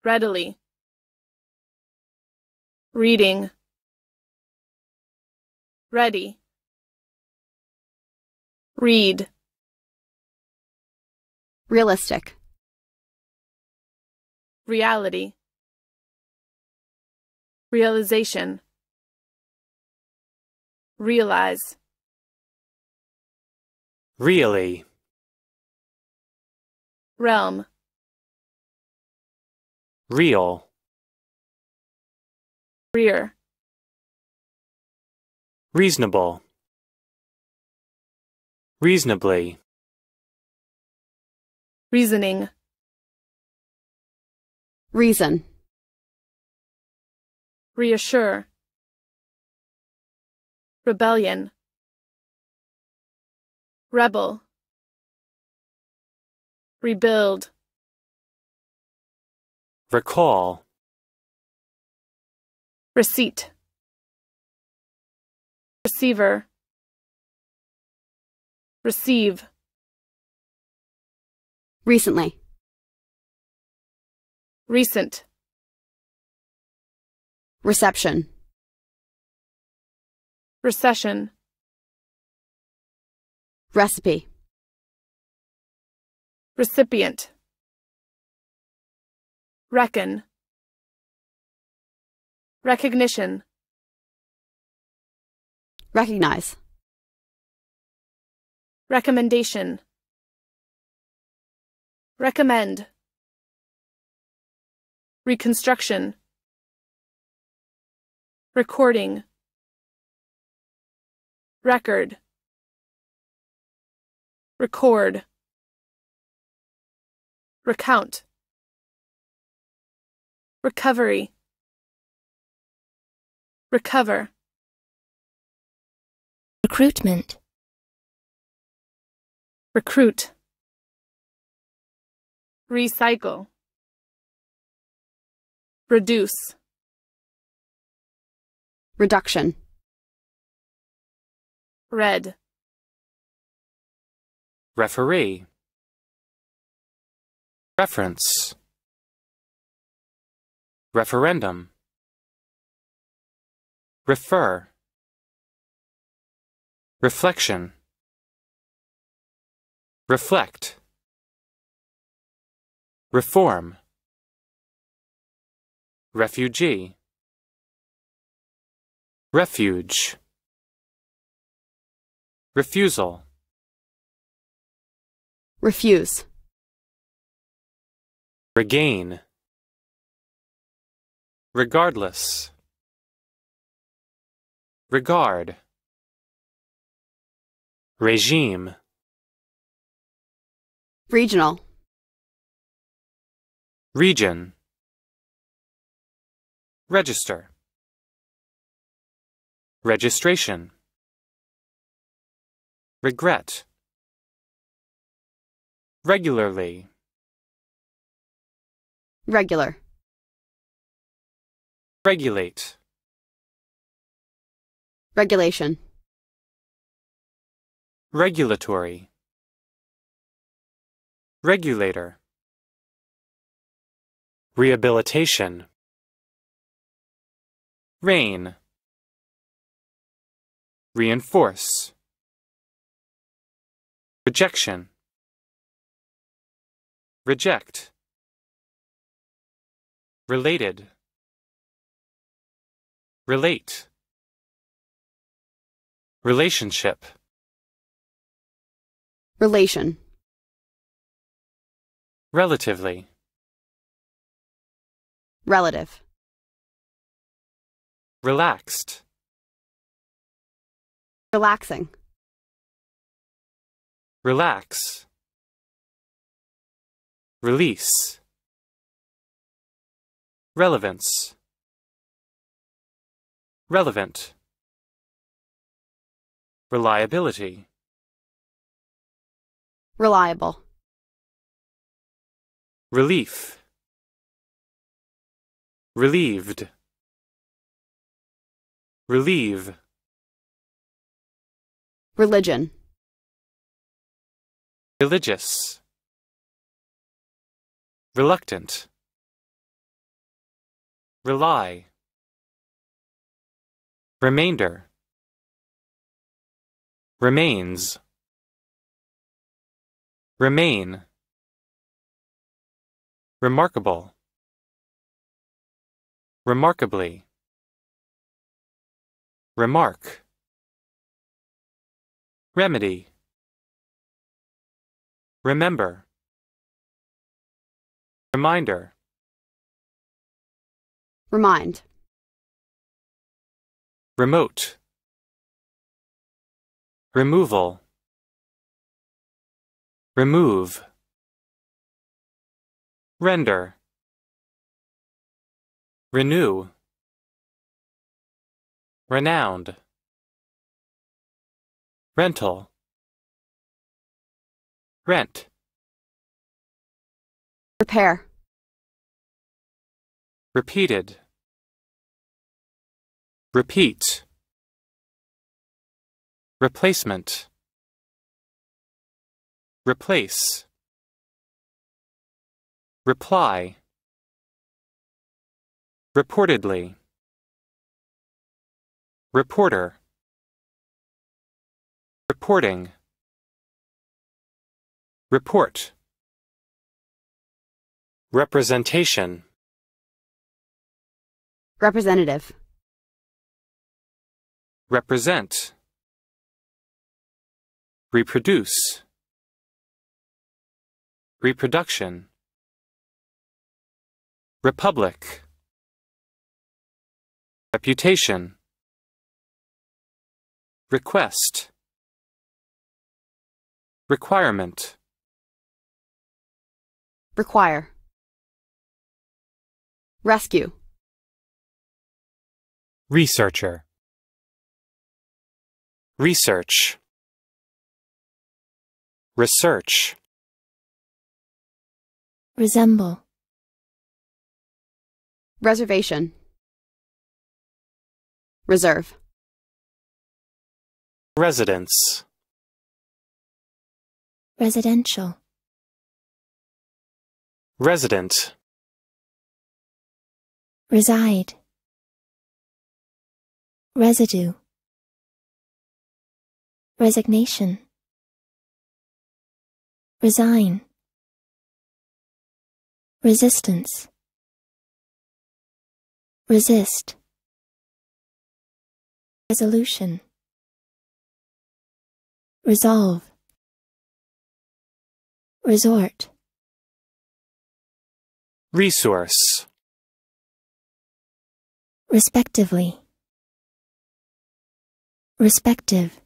Readily. Reading. Ready. Read. Realistic reality, realization, realize, really, realm, real, rear, reasonable, reasonably, reasoning. Reason. Reassure. Rebellion. Rebel. Rebuild. Recall. Receipt. Receiver. Receive. Recently. Recent. Reception. Recession. Recipe. Recipient. Reckon. Recognition. Recognize. Recommendation. Recommend. Reconstruction Recording Record Record Recount Recovery Recover Recruitment Recruit Recycle Reduce. Reduction. Red. Referee. Reference. Referendum. Refer. Reflection. Reflect. Reform. Refugee. Refuge. Refusal. Refuse. Regain. Regardless. Regard. Regime. Regional. Region. Register. Registration. Regret. Regularly. Regular. Regulate. Regulation. Regulatory. Regulator. Rehabilitation rain reinforce rejection reject related relate relationship relation relatively relative Relaxed. Relaxing. Relax. Release. Relevance. Relevant. Reliability. Reliable. Relief. Relieved. Relieve. Religion. Religious. Reluctant. Rely. Remainder. Remains. Remain. Remarkable. Remarkably. Remark Remedy Remember Reminder Remind Remote Removal Remove Render Renew Renowned Rental Rent Repair Repeated Repeat Replacement Replace Reply Reportedly Reporter Reporting Report Representation Representative Represent Reproduce Reproduction Republic Reputation Request Requirement Require Rescue Researcher Research Research Resemble Reservation Reserve Residence Residential Resident Reside Residue Resignation Resign Resistance Resist Resolution Resolve. Resort. Resource. Respectively. Respective.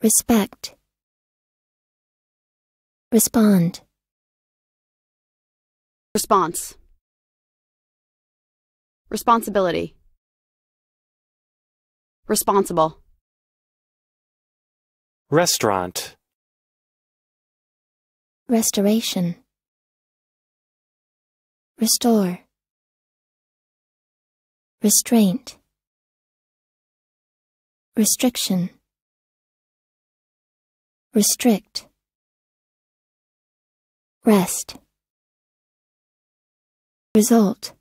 Respect. Respond. Response. Responsibility. Responsible. Restaurant. Restoration. Restore. Restraint. Restriction. Restrict. Rest. Result.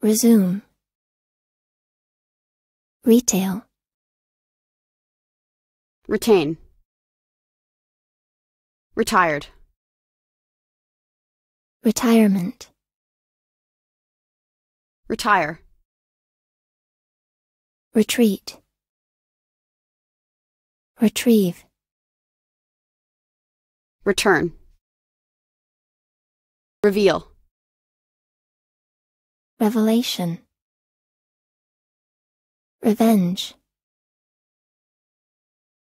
Resume. Retail. Retain. Retired. Retirement. Retire. Retreat. Retrieve. Return. Reveal. Revelation. Revenge.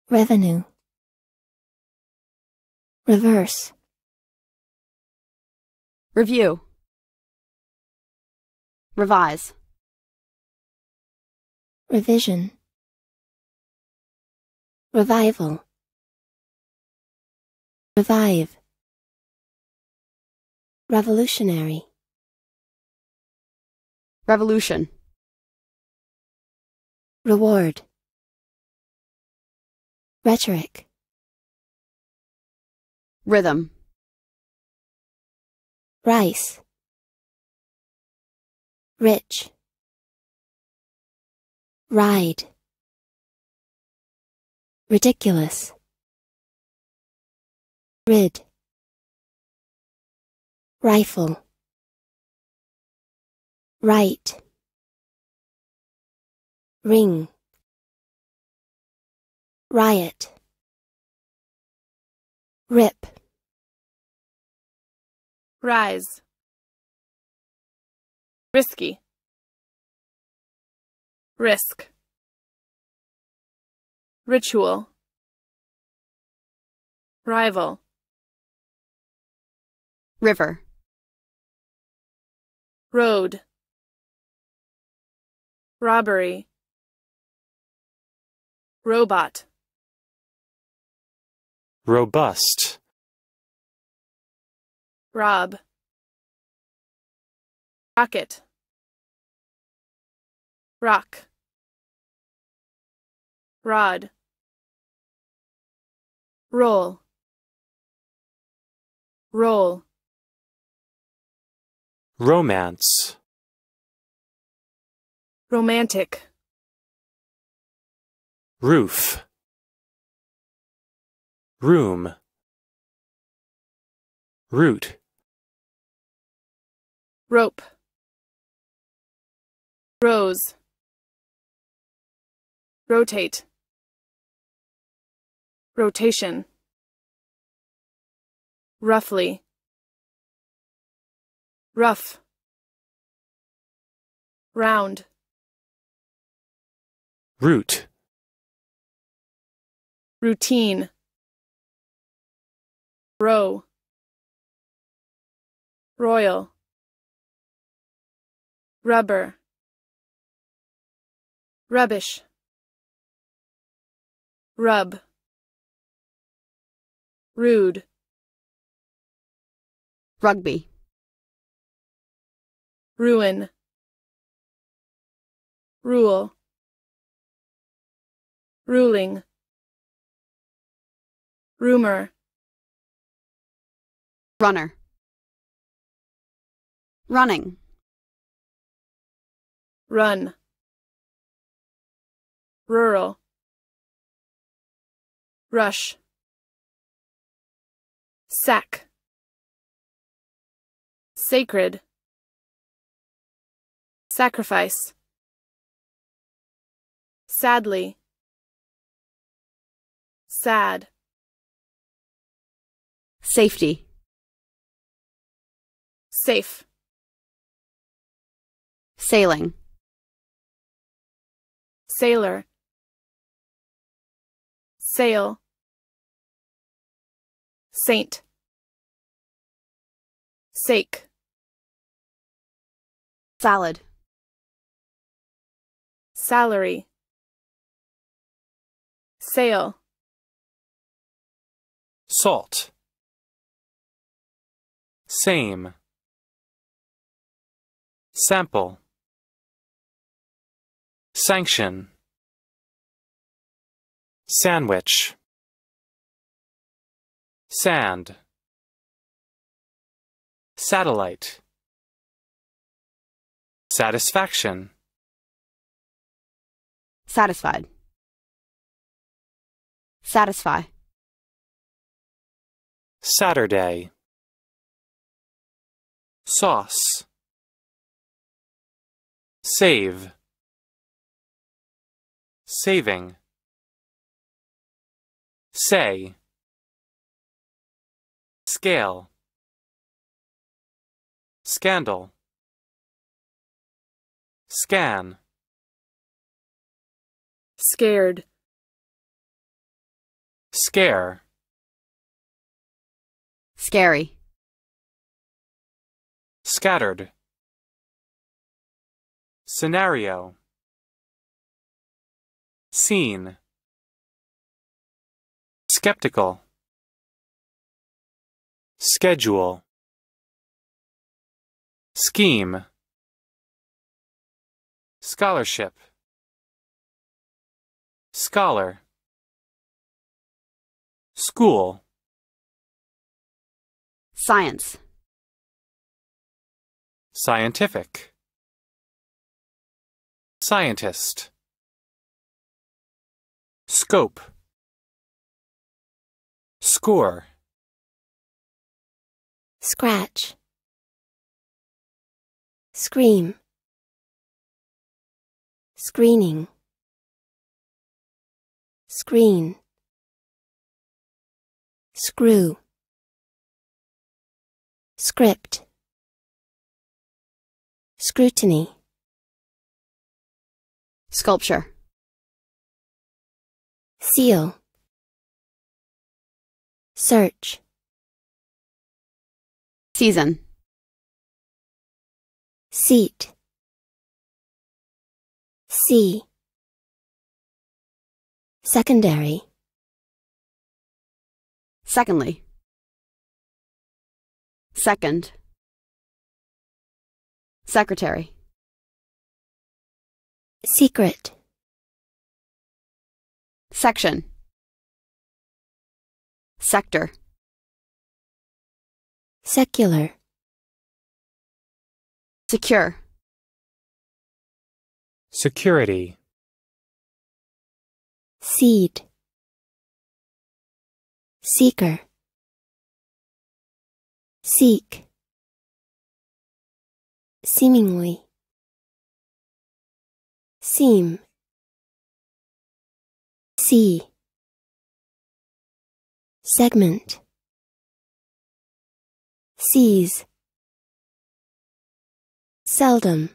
Revenue. Reverse. Review. Revise. Revision. Revival. Revive. Revolutionary. Revolution. Reward. Rhetoric Rhythm Rice Rich Ride Ridiculous Rid Rifle Right Ring Riot. Rip. Rise. Risky. Risk. Ritual. Rival. River. Road. Robbery. Robot robust rob rocket rock rod roll roll romance romantic roof room root rope rose rotate rotation roughly rough round root routine row royal rubber rubbish rub rude rugby ruin rule ruling rumor runner running run rural rush sack sacred sacrifice sadly sad safety Safe. Sailing. Sailor. Sail. Saint. Sake. Salad. Salary. Sale. Salt. Same. Sample Sanction Sandwich Sand Satellite Satisfaction Satisfied Satisfy Saturday Sauce Save. Saving. Say. Scale. Scandal. Scan. Scared. Scare. Scary. Scattered. Scenario Scene Skeptical Schedule Scheme Scholarship Scholar School Science Scientific Scientist. Scope. Score. Scratch. Scream. Screening. Screen. Screw. Script. Scrutiny. Sculpture. Seal. Search. Season. Seat. See. Secondary. Secondly. Second. Secretary. Secret Section Sector Secular Secure Security Seed Seeker Seek Seemingly seam C segment seize seldom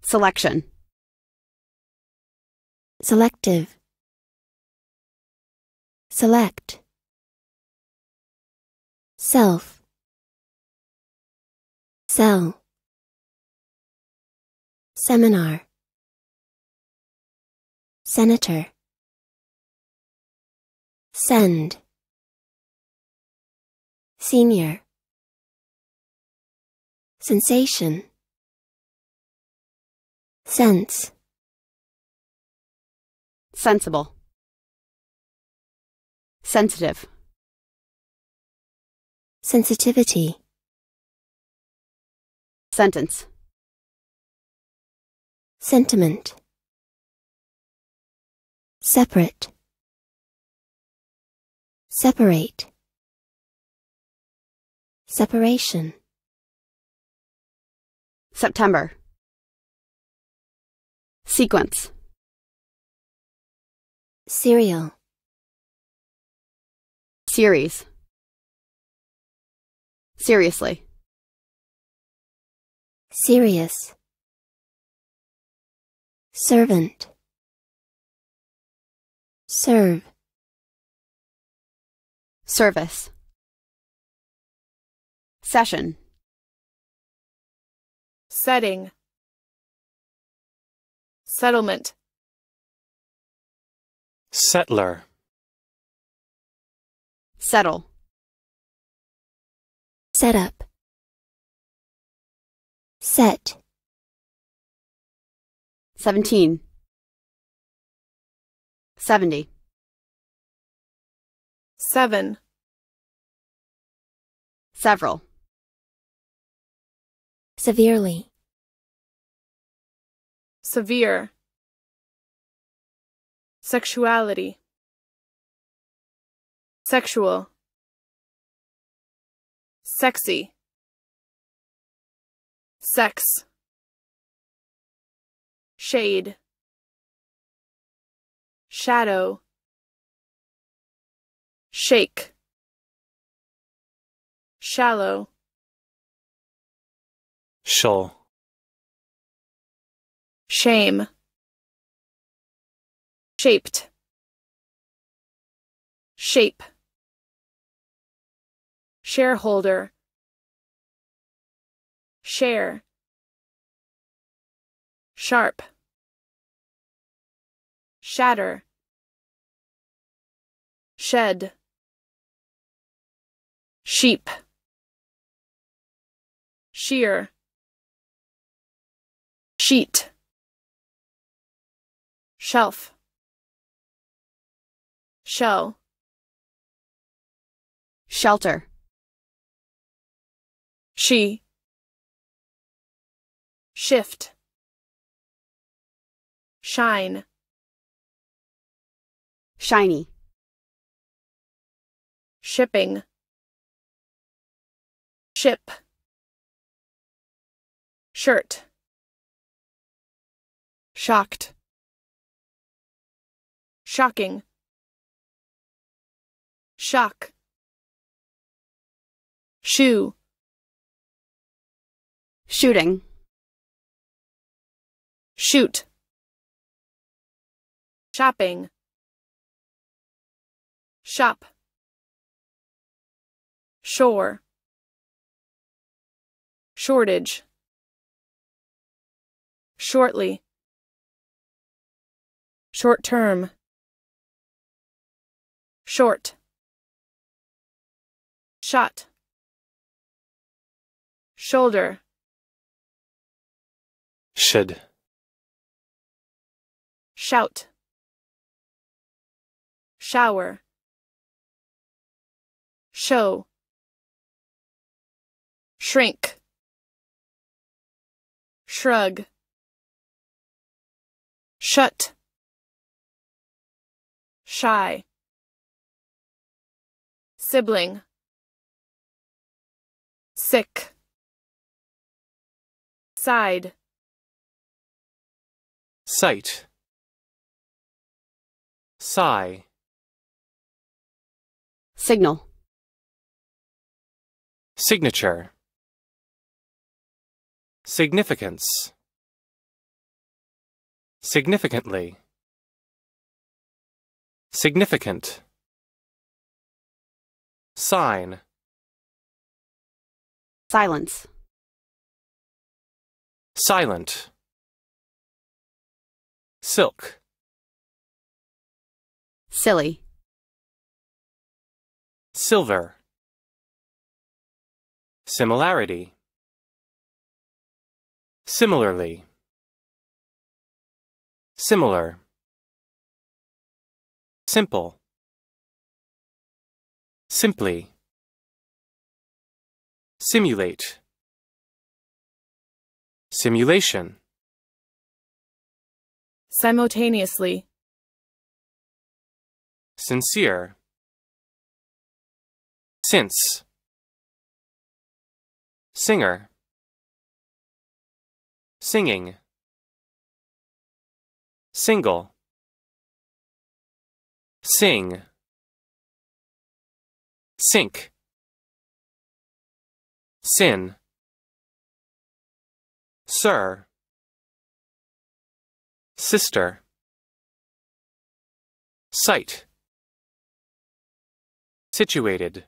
selection selective select self cell Seminar Senator Send Senior Sensation Sense Sensible Sensitive Sensitivity Sentence Sentiment. Separate. Separate. Separation. September. Sequence. Serial. Series. Seriously. Serious servant serve service session setting settlement settler settle set up set seventeen, seventy, seven, several, severely, severe, sexuality, sexual, sexy, sex shade shadow shake shallow shoal shame shaped shape shareholder share sharp shatter shed sheep shear sheet shelf shell shelter she shift shine Shiny. Shipping. Ship. Shirt. Shocked. Shocking. Shock. Shoe. Shooting. Shoot. Shopping shop shore shortage shortly short term short shot shoulder Should. shout shower show shrink shrug shut shy sibling sick side sight sigh signal Signature Significance Significantly Significant Sign Silence Silent Silk Silly Silver Similarity Similarly Similar Simple Simply Simulate Simulation Simultaneously Sincere Since Singer Singing Single Sing Sink Sin Sir Sister Site Situated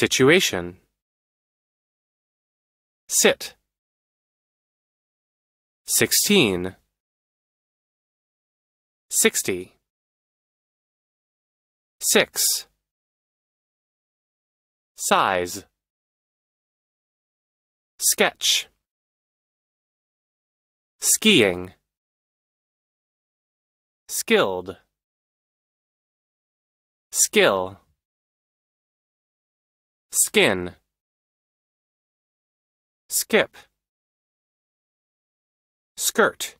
Situation Sit 16 60 6 Size Sketch Skiing Skilled Skill skin skip skirt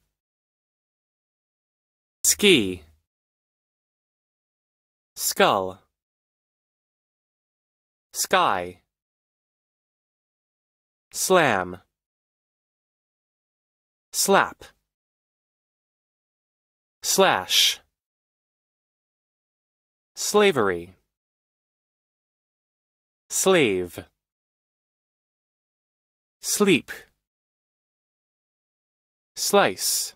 ski skull sky slam slap slash slavery slave sleep slice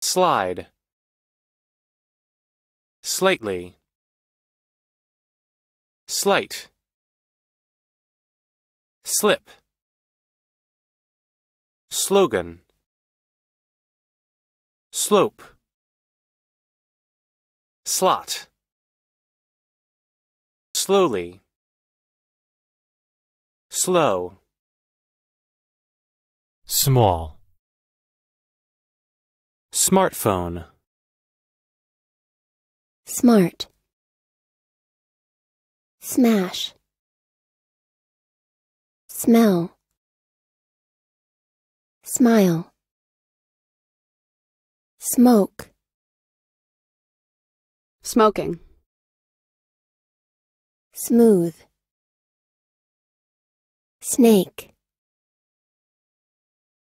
slide slightly slight slip slogan slope slot slowly slow small smartphone smart smash smell smile smoke smoking smooth snake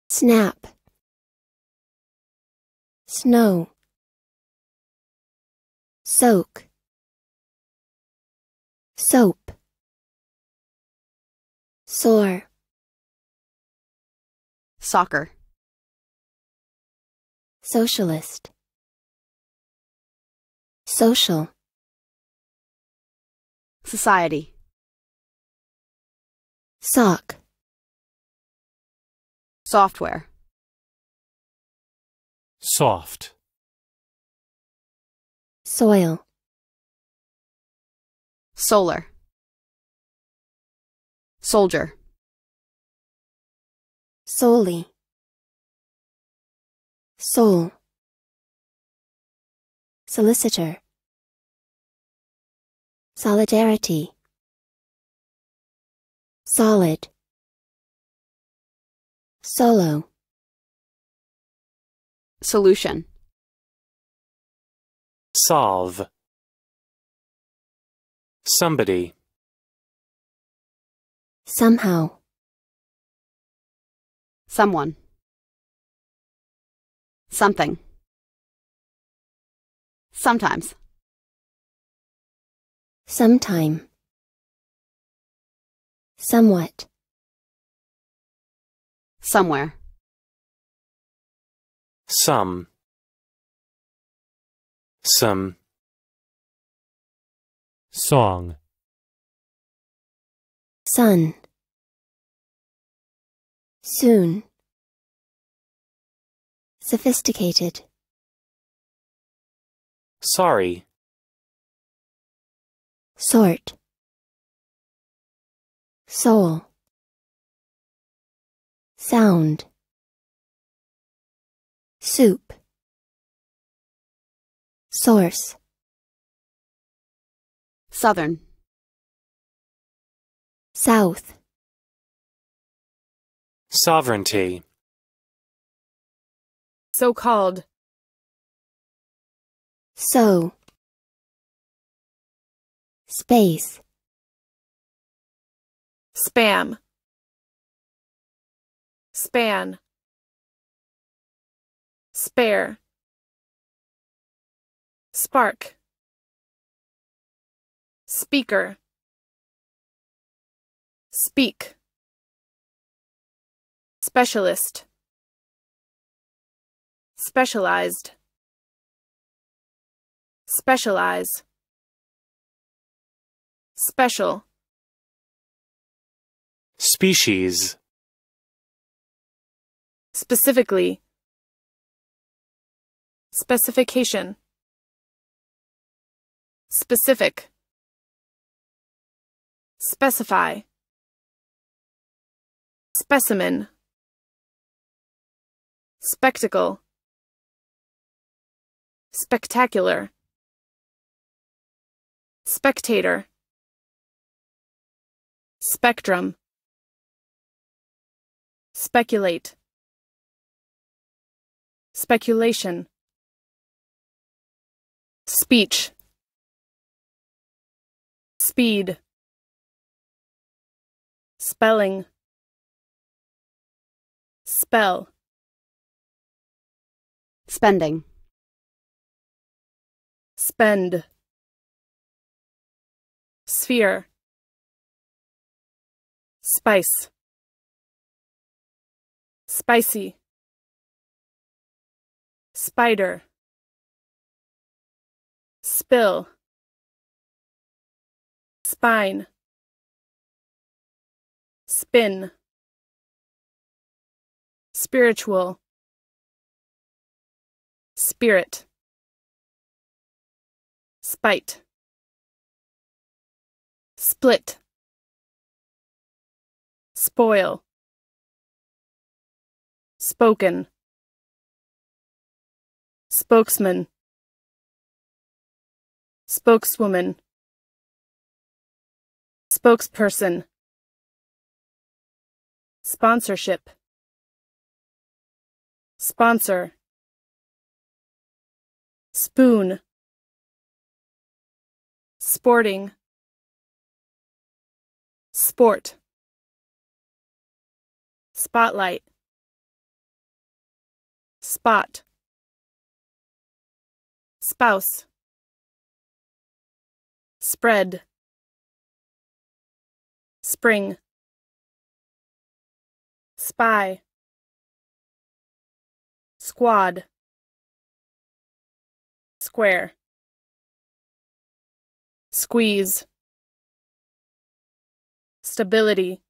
snap snow soak soap sore soccer socialist social Society. Sock. Software. Soft. Soil. Solar. Soldier. Solely. Soul. Solicitor. Solidarity. Solid. Solo. Solution. Solve. Somebody. Somehow. Someone. Something. Sometimes. Sometime. Somewhat. Somewhere. Some. Some. Song. Sun. Soon. Sophisticated. Sorry sort soul sound soup source southern south sovereignty so called so Space. Spam. Span. Spare. Spark. Speaker. Speak. Specialist. Specialized. Specialize. Special. Species. Specifically. Specification. Specific. Specify. Specimen. Spectacle. Spectacular. Spectator. Spectrum. Speculate. Speculation. Speech. Speed. Spelling. Spell. Spending. Spend. Sphere. Spice. Spicy. Spider. Spill. Spine. Spin. Spiritual. Spirit. Spite. Split. Spoil. Spoken. Spokesman. Spokeswoman. Spokesperson. Sponsorship. Sponsor. Spoon. Sporting. Sport. Spotlight. Spot. Spouse. Spread. Spring. Spy. Squad. Square. Squeeze. Stability.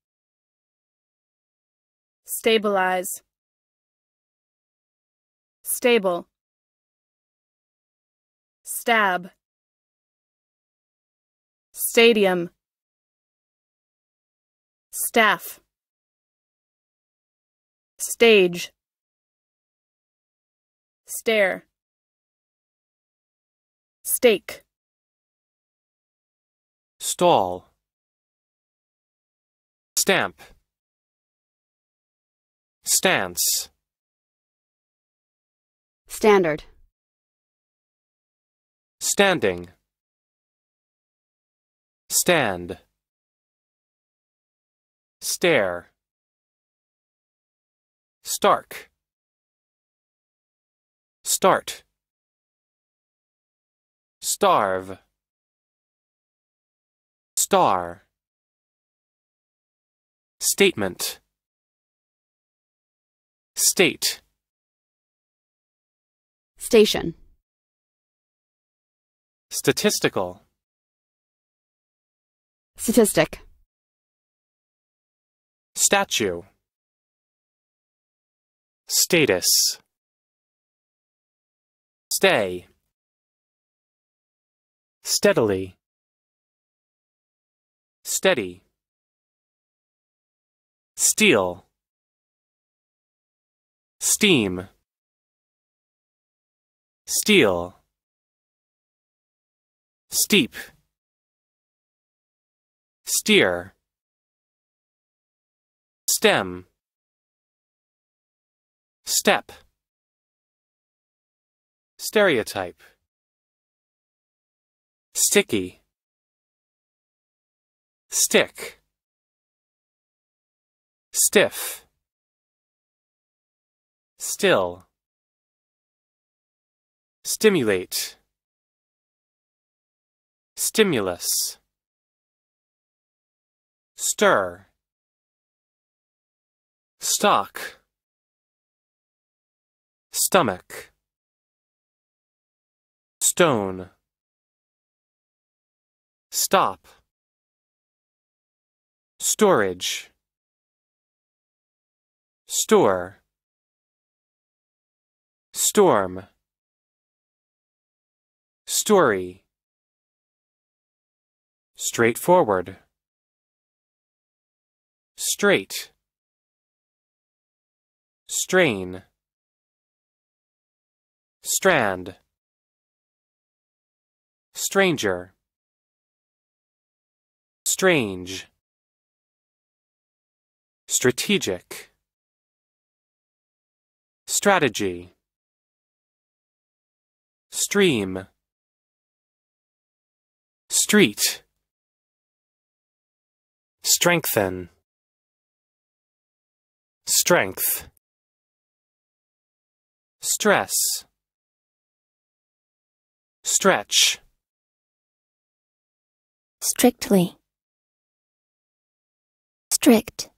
Stabilize. Stable. Stab. Stadium. Staff. Stage. Stare. Stake. Stall. Stamp. Stance Standard Standing Stand Stare Stark Start Starve Star Statement State. Station. Statistical. Statistic. Statue. Status. Stay. Steadily. Steady. Steel steam steel steep steer stem step stereotype sticky stick stiff still stimulate stimulus stir stock stomach stone stop storage store Storm Story Straightforward Straight Strain Strand Stranger Strange Strategic Strategy stream street strengthen strength stress stretch strictly strict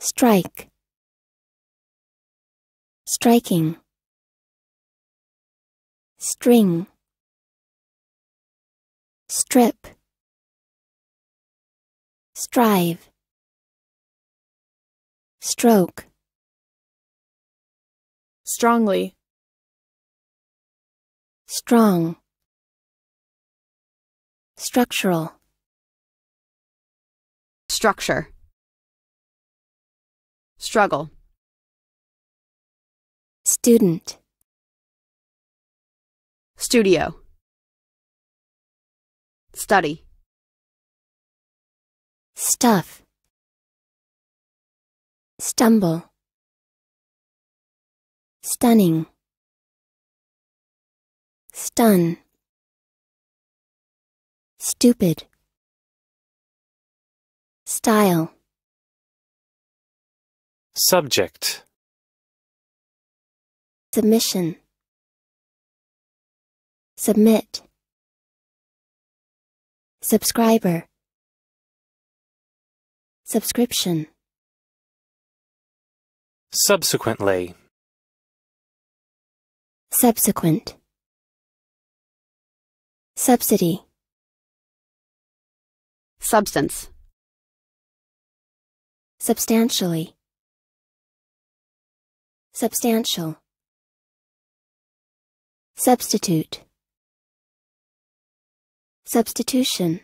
strike striking string strip strive stroke strongly strong structural structure struggle student Studio. Study. Stuff. Stumble. Stunning. Stun. Stupid. Style. Subject. Submission. Submit. Subscriber. Subscription. Subsequently. Subsequent. Subsidy. Substance. Substantially. Substantial. Substitute. Substitution.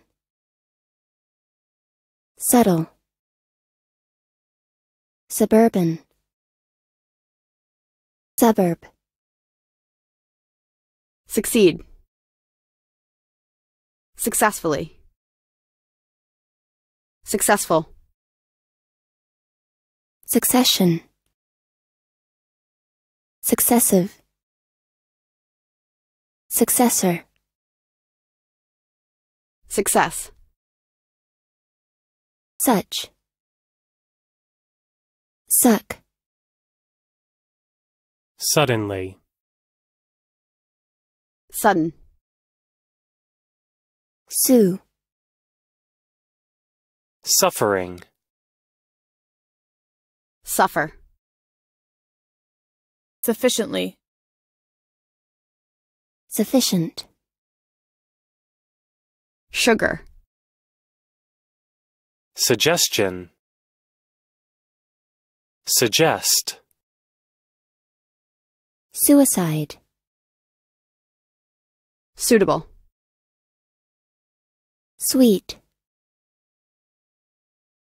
Settle. Suburban. Suburb. Succeed. Successfully. Successful. Succession. Successive. Successor. Success. Such. Suck. Suddenly. Sudden. Sue. Suffering. Suffer. Sufficiently. Sufficient. Sugar. Suggestion. Suggest. Suicide. Suitable. Sweet.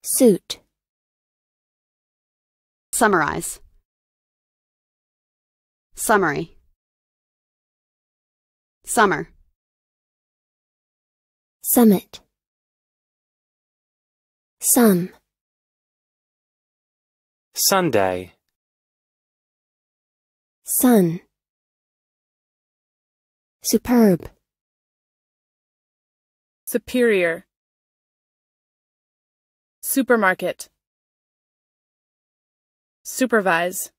Suit. Summarize. Summary. Summer. Summit. Some. Sunday. Sun. Superb. Superior. Supermarket. Supervise.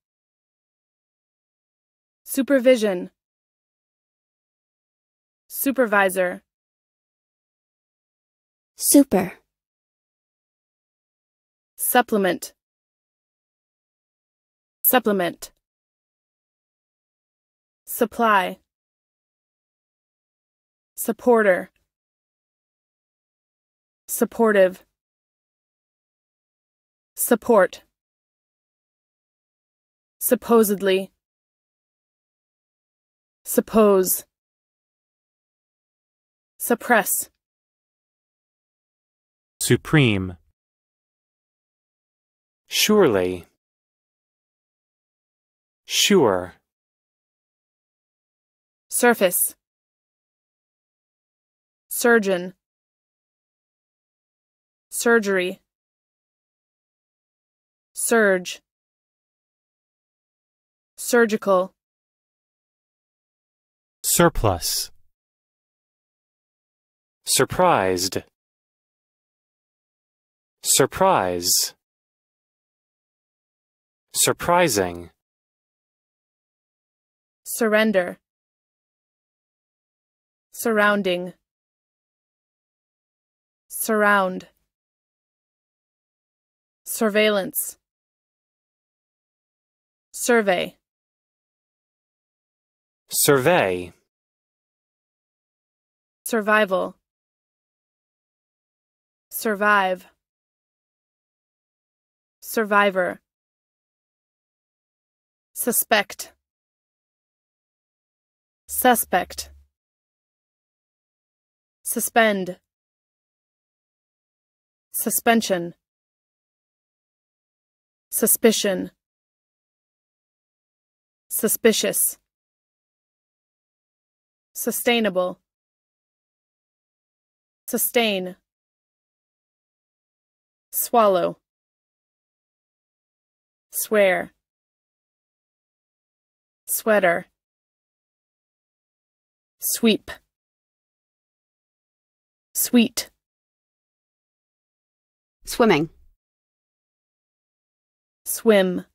Supervision. Supervisor. Super. Supplement. Supplement. Supply. Supporter. Supportive. Support. Supposedly. Suppose. Suppress supreme. Surely. Sure. Surface. Surgeon. Surgery. Surge. Surgical. Surplus. Surprised. Surprise. Surprising. Surrender. Surrounding. Surround. Surveillance. Survey. Survey. Survival. Survive. Survivor. Suspect. Suspect. Suspend. Suspension. Suspicion. Suspicious. Sustainable. Sustain. Swallow swear sweater sweep sweet swimming swim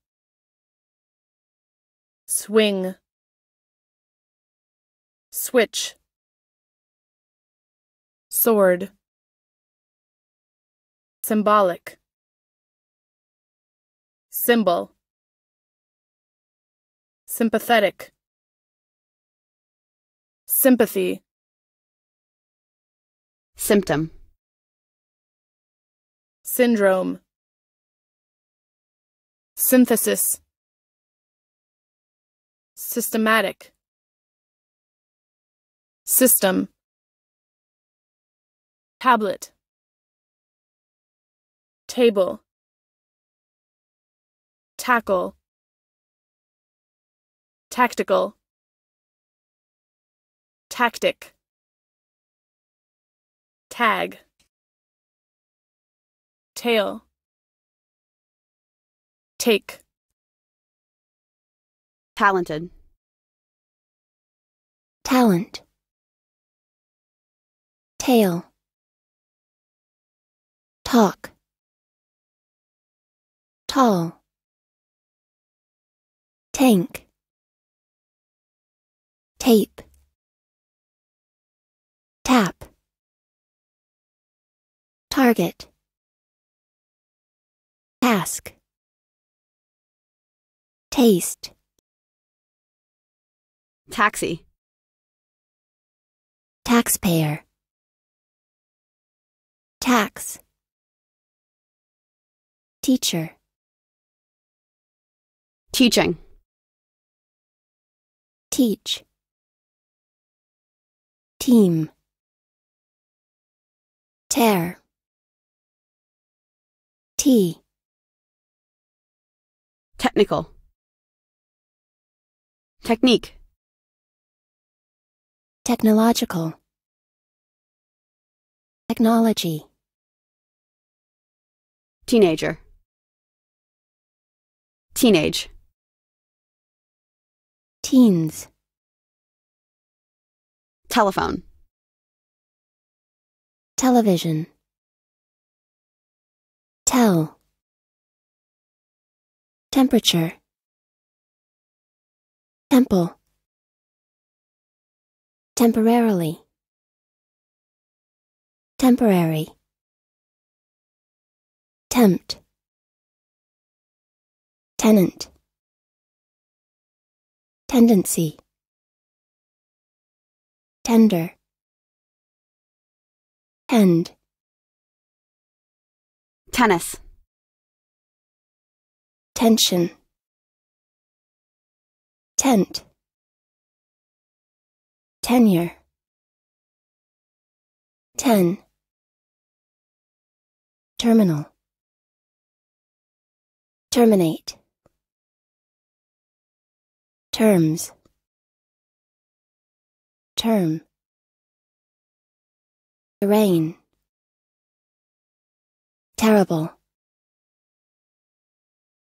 swing switch sword symbolic Symbol. Sympathetic. Sympathy. Symptom. Syndrome. Synthesis. Systematic. System. Tablet. Table tackle tactical tactic tag tail take talented talent tail talk tall Tank Tape Tap Target Task Taste Taxi Taxpayer Tax Teacher Teaching Teach. Team. Tear. T. Technical. Technique. Technological. Technology. Teenager. Teenage. Teens. Telephone. Television. Tell. Temperature. Temple. Temporarily. Temporary. Tempt. Tenant. Tendency tender tend tennis tension tent tenure ten terminal terminate terms term. Terrain. Terrible.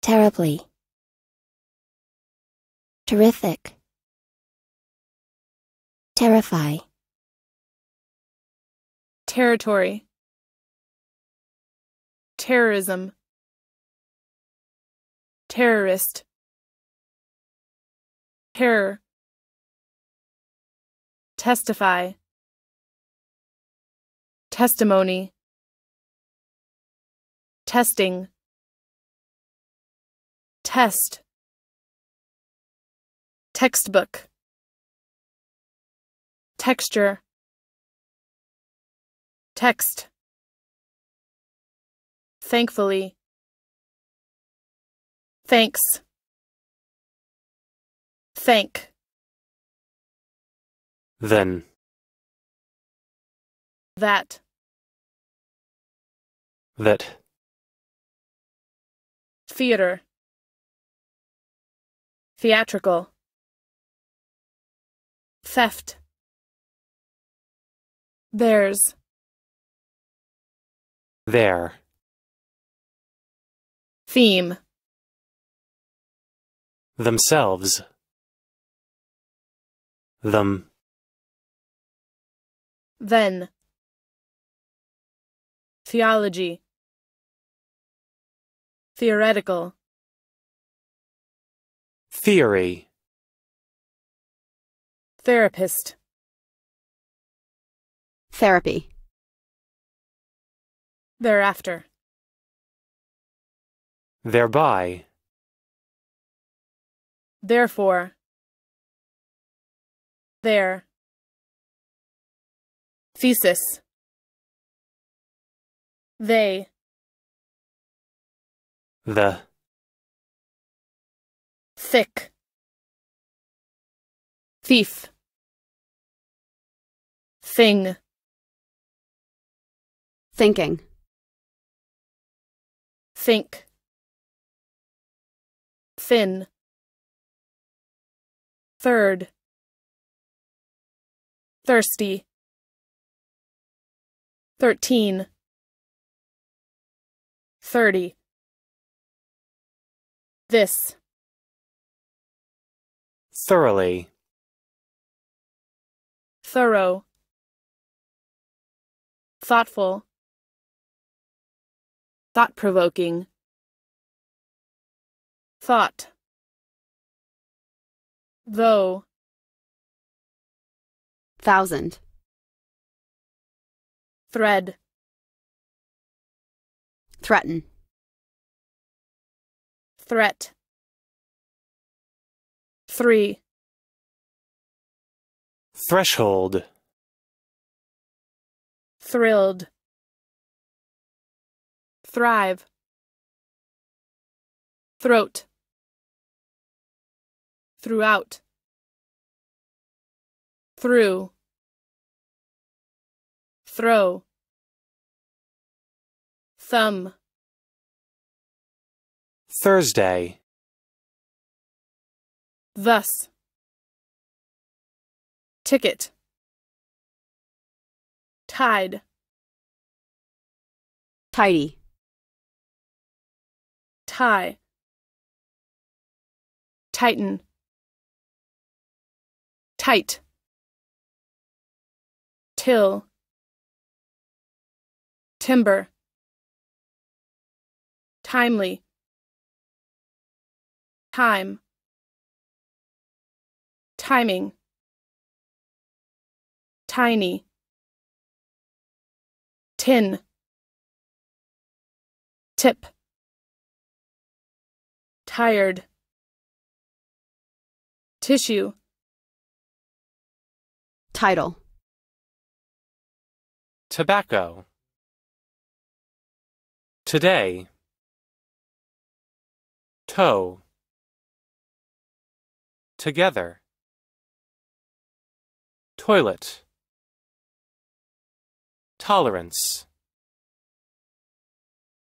Terribly. Terrific. Terrify. Territory. Terrorism. Terrorist. Terror testify testimony testing test textbook texture text thankfully thanks thank then. That. That. Theater. Theatrical. Theft. Theirs. There. Theme. Themselves. Them. Then. Theology. Theoretical. Theory. Therapist. Therapy. Thereafter. Thereby. Therefore. There. Thesis They The Thick Thief Thing Thinking Think Thin Third Thirsty thirteen, thirty. This. Thoroughly. Thorough. Thoughtful. Thought provoking. Thought. Though. Thousand. Thread. Threaten. Threat. Three. Threshold. Thrilled. Thrive. Throat. Throughout. Through throw thumb Thursday thus ticket tide tidy tie tighten tight till Timber. Timely. Time. Timing. Tiny. Tin. Tip. Tired. Tissue. Title. Tobacco. Today. Toe. Together. Toilet. Tolerance.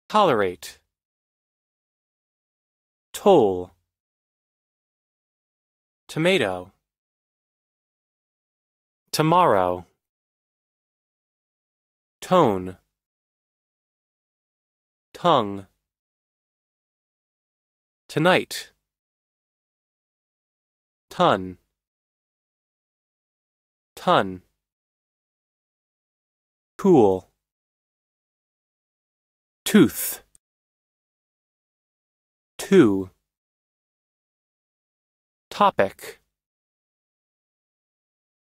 Tolerate. Toll. Tomato. Tomorrow. Tone tongue. Tonight. Ton. Ton. Cool. Tooth. Two. Topic.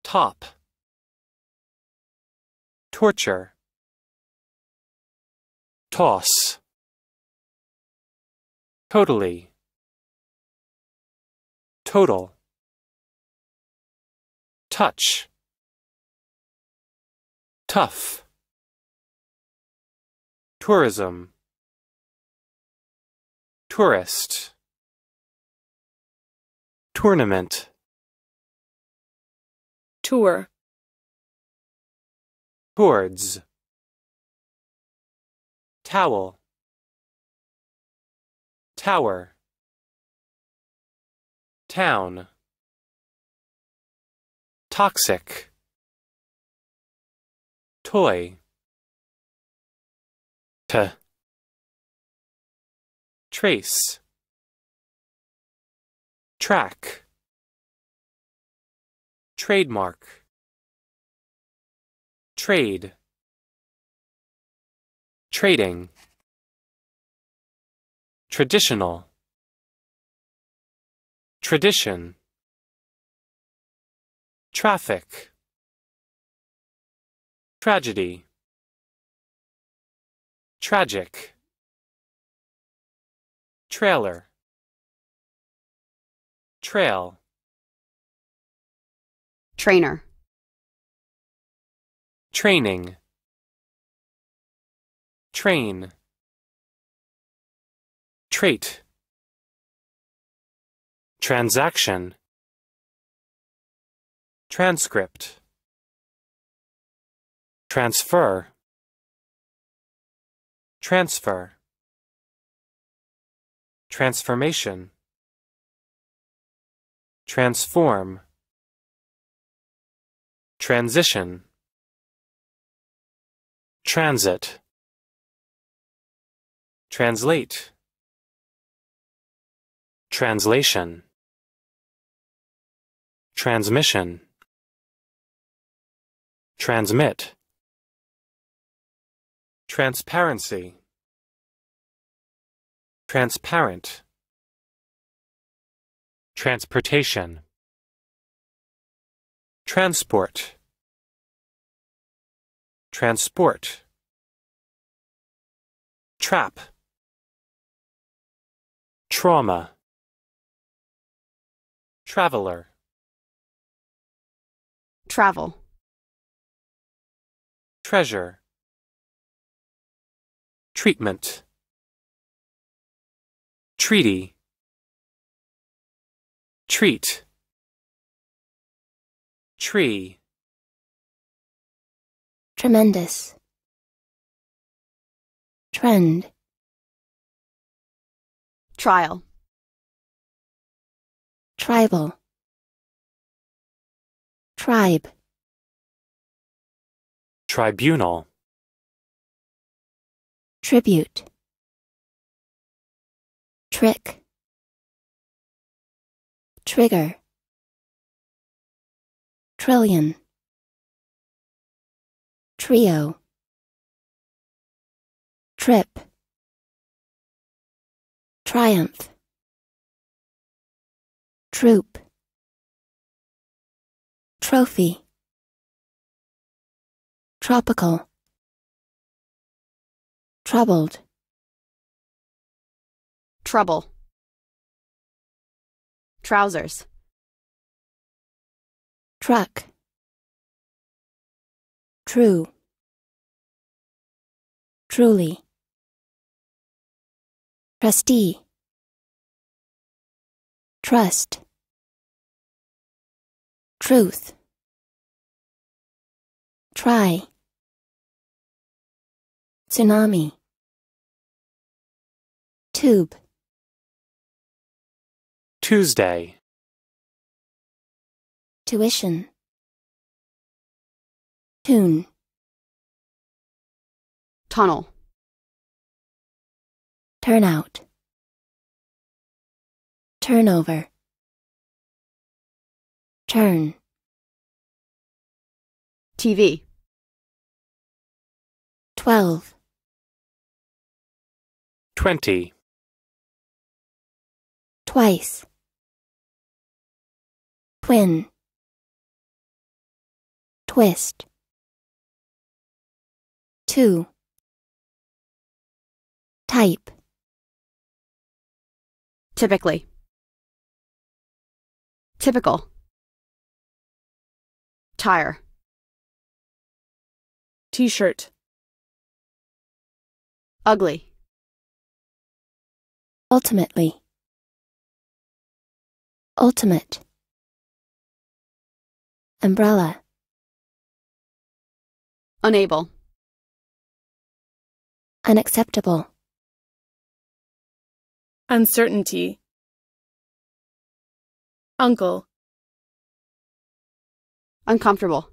Top. Torture. Toss. Totally. Total. Touch. Tough. Tourism. Tourist. Tournament. Tour. Towards. Towel. Tower Town Toxic Toy T Trace Track Trademark Trade Trading Traditional Tradition Traffic Tragedy Tragic Trailer Trail Trainer Training Train Trait Transaction Transcript Transfer Transfer Transformation Transform Transition Transit Translate Translation Transmission Transmit Transparency Transparent Transportation Transport Transport Trap Trauma Traveler Travel Treasure Treatment Treaty Treat Tree Tremendous Trend Trial Tribal. Tribe. Tribunal. Tribute. Trick. Trigger. Trillion. Trio. Trip. Triumph. Troop. Trophy. Tropical. Troubled. Trouble. Trousers. Truck. True. Truly. Trustee. Trust. Truth. Try. Tsunami. Tube. Tuesday. Tuition. Tune. Tunnel. Turnout. Turnover. Turn. TV. 12. 20. Twice. Twin. Twist. Two. Type. Typically. Typical. Tire. T shirt. Ugly. Ultimately. Ultimate. Umbrella. Unable. Unacceptable. Uncertainty. Uncle Uncomfortable.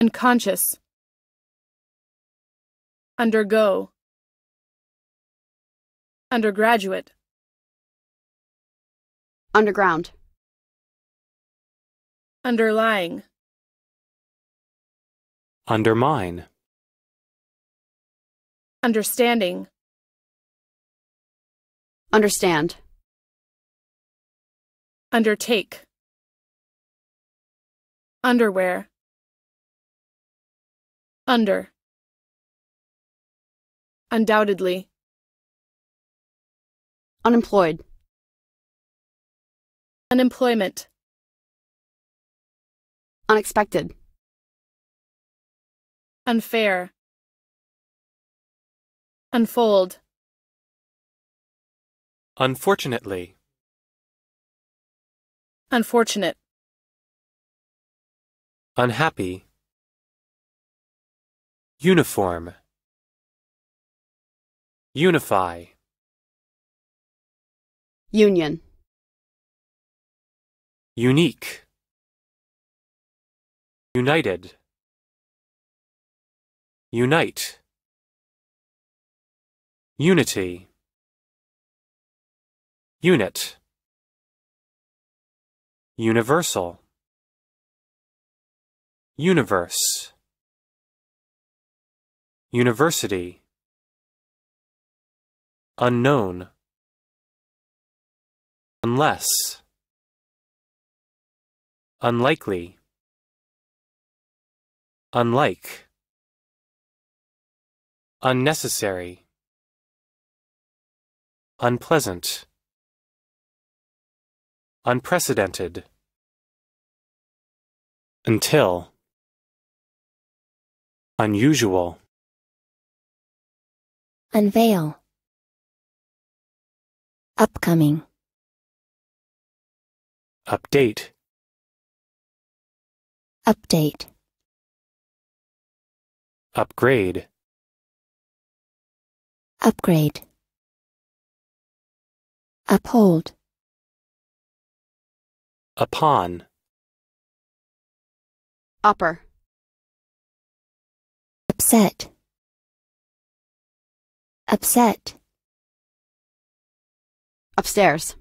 Unconscious. Undergo. Undergraduate. Underground. Underlying. Undermine. Understanding. Understand. Undertake. Underwear. Under. Undoubtedly. Unemployed. Unemployment. Unexpected. Unfair. Unfold. Unfortunately. Unfortunate. Unhappy. Uniform. Unify. Union. Unique. United. Unite. Unity. Unit. Universal Universe University Unknown Unless Unlikely Unlike Unnecessary Unpleasant Unprecedented. Until. Unusual. Unveil. Upcoming. Update. Update. Upgrade. Upgrade. Uphold upon upper upset upset upstairs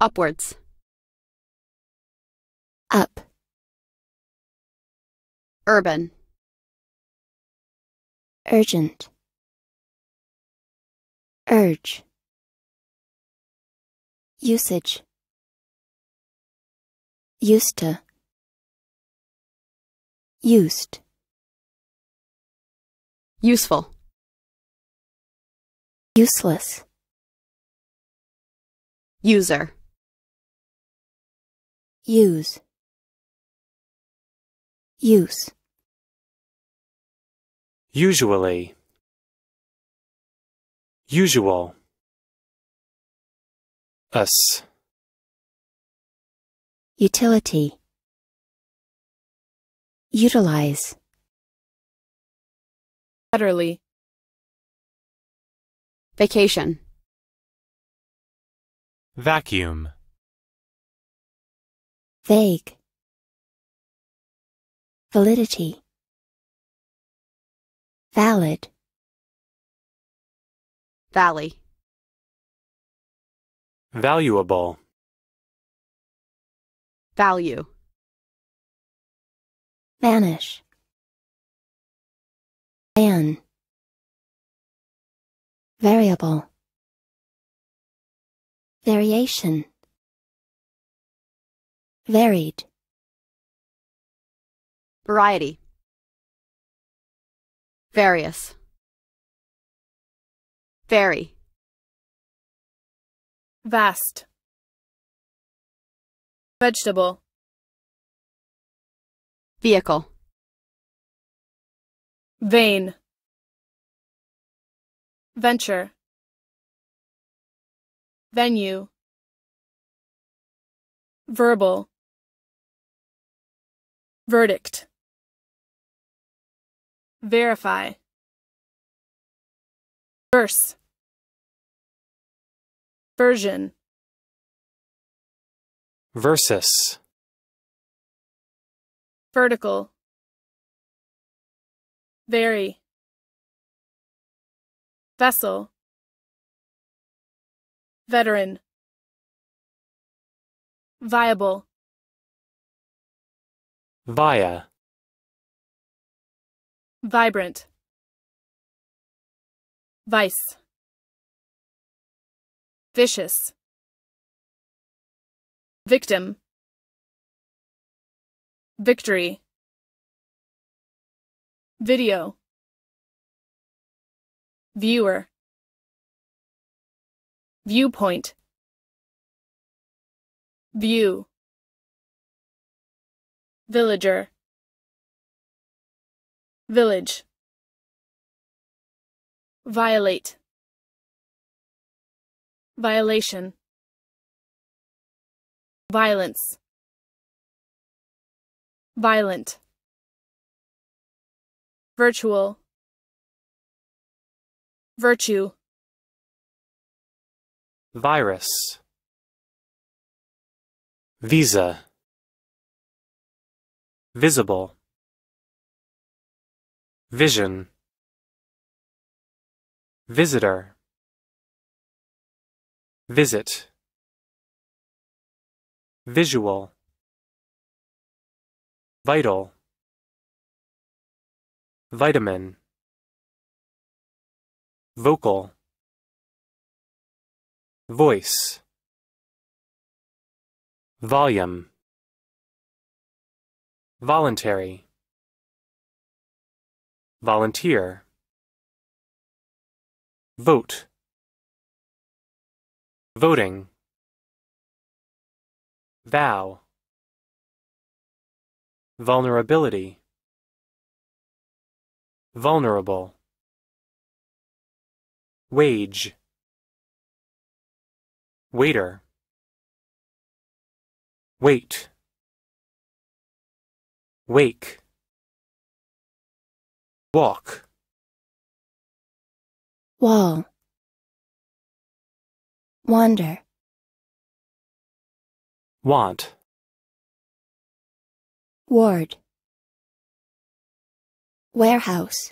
upwards up urban urgent urge usage used to used useful useless user use use usually usual us Utility Utilize Utterly Vacation Vacuum Vague Validity Valid Valley Valuable Value. Vanish. Van. Variable. Variation. Varied. Variety. Various. Vary. Vast vegetable vehicle vein venture venue verbal verdict verify verse version Versus. Vertical. Vary. Vessel. Veteran. Viable. Via. Vibrant. Vice. Vicious. Victim. Victory. Video. Viewer. Viewpoint. View. Villager. Village. Violate. Violation violence violent virtual virtue virus visa visible vision visitor visit Visual Vital Vitamin Vocal Voice Volume Voluntary Volunteer Vote Voting vow vulnerability vulnerable wage waiter wait wake walk wall wander Want. Ward. Warehouse.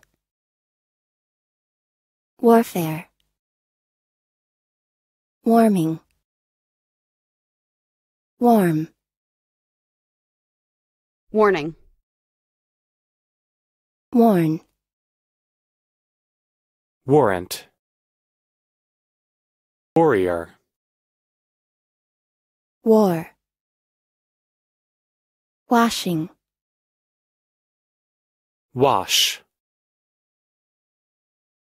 Warfare. Warming. Warm. Warning. Warn. Warrant. Warrior. War. Washing. Wash.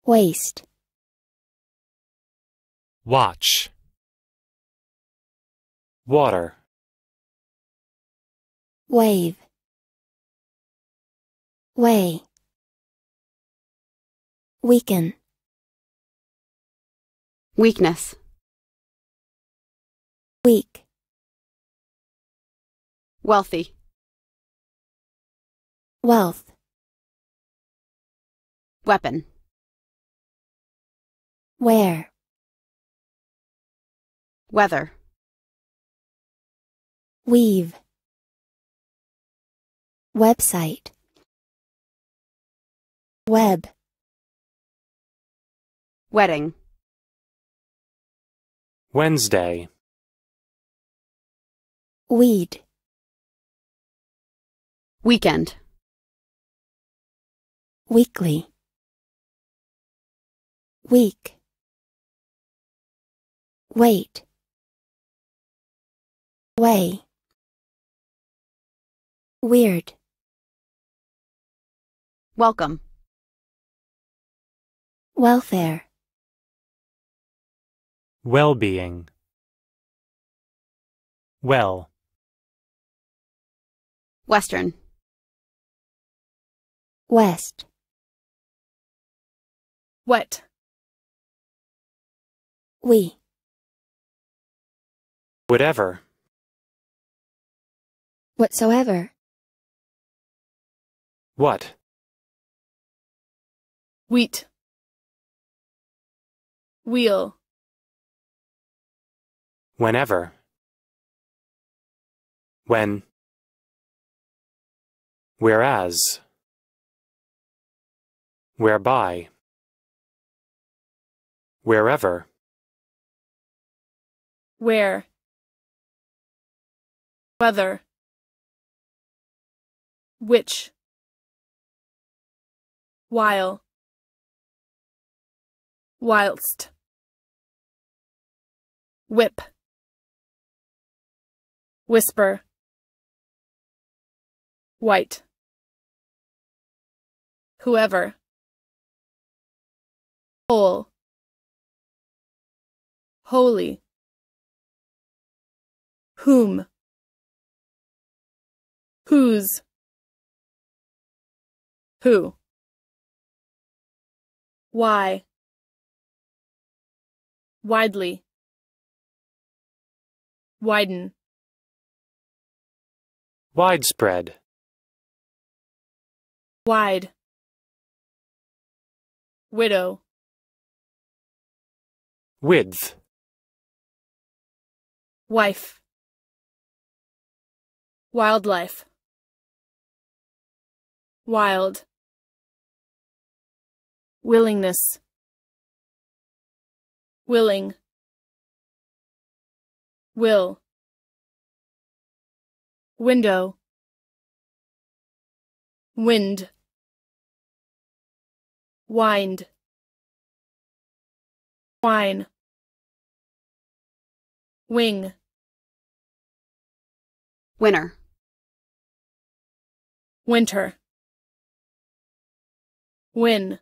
Waste. Watch. Water. Wave. Way. Weaken. Weakness. Weak. Wealthy. Wealth. Weapon. Where. Weather. Weave. Website. Web. Wedding. Wednesday. Weed. Weekend weekly week wait way weird welcome welfare well-being well western west what? We. Whatever. Whatsoever. What? Wheat. Wheel. Whenever. When. Whereas. Whereby. Wherever. Where. Whether. Which. While. Whilst. Whip. Whisper. White. Whoever. Whole holy. Whom, whose, who, why, widely, widen, widespread, wide, widow width Wife. Wildlife. Wild. Willingness. Willing. Will. Window. Wind. Wind. Wine. Wing. Winter. Winter. Win.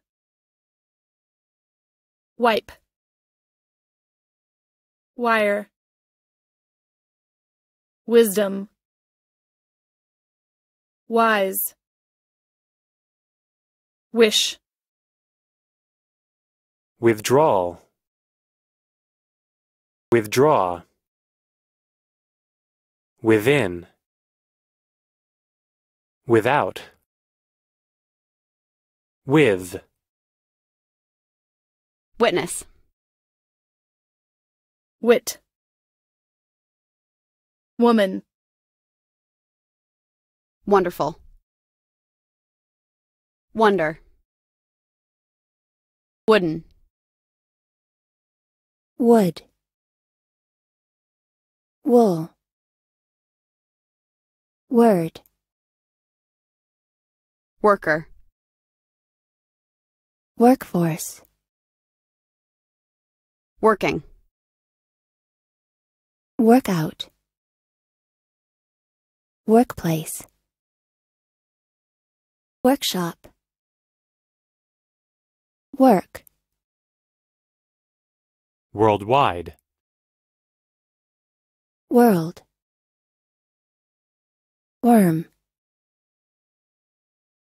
Wipe. Wire. Wisdom. Wise. Wish. Withdrawal. Withdraw within, without, with. Witness. Wit. Woman. Wonderful. Wonder. Wooden. Wood. Wool. Word Worker Workforce Working Workout Workplace Workshop Work Worldwide World Worm.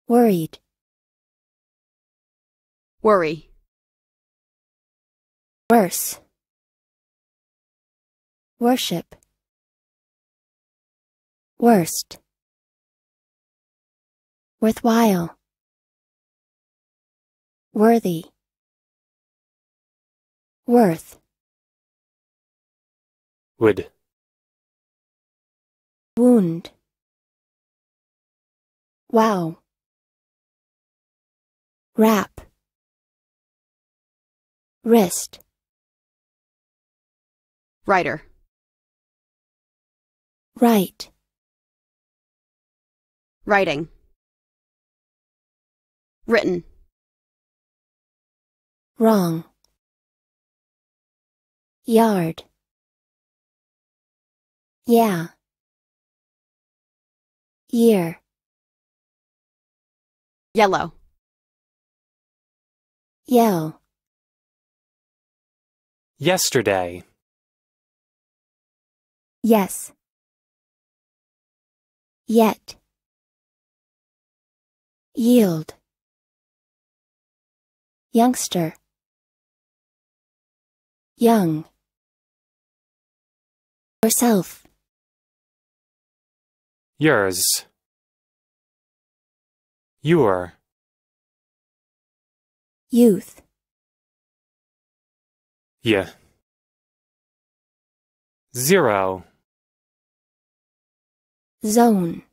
Worried. Worry. Worse. Worship. Worst. Worthwhile. Worthy. Worth. Would. Wound. Wow. Wrap. Wrist. Writer. Write. Writing. Written. Wrong. Yard. Yeah. Year. Yellow. Yell. Yesterday. Yes. Yet. Yield. Youngster. Young. Yourself. Yours. Your Youth Yeah Zero Zone